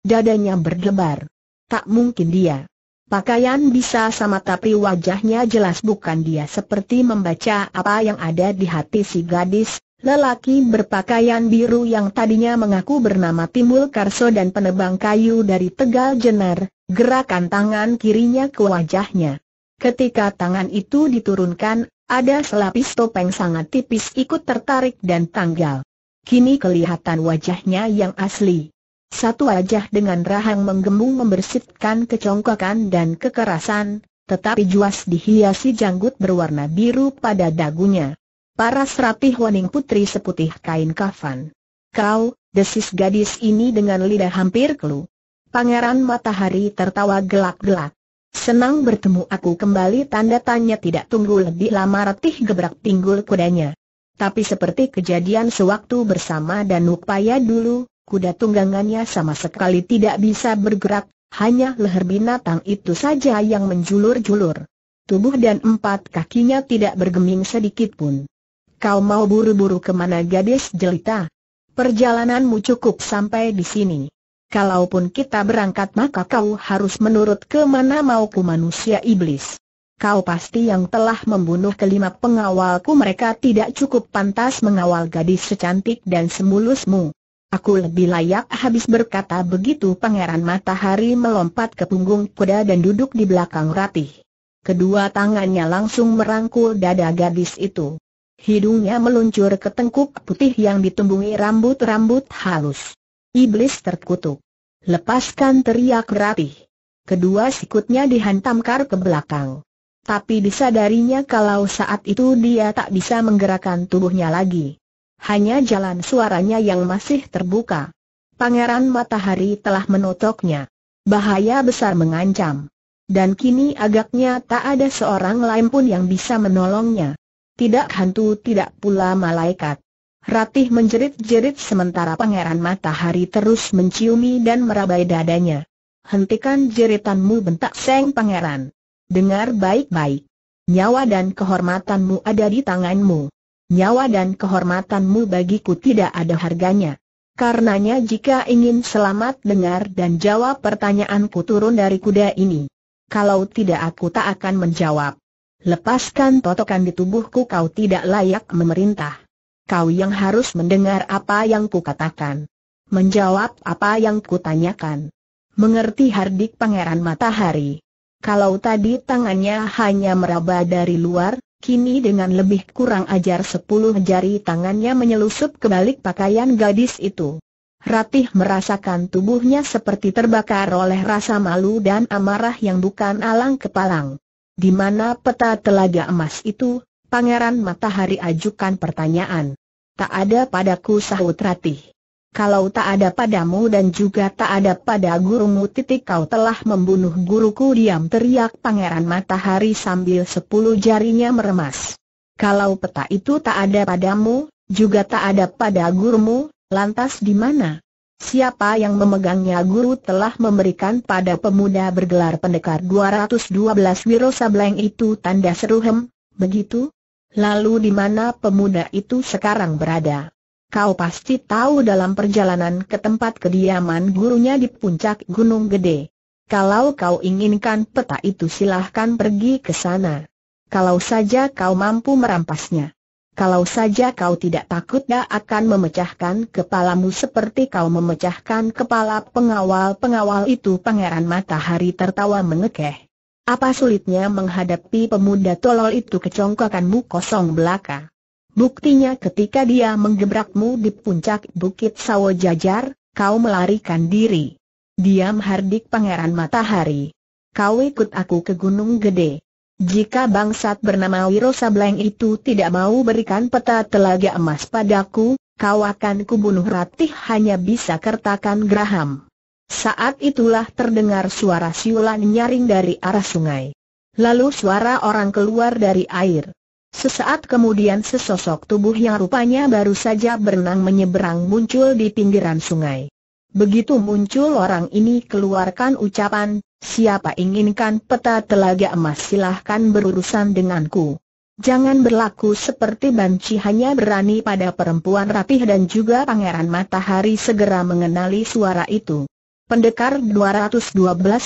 A: Dadanya berdebar. Tak mungkin dia. Pakaian bisa sama tapi wajahnya jelas bukan dia seperti membaca apa yang ada di hati si gadis, lelaki berpakaian biru yang tadinya mengaku bernama Timbul Karso dan penebang kayu dari Tegal Jenar, gerakan tangan kirinya ke wajahnya. Ketika tangan itu diturunkan, ada selapis topeng sangat tipis ikut tertarik dan tanggal. Kini kelihatan wajahnya yang asli. Satu wajah dengan rahang menggembung membersihkan kecongkakan dan kekerasan, tetapi juas dihiasi janggut berwarna biru pada dagunya. Para serapih waning putri seputih kain kafan. Kau, desis gadis ini dengan lidah hampir kelu. Pangeran Matahari tertawa gelak-gelak. Senang bertemu aku kembali tanda tanya tidak tunggu lebih lama Ratih gebrak pinggul kudanya. Tapi seperti kejadian sewaktu bersama dan upaya dulu, kuda tunggangannya sama sekali tidak bisa bergerak, hanya leher binatang itu saja yang menjulur-julur. Tubuh dan empat kakinya tidak bergeming sedikit pun. Kau mau buru-buru kemana gadis jelita? Perjalananmu cukup sampai di sini kalaupun kita berangkat maka kau harus menurut kemana mauku manusia iblis. Kau pasti yang telah membunuh kelima pengawalku mereka tidak cukup pantas mengawal gadis secantik dan semulusmu. Aku lebih layak habis berkata begitu Pangeran Matahari melompat ke punggung kuda dan duduk di belakang Ratih. Kedua tangannya langsung merangkul dada gadis itu. Hidungnya meluncur ke tengkuk putih yang ditumbungi rambut-rambut halus. Iblis terkutuk. Lepaskan teriak rapih. Kedua sikutnya dihantam kar ke belakang. Tapi disadarinya kalau saat itu dia tak bisa menggerakkan tubuhnya lagi. Hanya jalan suaranya yang masih terbuka. Pangeran Matahari telah menotoknya. Bahaya besar mengancam. Dan kini agaknya tak ada seorang lain pun yang bisa menolongnya. Tidak hantu tidak pula malaikat. Ratih menjerit-jerit sementara Pangeran Matahari terus menciumi dan merabai dadanya. Hentikan jeritanmu bentak Seng Pangeran. Dengar baik-baik. Nyawa dan kehormatanmu ada di tanganmu. Nyawa dan kehormatanmu bagiku tidak ada harganya. Karenanya jika ingin selamat dengar dan jawab pertanyaanku turun dari kuda ini. Kalau tidak aku tak akan menjawab. Lepaskan totokan di tubuhku kau tidak layak memerintah kau yang harus mendengar apa yang kukatakan. Menjawab apa yang kutanyakan. Mengerti hardik pangeran matahari. Kalau tadi tangannya hanya meraba dari luar, kini dengan lebih kurang ajar sepuluh jari tangannya menyelusup ke balik pakaian gadis itu. Ratih merasakan tubuhnya seperti terbakar oleh rasa malu dan amarah yang bukan alang kepalang. Di mana peta telaga emas itu, Pangeran Matahari ajukan pertanyaan. Tak ada padaku sahut ratih. Kalau tak ada padamu dan juga tak ada pada gurumu titik kau telah membunuh guruku diam teriak Pangeran Matahari sambil sepuluh jarinya meremas. Kalau peta itu tak ada padamu, juga tak ada pada gurumu, lantas di mana? Siapa yang memegangnya guru telah memberikan pada pemuda bergelar pendekar 212 Wiro Sableng itu tanda seru hem, begitu? Lalu di mana pemuda itu sekarang berada? Kau pasti tahu dalam perjalanan ke tempat kediaman gurunya di puncak Gunung Gede. Kalau kau inginkan peta itu silahkan pergi ke sana. Kalau saja kau mampu merampasnya. Kalau saja kau tidak takut dia akan memecahkan kepalamu seperti kau memecahkan kepala pengawal-pengawal itu Pangeran Matahari tertawa mengekeh. Apa sulitnya menghadapi pemuda tolol itu kecongkakanmu kosong belaka? Buktinya ketika dia menggebrakmu di puncak Bukit Sawo Jajar, kau melarikan diri. Diam hardik pangeran matahari. Kau ikut aku ke Gunung Gede. Jika bangsat bernama Wiro Sableng itu tidak mau berikan peta telaga emas padaku, kau akan kubunuh ratih hanya bisa kertakan Graham. Saat itulah terdengar suara siulan nyaring dari arah sungai. Lalu suara orang keluar dari air. Sesaat kemudian sesosok tubuh yang rupanya baru saja berenang menyeberang muncul di pinggiran sungai. Begitu muncul orang ini keluarkan ucapan, siapa inginkan peta telaga emas silahkan berurusan denganku. Jangan berlaku seperti banci hanya berani pada perempuan rapih dan juga pangeran matahari segera mengenali suara itu. Pendekar 212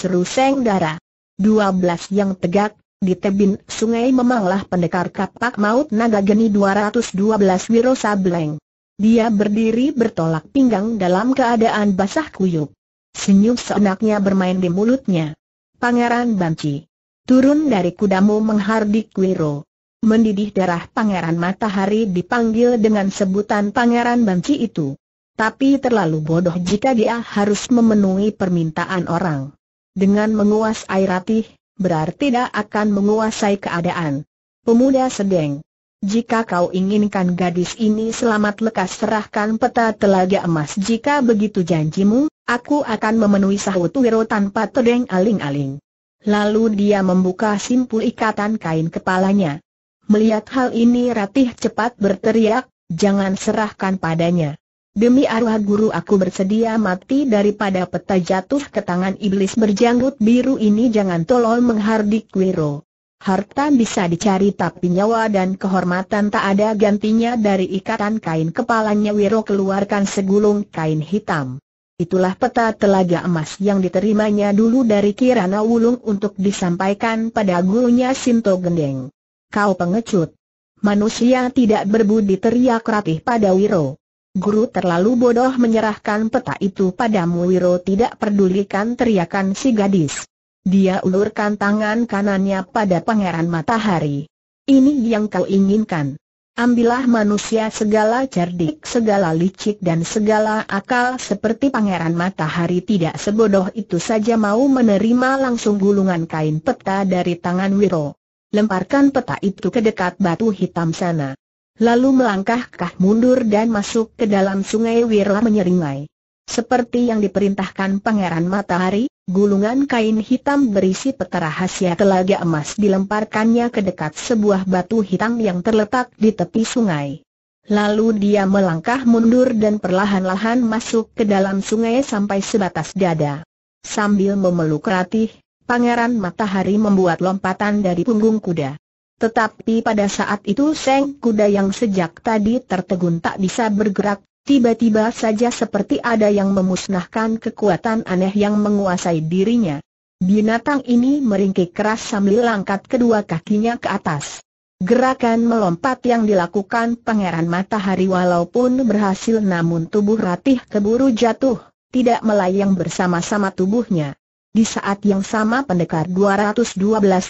A: Ruseng Dara. 12 yang tegak, di tebin sungai memanglah pendekar kapak maut naga geni 212 Wiro Sableng. Dia berdiri bertolak pinggang dalam keadaan basah kuyup. Senyum seenaknya bermain di mulutnya. Pangeran Banci. Turun dari kudamu menghardik Wiro. Mendidih darah Pangeran Matahari dipanggil dengan sebutan Pangeran Banci itu tapi terlalu bodoh jika dia harus memenuhi permintaan orang. Dengan menguasai ratih, berarti dia akan menguasai keadaan. Pemuda sedeng. Jika kau inginkan gadis ini selamat lekas serahkan peta telaga emas jika begitu janjimu, aku akan memenuhi sahut Wiro tanpa terdeng aling-aling. Lalu dia membuka simpul ikatan kain kepalanya. Melihat hal ini Ratih cepat berteriak, jangan serahkan padanya. Demi arwah guru aku bersedia mati daripada peta jatuh ke tangan iblis berjanggut biru ini jangan tolol menghardik Wiro. Harta bisa dicari tapi nyawa dan kehormatan tak ada gantinya dari ikatan kain kepalanya Wiro keluarkan segulung kain hitam. Itulah peta telaga emas yang diterimanya dulu dari Kirana Wulung untuk disampaikan pada gurunya Sinto Gendeng. Kau pengecut. Manusia tidak berbudi teriak ratih pada Wiro. Guru terlalu bodoh menyerahkan peta itu padamu Wiro tidak pedulikan teriakan si gadis. Dia ulurkan tangan kanannya pada pangeran matahari. Ini yang kau inginkan. Ambillah manusia segala cerdik, segala licik dan segala akal seperti pangeran matahari tidak sebodoh itu saja mau menerima langsung gulungan kain peta dari tangan Wiro. Lemparkan peta itu ke dekat batu hitam sana lalu melangkahkah mundur dan masuk ke dalam sungai Wirla menyeringai. Seperti yang diperintahkan Pangeran Matahari, gulungan kain hitam berisi peta rahasia telaga emas dilemparkannya ke dekat sebuah batu hitam yang terletak di tepi sungai. Lalu dia melangkah mundur dan perlahan-lahan masuk ke dalam sungai sampai sebatas dada. Sambil memeluk ratih, Pangeran Matahari membuat lompatan dari punggung kuda. Tetapi pada saat itu seng kuda yang sejak tadi tertegun tak bisa bergerak, tiba-tiba saja seperti ada yang memusnahkan kekuatan aneh yang menguasai dirinya. Binatang ini meringkik keras sambil langkat kedua kakinya ke atas. Gerakan melompat yang dilakukan Pangeran Matahari walaupun berhasil namun tubuh Ratih keburu jatuh, tidak melayang bersama-sama tubuhnya. Di saat yang sama pendekar 212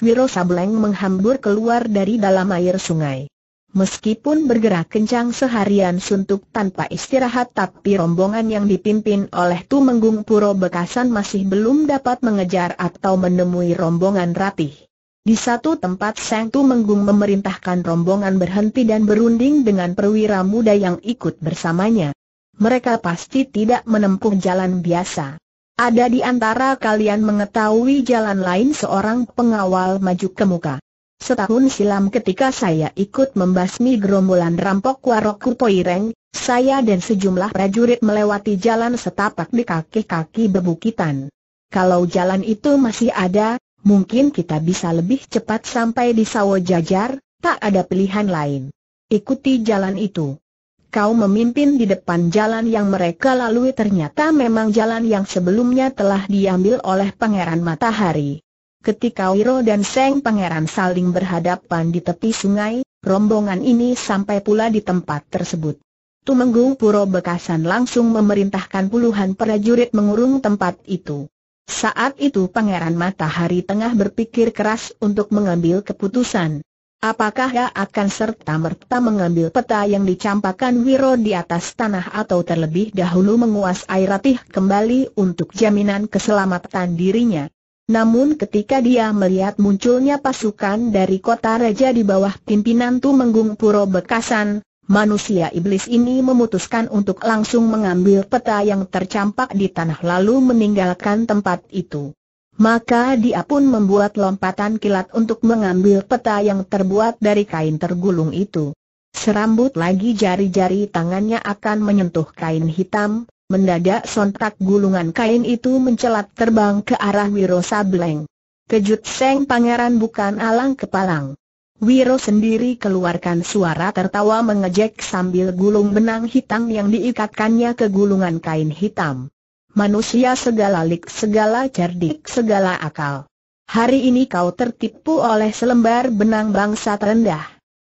A: Wiro Sableng menghambur keluar dari dalam air sungai. Meskipun bergerak kencang seharian suntuk tanpa istirahat tapi rombongan yang dipimpin oleh Tumenggung Puro Bekasan masih belum dapat mengejar atau menemui rombongan Ratih. Di satu tempat Sang Tumenggung memerintahkan rombongan berhenti dan berunding dengan perwira muda yang ikut bersamanya. Mereka pasti tidak menempuh jalan biasa. Ada di antara kalian mengetahui jalan lain seorang pengawal maju ke muka. Setahun silam ketika saya ikut membasmi gerombolan rampok Waroku Poireng, saya dan sejumlah prajurit melewati jalan setapak di kaki-kaki bebukitan. Kalau jalan itu masih ada, mungkin kita bisa lebih cepat sampai di Sawo Jajar, tak ada pilihan lain. Ikuti jalan itu kau memimpin di depan jalan yang mereka lalui ternyata memang jalan yang sebelumnya telah diambil oleh Pangeran Matahari. Ketika Wiro dan Seng Pangeran saling berhadapan di tepi sungai, rombongan ini sampai pula di tempat tersebut. Tumenggung Puro Bekasan langsung memerintahkan puluhan prajurit mengurung tempat itu. Saat itu Pangeran Matahari tengah berpikir keras untuk mengambil keputusan. Apakah ia akan serta-merta mengambil peta yang dicampakkan Wiro di atas tanah atau terlebih dahulu menguasai ratih kembali untuk jaminan keselamatan dirinya? Namun ketika dia melihat munculnya pasukan dari kota raja di bawah pimpinan Tumenggung Puro Bekasan, manusia iblis ini memutuskan untuk langsung mengambil peta yang tercampak di tanah lalu meninggalkan tempat itu. Maka dia pun membuat lompatan kilat untuk mengambil peta yang terbuat dari kain tergulung itu. Serambut lagi jari-jari tangannya akan menyentuh kain hitam, mendadak sontak gulungan kain itu mencelat terbang ke arah Wiro Sableng. Kejut Seng Pangeran bukan alang kepalang. Wiro sendiri keluarkan suara tertawa mengejek sambil gulung benang hitam yang diikatkannya ke gulungan kain hitam manusia segala lik segala cerdik segala akal. Hari ini kau tertipu oleh selembar benang bangsa terendah.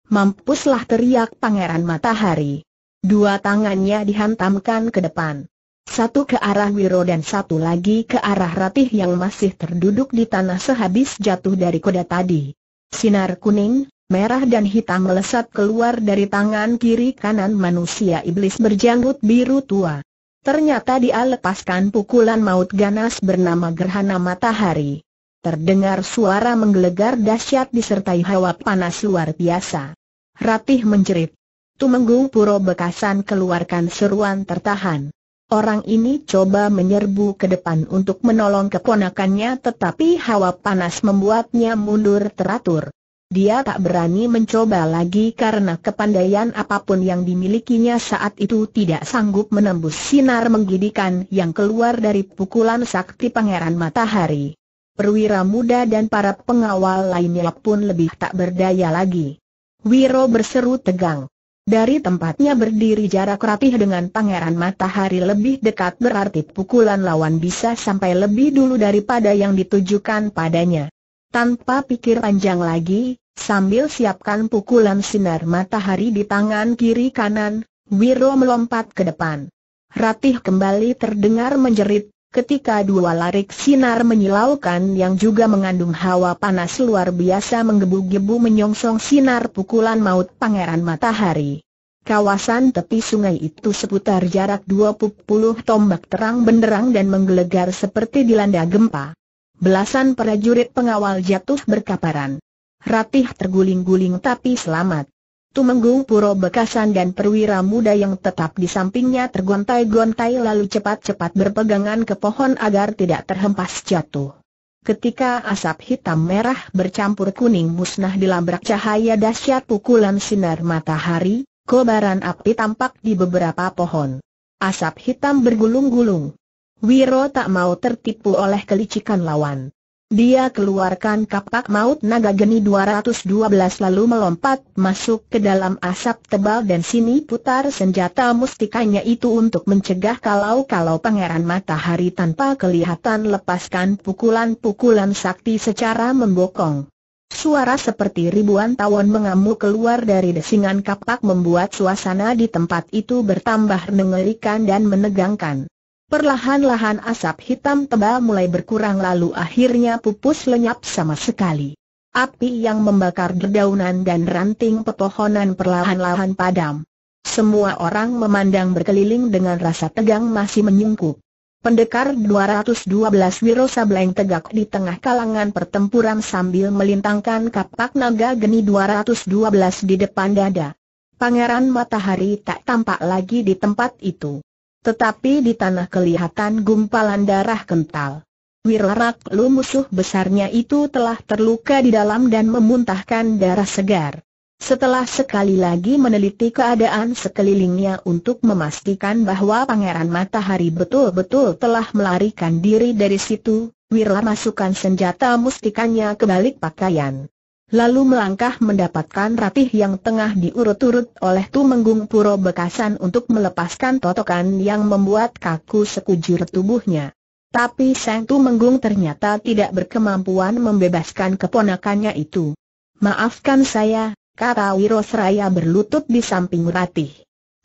A: Mampuslah teriak pangeran matahari. Dua tangannya dihantamkan ke depan. Satu ke arah Wiro dan satu lagi ke arah Ratih yang masih terduduk di tanah sehabis jatuh dari kuda tadi. Sinar kuning, merah dan hitam melesat keluar dari tangan kiri kanan manusia iblis berjanggut biru tua. Ternyata dia lepaskan pukulan maut ganas bernama gerhana matahari. Terdengar suara menggelegar dahsyat disertai hawa panas luar biasa. Ratih menjerit. Tumenggung Puro Bekasan keluarkan seruan tertahan. Orang ini coba menyerbu ke depan untuk menolong keponakannya tetapi hawa panas membuatnya mundur teratur dia tak berani mencoba lagi karena kepandaian apapun yang dimilikinya saat itu tidak sanggup menembus sinar menggidikan yang keluar dari pukulan sakti Pangeran Matahari. Perwira muda dan para pengawal lainnya pun lebih tak berdaya lagi. Wiro berseru tegang. Dari tempatnya berdiri jarak rapih dengan pangeran matahari lebih dekat berarti pukulan lawan bisa sampai lebih dulu daripada yang ditujukan padanya. Tanpa pikir panjang lagi, sambil siapkan pukulan sinar matahari di tangan kiri kanan, Wiro melompat ke depan. Ratih kembali terdengar menjerit, ketika dua larik sinar menyilaukan yang juga mengandung hawa panas luar biasa menggebu-gebu menyongsong sinar pukulan maut pangeran matahari. Kawasan tepi sungai itu seputar jarak 20 tombak terang benderang dan menggelegar seperti dilanda gempa. Belasan prajurit pengawal jatuh berkaparan. Ratih terguling-guling tapi selamat. Tumenggung Puro Bekasan dan perwira muda yang tetap di sampingnya tergontai-gontai lalu cepat-cepat berpegangan ke pohon agar tidak terhempas jatuh. Ketika asap hitam merah bercampur kuning musnah di dilabrak cahaya dahsyat pukulan sinar matahari, kobaran api tampak di beberapa pohon. Asap hitam bergulung-gulung, Wiro tak mau tertipu oleh kelicikan lawan. Dia keluarkan kapak maut naga geni 212 lalu melompat masuk ke dalam asap tebal dan sini putar senjata mustikanya itu untuk mencegah kalau-kalau pangeran matahari tanpa kelihatan lepaskan pukulan-pukulan sakti secara membokong. Suara seperti ribuan tawon mengamuk keluar dari desingan kapak membuat suasana di tempat itu bertambah mengerikan dan menegangkan. Perlahan-lahan asap hitam tebal mulai berkurang lalu akhirnya pupus lenyap sama sekali. Api yang membakar dedaunan dan ranting pepohonan perlahan-lahan padam. Semua orang memandang berkeliling dengan rasa tegang masih menyungkup. Pendekar 212 Wiro Sableng tegak di tengah kalangan pertempuran sambil melintangkan kapak naga geni 212 di depan dada. Pangeran Matahari tak tampak lagi di tempat itu. Tetapi di tanah kelihatan gumpalan darah kental. Wirarak Lu musuh besarnya itu telah terluka di dalam dan memuntahkan darah segar. Setelah sekali lagi meneliti keadaan sekelilingnya untuk memastikan bahwa Pangeran Matahari betul-betul telah melarikan diri dari situ, Wirla masukkan senjata mustikanya ke balik pakaian lalu melangkah mendapatkan ratih yang tengah diurut-urut oleh Tumenggung Puro Bekasan untuk melepaskan totokan yang membuat kaku sekujur tubuhnya. Tapi Sang Tumenggung ternyata tidak berkemampuan membebaskan keponakannya itu. Maafkan saya, kata Wirosraya berlutut di samping ratih.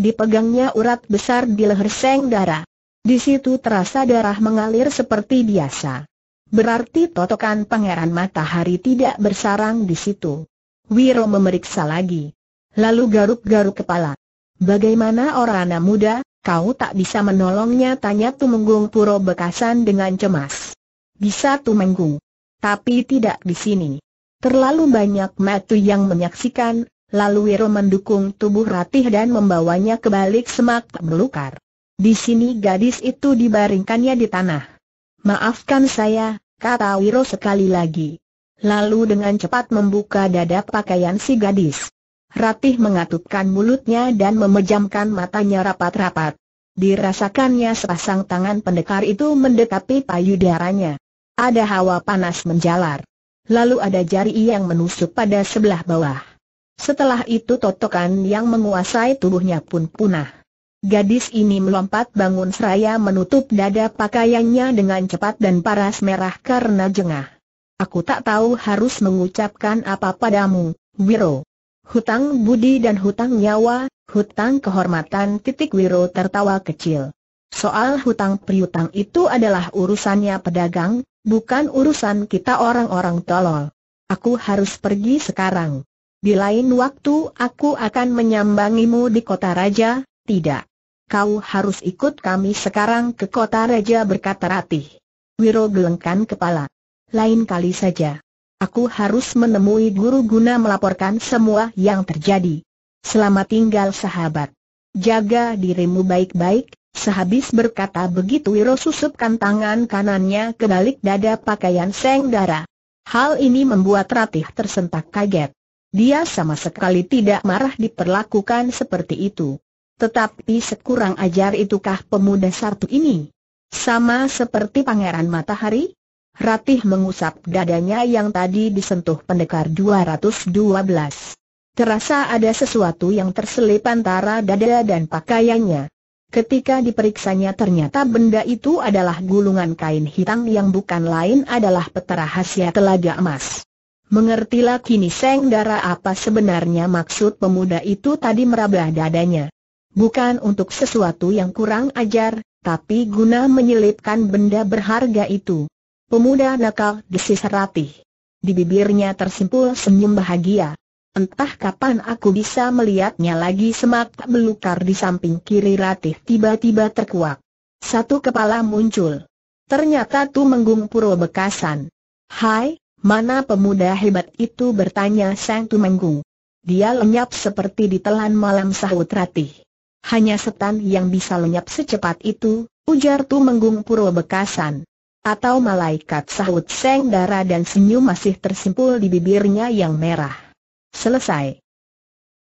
A: Dipegangnya urat besar di leher Seng Dara. Di situ terasa darah mengalir seperti biasa. Berarti totokan pangeran matahari tidak bersarang di situ. Wiro memeriksa lagi. Lalu garuk-garuk kepala. Bagaimana orang muda, kau tak bisa menolongnya tanya Tumenggung Puro Bekasan dengan cemas. Bisa Tumenggung. Tapi tidak di sini. Terlalu banyak matu yang menyaksikan, lalu Wiro mendukung tubuh Ratih dan membawanya ke balik semak belukar. Di sini gadis itu dibaringkannya di tanah. Maafkan saya, kata Wiro sekali lagi. Lalu dengan cepat membuka dada pakaian si gadis. Ratih mengatupkan mulutnya dan memejamkan matanya rapat-rapat. Dirasakannya sepasang tangan pendekar itu mendekati payudaranya. Ada hawa panas menjalar. Lalu ada jari yang menusuk pada sebelah bawah. Setelah itu totokan yang menguasai tubuhnya pun punah. Gadis ini melompat bangun seraya menutup dada pakaiannya dengan cepat dan paras merah karena jengah. Aku tak tahu harus mengucapkan apa padamu, Wiro. Hutang budi dan hutang nyawa, hutang kehormatan titik Wiro tertawa kecil. Soal hutang priutang itu adalah urusannya pedagang, bukan urusan kita orang-orang tolol. Aku harus pergi sekarang. Di lain waktu aku akan menyambangimu di kota raja, tidak kau harus ikut kami sekarang ke kota raja berkata Ratih. Wiro gelengkan kepala. Lain kali saja. Aku harus menemui guru guna melaporkan semua yang terjadi. Selamat tinggal sahabat. Jaga dirimu baik-baik, sehabis berkata begitu Wiro susupkan tangan kanannya ke balik dada pakaian Seng Dara. Hal ini membuat Ratih tersentak kaget. Dia sama sekali tidak marah diperlakukan seperti itu. Tetapi sekurang ajar itukah pemuda satu ini? Sama seperti Pangeran Matahari? Ratih mengusap dadanya yang tadi disentuh pendekar 212. Terasa ada sesuatu yang terselip antara dada dan pakaiannya. Ketika diperiksanya ternyata benda itu adalah gulungan kain hitam yang bukan lain adalah peta rahasia telaga emas. Mengertilah kini Seng darah apa sebenarnya maksud pemuda itu tadi merabah dadanya bukan untuk sesuatu yang kurang ajar, tapi guna menyelipkan benda berharga itu. Pemuda nakal desis ratih. Di bibirnya tersimpul senyum bahagia. Entah kapan aku bisa melihatnya lagi semak belukar di samping kiri Ratih tiba-tiba terkuak. Satu kepala muncul. Ternyata Tu Menggung Puro Bekasan. Hai, mana pemuda hebat itu bertanya Sang Tu Menggung. Dia lenyap seperti ditelan malam sahut Ratih. Hanya setan yang bisa lenyap secepat itu, ujar Tu Menggung Puro Bekasan. Atau malaikat sahut seng darah dan senyum masih tersimpul di bibirnya yang merah. Selesai.